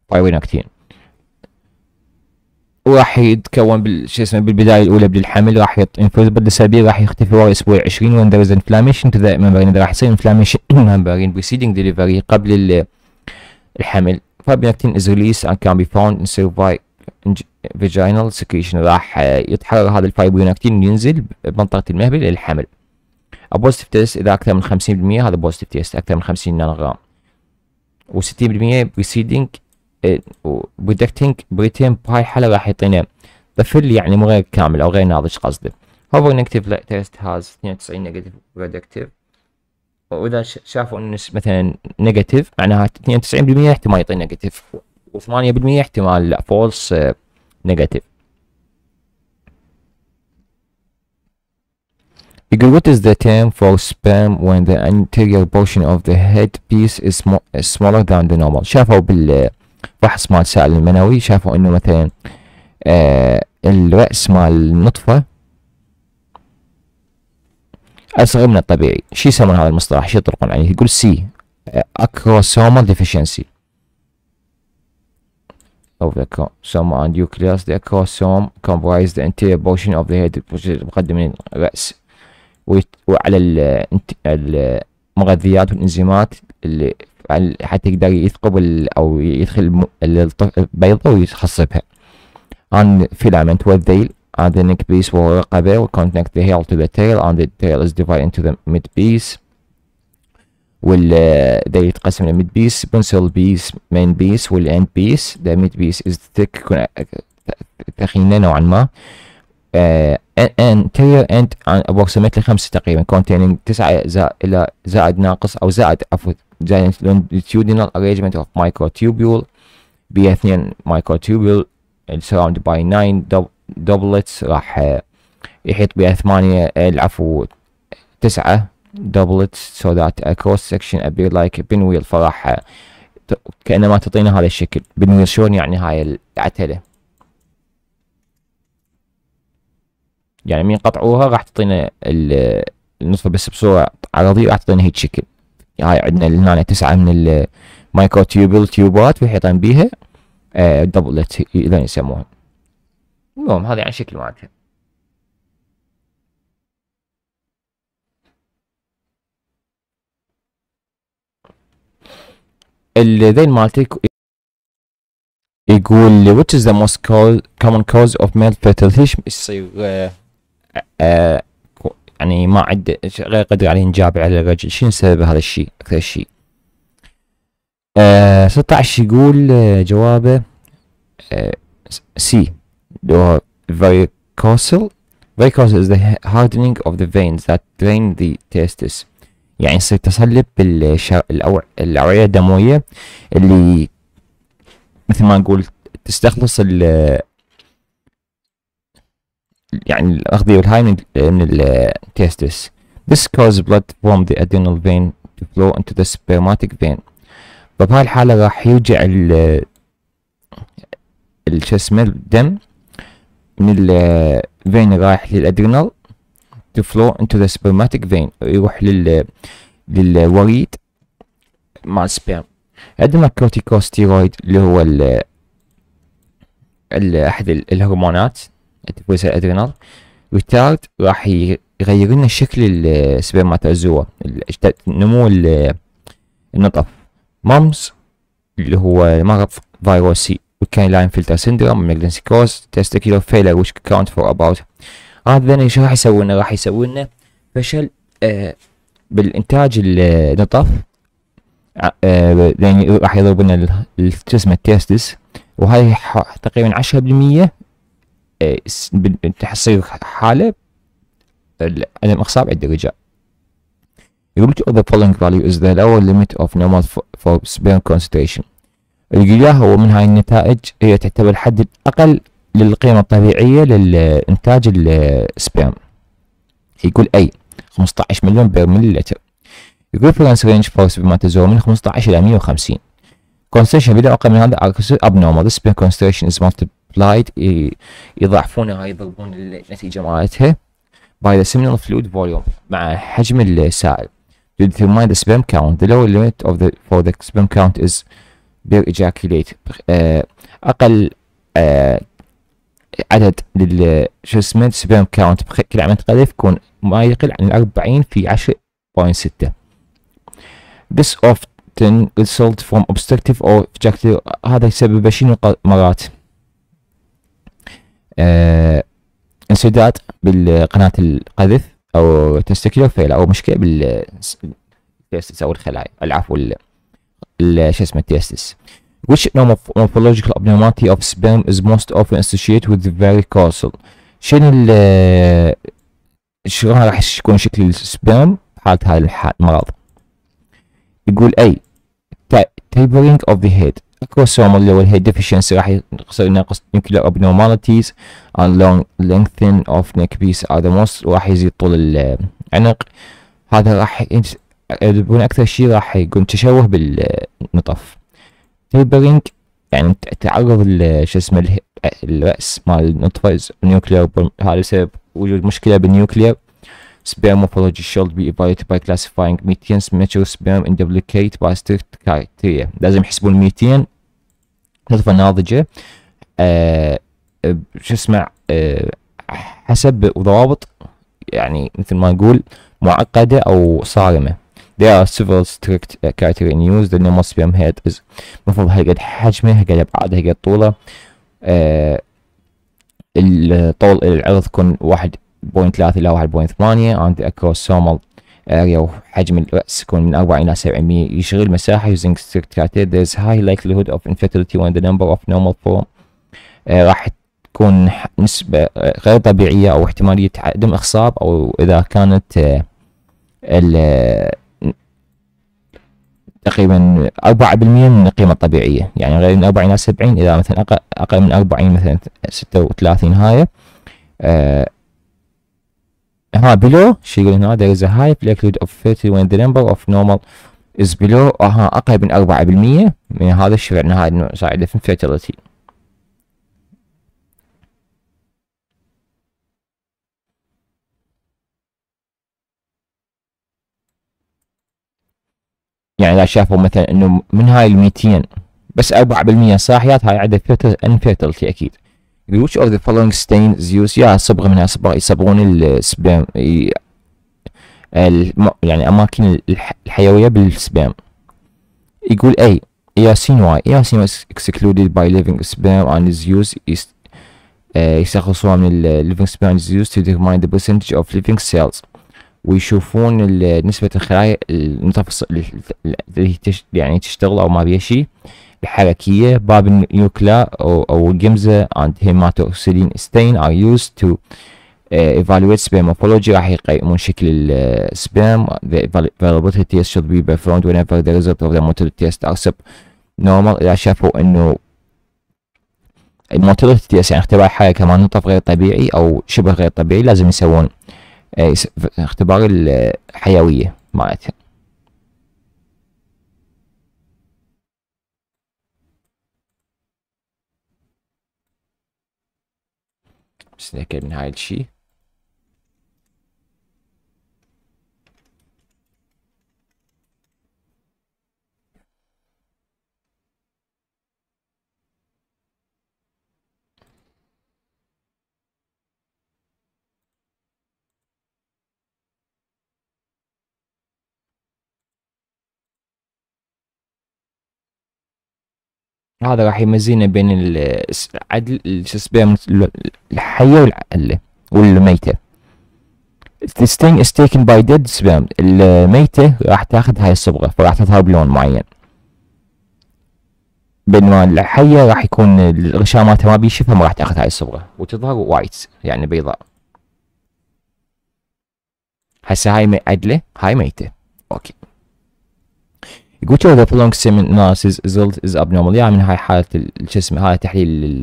الفايبرينكتين وراح يتكون بال اسمه بالبدايه الاولى بالحمل راح يط انفوز يعني بعد اسابيع راح يختفي ورا اسبوع 20 وين ذير انفلاميشن تو ذا ممبرين راح يصير انفلاميشن ممبرين بريسيدنج ديليفري قبل الحمل فابنكتين از ريليس اند كان بي فاوند ان سيرفاي فيجينال سكريشن راح يتحرر هذا الفايبرينكتين ينزل بمنطقه المهبل للحمل البوزيتيف تيست اذا اكثر من 50% هذا بوزيتيف تيست اكثر من 50 نانو غرام و60% بريسيدنج إيه، بريدكتنج بريتين باي حاله راح يعطينا طفل يعني مو غير كامل او غير ناضج قصدي هوفر نيجاتيف تيست هاز 92 نيجاتيف بريدكتيف واذا شافوا انه مثلا نيجاتيف معناها 92% احتمال يعطي نيجاتيف و8% احتمال لا فولس نيجاتيف يقول what is the term for sperm when the anterior portion of the head piece is smaller than the normal شافوا بالفحص مال السائل المنوي شافوا انه مثلا آه الرأس مال النطفة أصغر من الطبيعي شو يسمون هذا المصطلح شو يطلقون عليه يقول سي اكروسومال آه، deficiency of the some and nucleus the acrosome comprise the anterior portion of the head المقدم من الرأس وعلى المغذيات والإنزيمات اللي حتى يقدر يثقب أو يدخل البيضة ويخصبها and filament with tail and the neck piece والرقبة will connect the hair to the tail and the tail is divided into the mid piece وال وده يتقسم لميد بيس بنسل بيس مين بيس والاند بيس ده ميد بيس از ثيك تخينة نوعا ما انتير uh, اند approximately خمسة تقريبا كونتيننج تسعة إلى زائد ناقص أو زائد عفوا زائد ارينجمنت اوف مايكرو تيوبيول بي اثنين تيوبيول سراوند باي nine doublets راح uh, يحيط بها ثمانية العفو تسعة double it so that a cross section appear like a pinwheel فراح كأنما تعطينا هذا الشكل pinwheel شلون يعني هاي العتلة يعني من قطعوها راح تعطينا النصفة بس بصورة عرضية راح تعطينا هيك شكل هاي عندنا هنا تسعة من المايكرو تيوبل تيوبات حيطان بيها دبلت آه، اذا يسموها المهم هذا يعني شكل مالتها اللي زي المالتي يقول what is the most cause, common cause of male fertility ايش يصير يعني ما عد غير قادر على ينجاب على الرجل شنو سبب هذا الشيء اكثر شيء آه 16 يقول جوابه سي اللي varicocele varicocele is the hardening of the veins that drain the testes يعني يصير تسلب بالأوعية الدموية اللي مثل ما نقول تستخلص ال يعني الأغذية والهاي من ال من التستس This causes blood from the adrenal vein to flow into the spermatic vein فبهاي الحالة راح يرجع ال ال شو اسمه الدم من ال vein رايح للادرينال to flow into the spermatic vein يروح لل للوريد مع السبيرم عندنا كورتيكوستيرويد اللي هو ال ال احد الهرمونات التفويس الادرينال ريتارد راح يغير لنا شكل السبرماتوزوا نمو النطف مامز اللي هو مرض فيروسي وكان لاين فلتر سيندروم ماجنسيكوز تستكيلو فيلر which كاونت فور اباوت هذا آه ايش راح يسوي لنا؟ راح يسوي لنا فشل آه بالانتاج النطف آه, آه، يعني راح يضرب لنا شو اسمه التيستس وهاي تقريبا 10% آه تحصيل حاله عدم اخصاب عند الرجال. يقول لك the following value is the lower limit of normal for sperm concentration. القياه هو من هاي النتائج هي تعتبر الحد الاقل للقيمة الطبيعية للإنتاج السبام يقول أي 15 مليون بير برميل لتر فرانس رينج فورس بما تزور من 15 إلى 150 كونستريشن بدأ أقل من هذا أركس أبنورمال سبام كونستريشن إز مالتبلايد يضاعفونها يضربون النتيجة مالتها باي ذا سيمينال فلويد فوليوم مع حجم السائل to determine the sperm count the lower limit of the for the sperm count is per ejaculate آه، uh, أقل uh, عدد لل شو اسمه سبيرم كاونت بكل عملية قذف يكون ما يقل عن 40 في 10.6 This often result from obstructive or objective هذا يسبب شنو مرات آه انسداد بالقناة القذف او تستكيلر فيل او مشكله بال او الخلايا العفو شو اسمه التيستس Which morphological abnormality of sperm is most often associated with the very causal شنو ال شلون راح يكون شكل السبيرم حالة هاي المرض؟ يقول أي tapering of the head اكوسوم اللي هو الهيد deficiency راح يقصر ناقص nuclear abnormalities and long lengthen of neck piece are the most وراح يزيد طول العنق هذا راح يكون أكثر شيء راح يكون تشوه بالنطف هيبرينج يعني تعرض شو اسمه الرأس مال النطفة نيوكلير هذا سبب وجود مشكلة بالنيوكلير مورفولوجي شولد بي evaluated باي كلاسيفاينج 200 mature سبيرم ان duplicate باي ستريكت criteria. لازم يحسبون 200 نطفة ناضجة آه شو اسمه آه حسب ضوابط يعني مثل ما نقول معقدة أو صارمة There are several strict uh, criteria in use. The normal must be is مفروض هيقد حجمه هيقد ابعاده هيقد طوله آه الطول العرض تكون واحد ثلاثة إلى واحد and ثمانية عند أكروسومال اريا وحجم الرأس يكون من 40 إلى 700 يشغل مساحة using strict criteria there is high likelihood of infertility when the number of normal form آه، راح تكون نسبة آه، غير طبيعية أو احتمالية عدم إخصاب أو إذا كانت آه تقريبا 4% من القيمة الطبيعية يعني غير من 40 إلى 70 إذا مثلا أقل من 40 مثلا 36 هاي آه ها بلو شو يقول هنا there is a high likelihood of thirty when the number of normal is below ها أقل من 4% من هذا الشيء عندنا هاي صاعد في fertility يعني اذا شافوا مثلا انه من هاي ال 200 بس 4% صاحيات هاي عندها انفيرتلتي اكيد which of the following stains use يا صبغه من اصبغ يصبغون السبام يعني اماكن الحيويه بالسبام يقول اي اياسين واي اياسين واي اكسكلودد باي living سبام اند از يوز يستخلصوها من ال سبام اند از يوز تو to ذا برسنتج اوف of سيلز. ويشوفون نسبة الخلايا اللي يعني تشتغل أو ما بيها شيء الحركية باب النيوكلا أو, الجمزة and hematoxylin stain are used to uh, evaluate راح يقيمون شكل السبام uh, the availability test should be performed whenever the result of the motility test are subnormal إذا شافوا إنه الموتيلتي تيست يعني اختبار حركة مال نطف غير طبيعي أو شبه غير طبيعي لازم يسوون إيه، اختبار الحيوية مالتها بس نكمل هاي الشيء هذا راح يمزينا بين العدل شو الحيه الحيه والميته The sting is taken by dead sperm الميتة راح تاخذ هاي الصبغة فراح تظهر بلون معين بينما الحية راح يكون الغشاء مالتها ما بيشفها ما راح تاخذ هاي الصبغة وتظهر وايت يعني بيضاء هسه هاي عدلة هاي ميتة which ذا بلونج following ناسيز زلت از ابنورمال يعني من هاي حالة شو اسمه هاي تحليل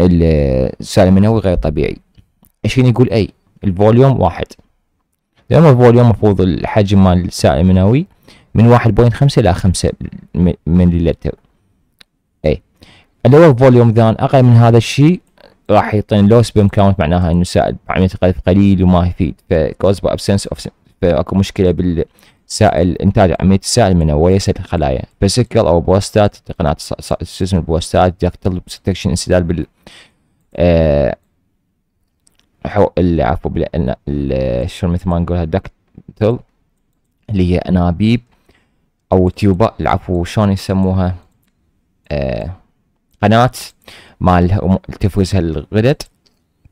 السائل المنوي غير طبيعي عشرين يقول اي الفوليوم واحد لأن الفوليوم مفروض الحجم مال السائل المنوي من واحد بوينت خمسة إلى خمسة مليلتر اي اللور فوليوم ذان أقل من هذا الشيء راح يعطيني لو سبيم كاونت معناها انه سائل بعمليه قذف قليل وما يفيد فكوز ابسنس اوف اكو مشكله بال سائل إنتاج عملية السائل المنوي وليست الخلايا بسكر أو بوستات تقنيات سيستم البوستات دكتل سكشن انسداد بال آه عفوا شلون مثل ما نقولها دكتل اللي هي أنابيب أو تيوبا العفو شلون يسموها آه قناة مال تفوز الغدد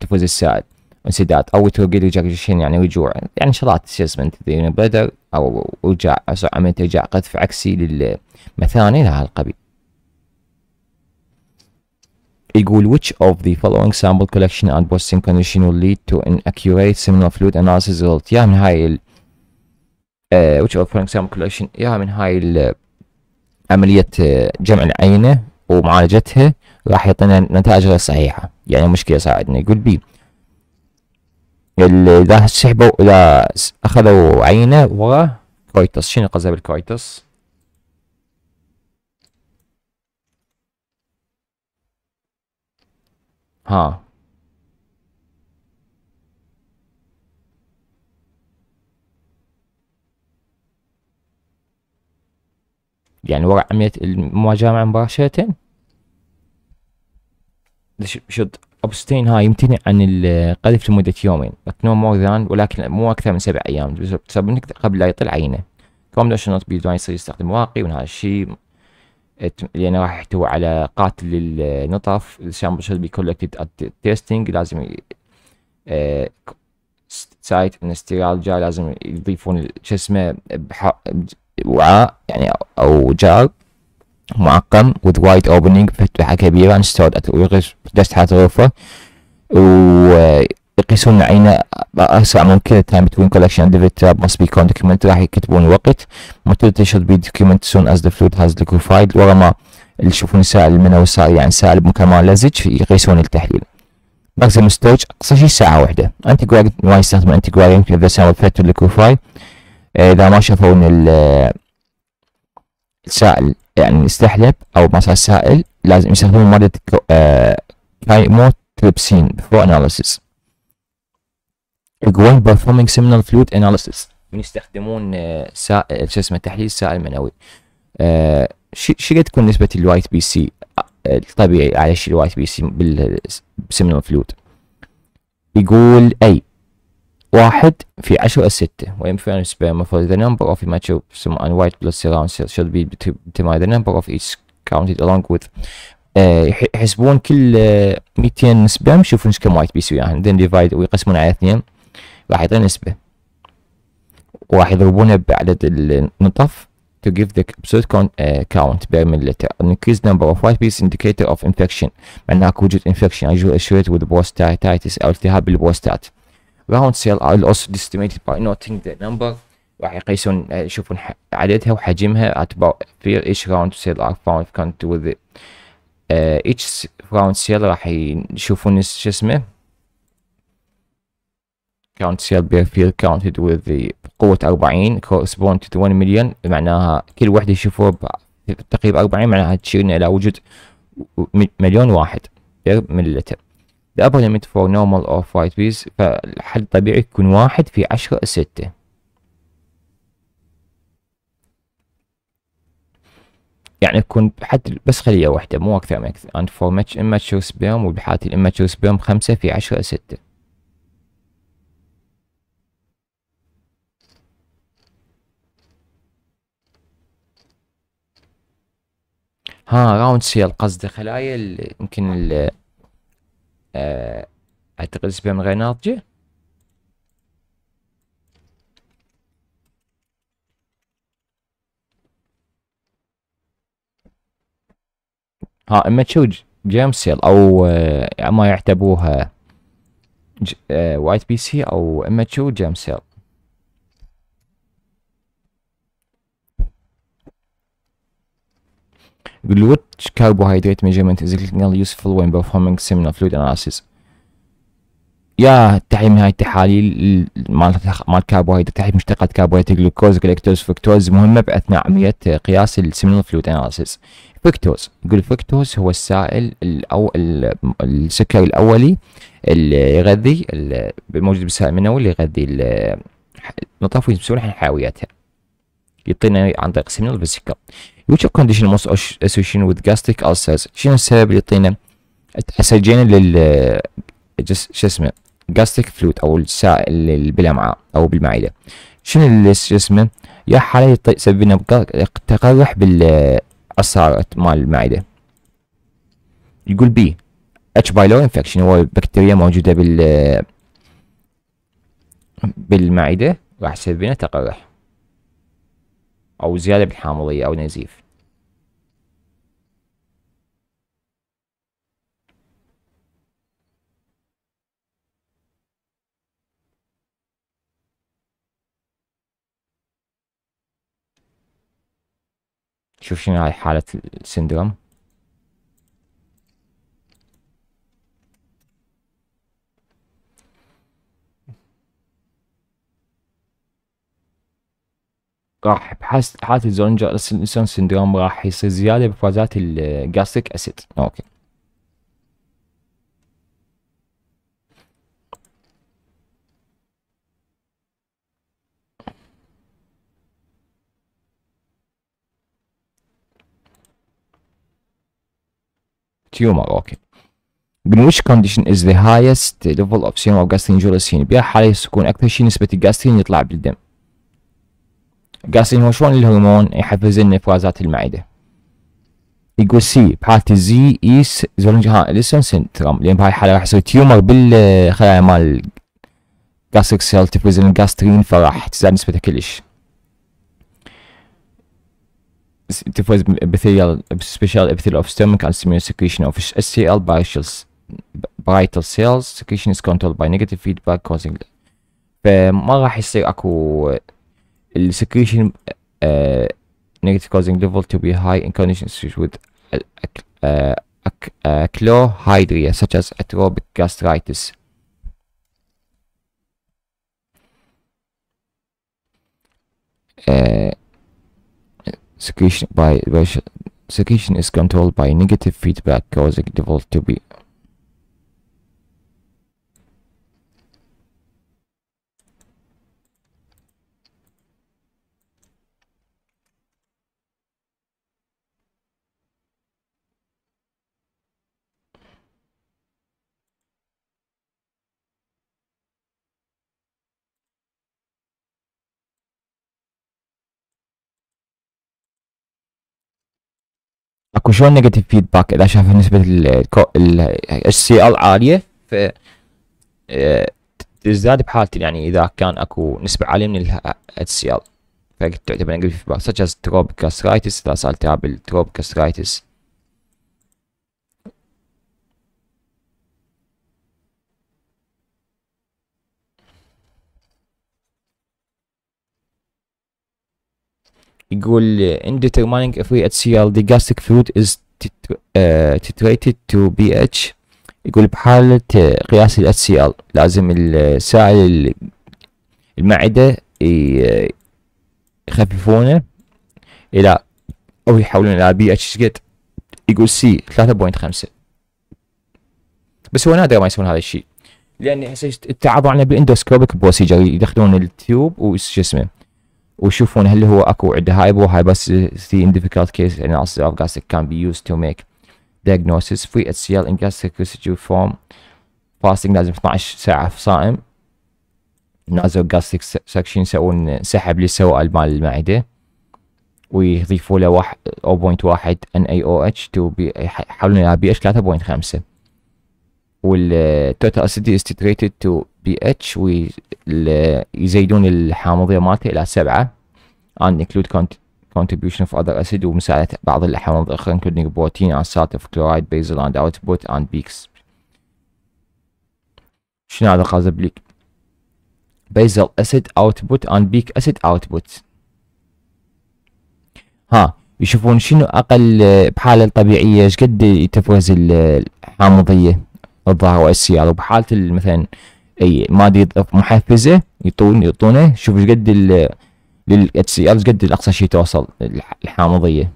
تفوز السائل انسداد او وجاك جشين يعني رجوع يعني شغلات اسسمنت بدل او رجاع عمليه ارجاع قذف عكسي للمثاني لهذا القبيل يقول which of the following sample collection and posting condition will lead to an accurate seminal fluid analysis result يا من هاي ال uh, which of the following sample collection يا من هاي ال عملية آه، جمع العينة ومعالجتها راح يعطينا نتائج غير صحيحة يعني مشكلة صارت يقول بي اللي سحبوا اذا اخذوا عينة ورا كويتس شنو قصدها بالكويتس ها يعني ورا عملية المواجهة مباشرة شد هاي يمتنع عن القذف لمدة يومين but no more than ولكن مو أكثر من سبع أيام بسبب إنك قبل لا يطلع عينه كومدا should not be يصير يستخدم واقي ومن هذا الشيء لأنه راح يحتوي على قاتل النطف the sample should be collected at لازم سايت من استيرالجا لازم يضيفون شو اسمه وعاء يعني أو جار معقم with wide opening فتحة كبيرة installed at Uyghur تحت غرفة ويقيسون عينة أسرع ممكن time between collection and the trap must be documented راح يكتبون الوقت motility should be documented soon as the fluid has liquefied ورا ما اللي يشوفون سائل منه سائل يعني سائل بمكان لزج يقيسون التحليل ماكسيمم ستوج أقصى شيء ساعة واحدة انتي جرايد ما يستخدم انتي جرايد يمكن إذا سوى فيت ليكوفاي إذا ما شافون إن السائل يعني نستحلب او مثلا سائل لازم يستخدمون ماده كايموتريبسين فور اناليسيس يقولون performing seminal fluid analysis يستخدمون آه، سائل شو اسمه تحليل سائل منوي شو آه، شقد تكون نسبة الوايت بي سي آه، الطبيعي على شيء الوايت بي سي بالسيمينال فلويد يقول اي واحد في عشرة ستة والinference pair for the number of immature some and white blood cell cells should be determined the number of each counted along with يحسبون كل 200 نسبة يشوفون ايش كم وايت بيسوي يعني then divide ويقسمون على اثنين راح يعطينا نسبة وراح يضربونها بعدد النطف to give the absolute count, uh, count per milliliter. An increased number of white beads indicator of infection. معناه وجود infection usually associated with prostatitis أو التهاب بالبروستات. راوند سيل ار آه، اوسو ديستيميتد باي نوتينج ذا نمبر راح يقيسون آه، يشوفون عددها وحجمها في ايش راوند سيل ار فاوند كانت وذ ايش راوند سيل راح يشوفون شو اسمه كاونت سيل بير فيل كاونتد وذ قوة اربعين كورسبوند تو ون مليون معناها كل وحدة يشوفوها تقريبا اربعين معناها تشيرنا الى وجود مليون واحد بير مليلتر The upper limit for normal of white bees فالحد الطبيعي يكون واحد في عشرة ستة يعني يكون حد بس خلية واحدة مو أكثر من أكثر and for match immature sperm وبحالة immature sperm خمسة في عشرة ستة ها راوند سيل قصدي خلايا يمكن ال آه، اعتقد من غير ناضجه ها اما تشوف جيم سيل او اما آه، يعتبوها آه، وايت بي سي او اما تشوف جيم سيل Which carbohydrate measurement is clinically useful when performing seminal fluid analysis? يا من هاي التحاليل مال مال الكربوهيدرات تعيم مشتقات كربوهيدرات جلوكوز جليكتوز فكتوز مهمه باثناء عمليه قياس السمنال فلويد اناليسيس فكتوز يقول الفكتوز هو السائل الأو... السكر الاولي اللي يغذي الموجود بالسائل المنوي اللي يغذي النطف ويسمونه حيوياتها يعطينا عن طريق السمنال بالسكر which condition most associated with gastric ulcers شنو السبب اللي يعطينا اسجينا لل آه، شو اسمه gastric fluid او السائل بالامعاء او بالمعده شنو شو اسمه يا حاله يسبب لنا تقرح بالعصاره مال المعده يقول بي اتش بايلو انفكشن هو بكتيريا موجوده بال بالمعده راح يسبب لنا تقرح أو زيادة بالحامضية أو نزيف شوف شنو هاي حالة السندروم راح بحاله الزونجر الانسان سندروم راح يصير زياده بفازات الجاستريك اسيد اوكي تيومر اوكي In which condition is the highest level of serum of gastrin injury seen؟ بأي حالة يكون أكثر شيء نسبة الجاسترين يطلع بالدم قاصين هو شلون الهرمون يحفز لنا افرازات المعده يقول سي بحاله زي ايس زولنج ها الاسم سنترم لان بهاي الحاله راح يصير تيومر بالخلايا مال جاستريك سيل تفرز لنا الجاسترين فراح تزداد نسبته كلش تفرز ابثيل اوف ستومك على سيميو سكريشن اوف secretion of SCL partial parietal سيلز سكريشن از controlled باي نيجاتيف فيدباك causing فما راح يصير اكو secretion uh, uh, negative causing level to be high in conditions with uh, uh, chlorhydria such as atrophic gastritis. Uh, secretion by, by secretion is controlled by negative feedback causing the volt to be اكو شلون نيجاتيف فيدباك اذا شاف نسبه الاتش سي ال عاليه ف تزداد بحالتي يعني اذا كان اكو نسبه عاليه من الاتش سي ال فتعتبر نيجاتيف فيدباك such as tropical اذا صار التهاب بالتروبيكال arthritis يقول in determining if HCl the gastric fluid is uh, titrated to pH يقول بحالة قياس ال HCl لازم السائل المعدة يخففونه إلى أو يحولونه إلى بي اتش قد يقول سي 3.5 بس هو نادر ما يسوون هذا الشيء لأن هسه يتعبوا عنه بالإندوسكوبك بروسيجر يدخلون التيوب وش اسمه ويشوفون هل هو اكو عنده هايبو هاي بس يعني في ان ديفيكالت كيس اناليسيس اوف جاستيك كان بي يوز تو ميك دايجنوسيس في اتش سي ال ان جاستيك سيتو فورم فاستنج لازم 12 ساعه صائم نازو جاستيك سكشن يسوون سحب للسوائل مال المعده ويضيفوا له واحد 0.1 ان اي او اتش تو بي يحولون بي اتش 3.5 والتوتال اسيدي استيتريتد تو بي اتش ويزيدون الحامضيه مالته الى سبعه and انكلود contribution of other acid ومساعدة بعض الحوامض الأخرى including protein and salt of chloride basal and output and peaks شنو هذا قصد بليك basal acid output and peak acid output ها يشوفون شنو أقل بحالة الطبيعية ايش قد تفرز الحامضية الظاهرة والسيارة وبحالة مثلا اي مادي محفزه يطون يعطونه شوف ايش قد لل اتش سي ال قد الاقصى شيء توصل الحامضيه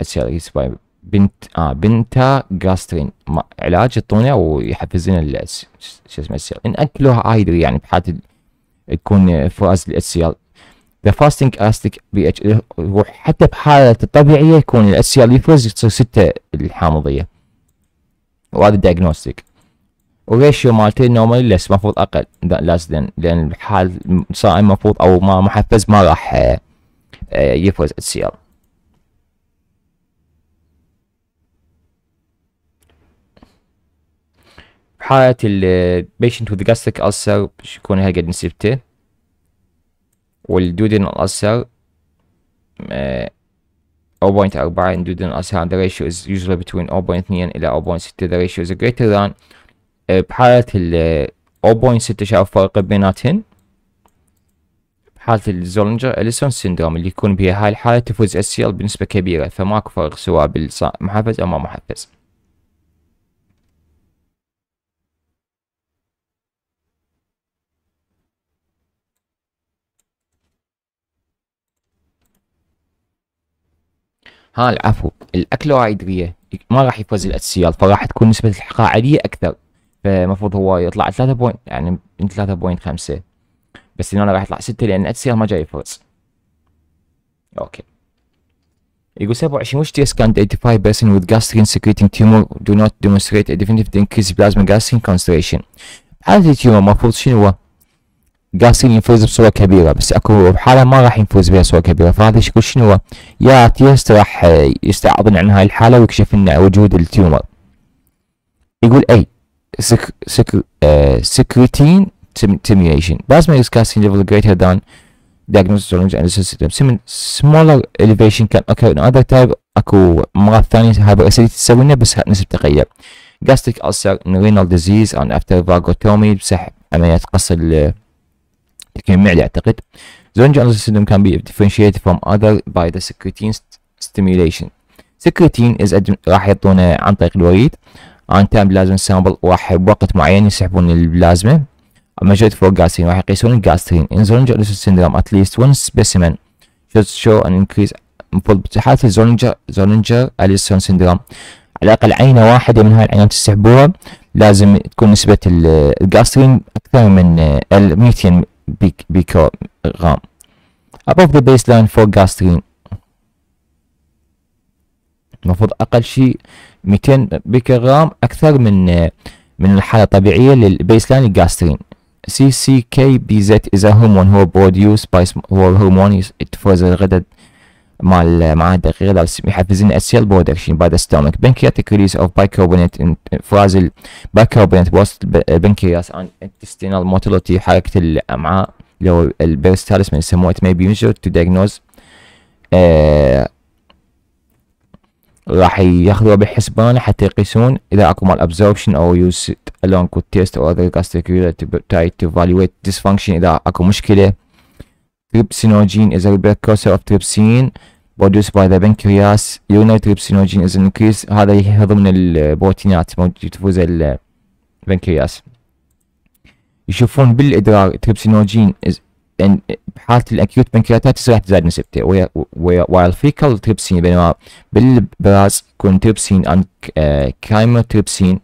اتش سي ال بنت اه بنتا جاسترين علاج يعطونه ويحفزنا لنا شو اسمه السيل ناكلوها ايدري يعني بحالة تكون افراز الاتش سي ال ذا فاستنج استيك بي اتش حتى بحالته الطبيعيه يكون الاتش سي ال يفرز تصير سته الحامضيه وهذا الدايجنوستيك وريشيو مالتي نورمالي لس المفروض اقل لاس ذن لان الحال صائم المفروض او ما محفز ما راح آه، آه، يفرز السيارة حالة ال patient with gastric ulcer يكون هي قد نسبته والدودين ulcer 0.4 and do not assign the ratio is usually between 0.2 إلى 0.6 the ratio is greater than بحالة ال 0.6 شاف فرق بيناتهن حالة الزولنجر اليسون سيندروم اللي يكون بها هاي الحالة تفوز السيل بنسبة كبيرة فماكو فرق سواء بالمحفز أو ما محفز ها العفو الأكلورايدرية ما راح يفوز الاتسيال فراح تكون نسبة الحقاء عالية أكثر فالمفروض هو يطلع 3 بوينت يعني من 3.5 بس هنا راح يطلع 6 لأن الاتسيال ما جاي يفوز أوكي يقول 27 وش test كانت 85% with gastrin secreting tumor do not demonstrate a definitive increase plasma gastrin concentration حالة التيومر المفروض شنو هو؟ قاسين يفوز بصوره كبيره بس اكو بحاله ما راح يفوز بها صوره كبيره فهذا يقول شنو يا تيست راح يستعضن عن هاي الحاله ويكشف لنا وجود التيومر يقول اي سك سك آه سكرتين تيميوليشن plasma is casting level greater than diagnosis range and system smaller elevation can occur in other type اكو مرض ثاني هايبرسيتي تسوي لنا بس نسب تقليل جاستيك ulcer in renal disease and after vagotomy بسح عملية قص كمعدة أعتقد زون جونز system كان بي ديفرنشيت فروم اذر باي ذا secretin ستيميليشن Secretin از راح يعطونه عن طريق الوريد عن تايم بلازما سامبل راح بوقت معين يسحبون البلازما measured for جاسترين راح يقيسون الجاسترين ان زون جونز syndrome ات ليست ون سبيسيمن شوز شو ان انكريز فول حالة الزولنجر زولنجر أليسون سيندروم على الأقل عينة واحدة من هاي العينات تسحبوها لازم تكون نسبة الجاسترين أكثر من 200 Bicot Ram. Um, above the baseline for gastrin المفروض اقل شيء 200 بيكر اكثر من من الحاله الطبيعيه للبيس لاين الجاسترين سي سي كي بي زد از هرمون هو بروديوس باي هو هرمون فور الغدد مال معادة غير يحفزين السيل برودكشن باي ذا stomach pancreatic release of bicarbonate in فرازل bicarbonate وسط pancreas and intestinal motility حركة الأمعاء لو البيرستاليس من يسموها it may be measured to diagnose آه راح ياخذوها بالحسبان حتى يقيسون اذا اكو مال absorption او used along with test or other gastric to tied to evaluate dysfunction اذا اكو مشكله Trypsinogen is a precursor of trypsin produced by the pancreas. Urinary trypsinogen is an increase هذا يهضم البروتينات موجود تفوز البنكرياس. يشوفون بالادرار تريبسينوجين بحالة الاكيوت بنكرياتايتس راح تزاد نسبته وايل فيكال تريبسين بينما بالبراز يكون تريبسين اند كايمر تريبسين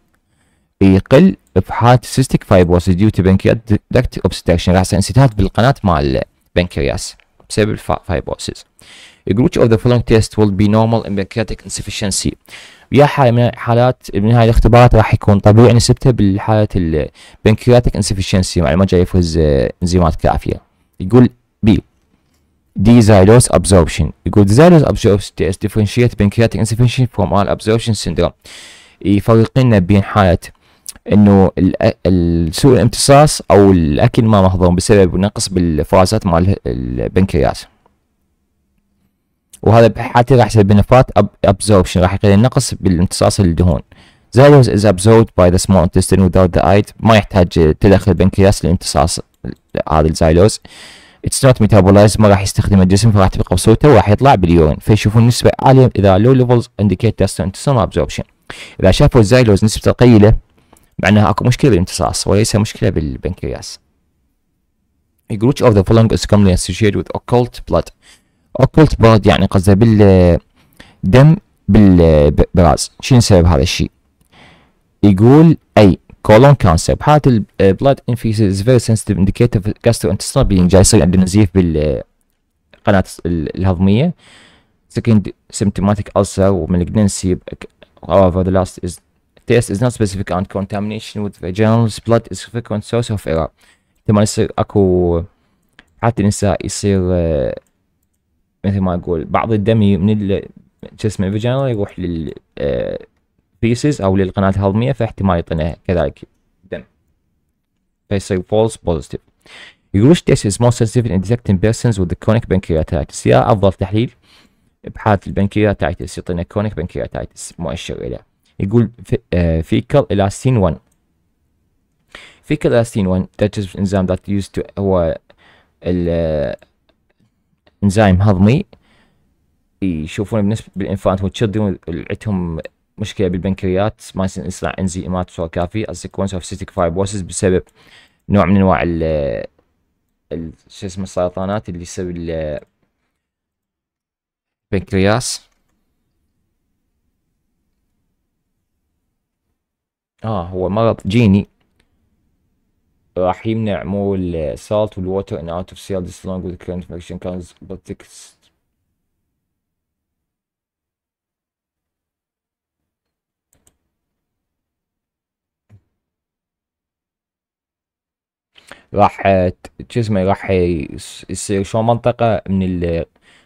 يقل بحالة سيستيك فايبروسيس ديو تو بنكريات دكت اوبستراكشن راح يصير انسداد بالقناة مال pancreas cerebral fibrosis. Which of the following tests will be normal in pancreatic insufficiency؟ ويا حالة من حالات من هاي الاختبارات راح يكون طبيعي نسبته بالحالة البنكرياتيك insufficiency مع ما جاي يفرز انزيمات كافية. يقول بي Desirous absorption يقول desirous absorption test differentiate pancreatic insufficiency from all absorption syndrome يفرق لنا بين حالة انه سوء الامتصاص او الاكل ما مهضوم بسبب نقص بالفرازات مال البنكرياس وهذا بحالته راح يسبب نفات ابزوربشن راح يقلل النقص بالامتصاص للدهون زيلوز از ابزوربد باي ذا سمول انتستين وذاوت ذا ايد ما يحتاج تدخل البنكرياس لامتصاص هذا الزايلوز اتس نوت ميتابولايز ما راح يستخدم الجسم فراح تبقى بصوته وراح يطلع باليورين فيشوفون نسبة عالية اذا لو ليفلز indicate testosterone ابزوربشن اذا شافوا الزايلوز نسبته قليلة مع أنها أكو مشكلة بالامتصاص وليس مشكلة بالبنكرياس يقول which of the following is commonly associated with occult blood occult blood يعني قصده بالدم بالبراز شنو سبب هذا الشيء يقول أي colon cancer بحالة blood البلاد is very sensitive indicator of gastrointestinal bleeding جاي يصير عندنا نزيف بالقناة الهضمية second symptomatic ulcer ومalignancy however the last is test is not specific on contamination with vaginal blood is frequent source of error مثل يصير اكو حتى النساء يصير مثل ما اقول بعض الدم من الجسم اسمه يروح لل فيسز او للقناه الهضميه فاحتمال يطلع كذلك دم فيصير فولس بوزيتيف يقول وش تيست از موست سنسيتيف ان ديتكتنج بيرسونز وذ كونيك بنكرياتايتس يا افضل تحليل بحاله البنكرياتايتس يعطينا كونيك بنكرياتايتس مؤشر الى يقول فيكال الاستين 1 فيكال الاستين 1 ذات از انزيم ذات يوز تو هو الانزيم آه، هضمي يشوفون بالنسبه بالانفانت هو والتشيلدرن عندهم مشكله بالبنكريات ما يصير يصنع انزيمات بصوره كافيه السيكونس اوف سيتيك فايبوسس بسبب نوع من انواع ال شو اسمه السرطانات اللي يسبب البنكرياس آه، اه هو مرض جيني آه، راح يمنع مور السالت والووتر ان اوت اوف سيلز ذس لونج وذ كرنت infection كانز بوتكس راح شو اسمه راح يصير شو منطقة من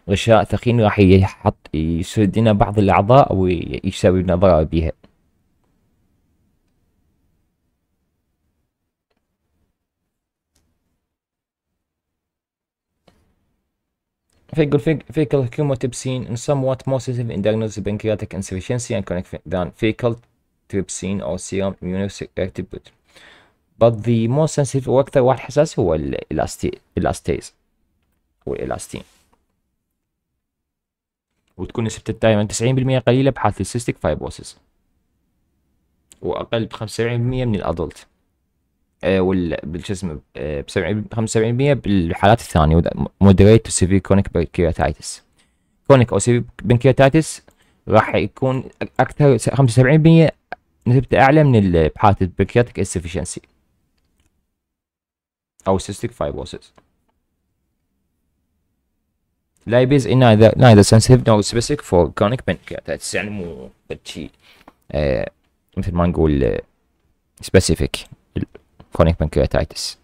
الغشاء ثخين راح يحط يسد لنا بعض الأعضاء ويسبب لنا ضرر بها fecal chymotrypsin is somewhat more sensitive in diagnosing pancreatic insufficiency and chronic than fecal trypsin or serum immunosuppressive but the more sensitive واكثر واحد حساس هو الالاستيز والالاستين وتكون نسبة التايمن 90% قليلة بحالة السيستيك فايبوسيس وأقل ب 75% من الأدلت بالجسم ب 70 75% بالحالات الثانيه مودريت تو سيفير كرونيك بنكرياتايتس كرونيك او سيفير بنكرياتايتس راح يكون اكثر 75% نسبته اعلى من الحالات البنكرياتيك انسفشنسي او سيستيك فايبروسيس لايبيز ان neither neither سنسيف nor سبيسيك فور كرونيك pancreatitis يعني مو شيء آه، مثل ما نقول سبيسيفيك آه، chronic pancreatitis.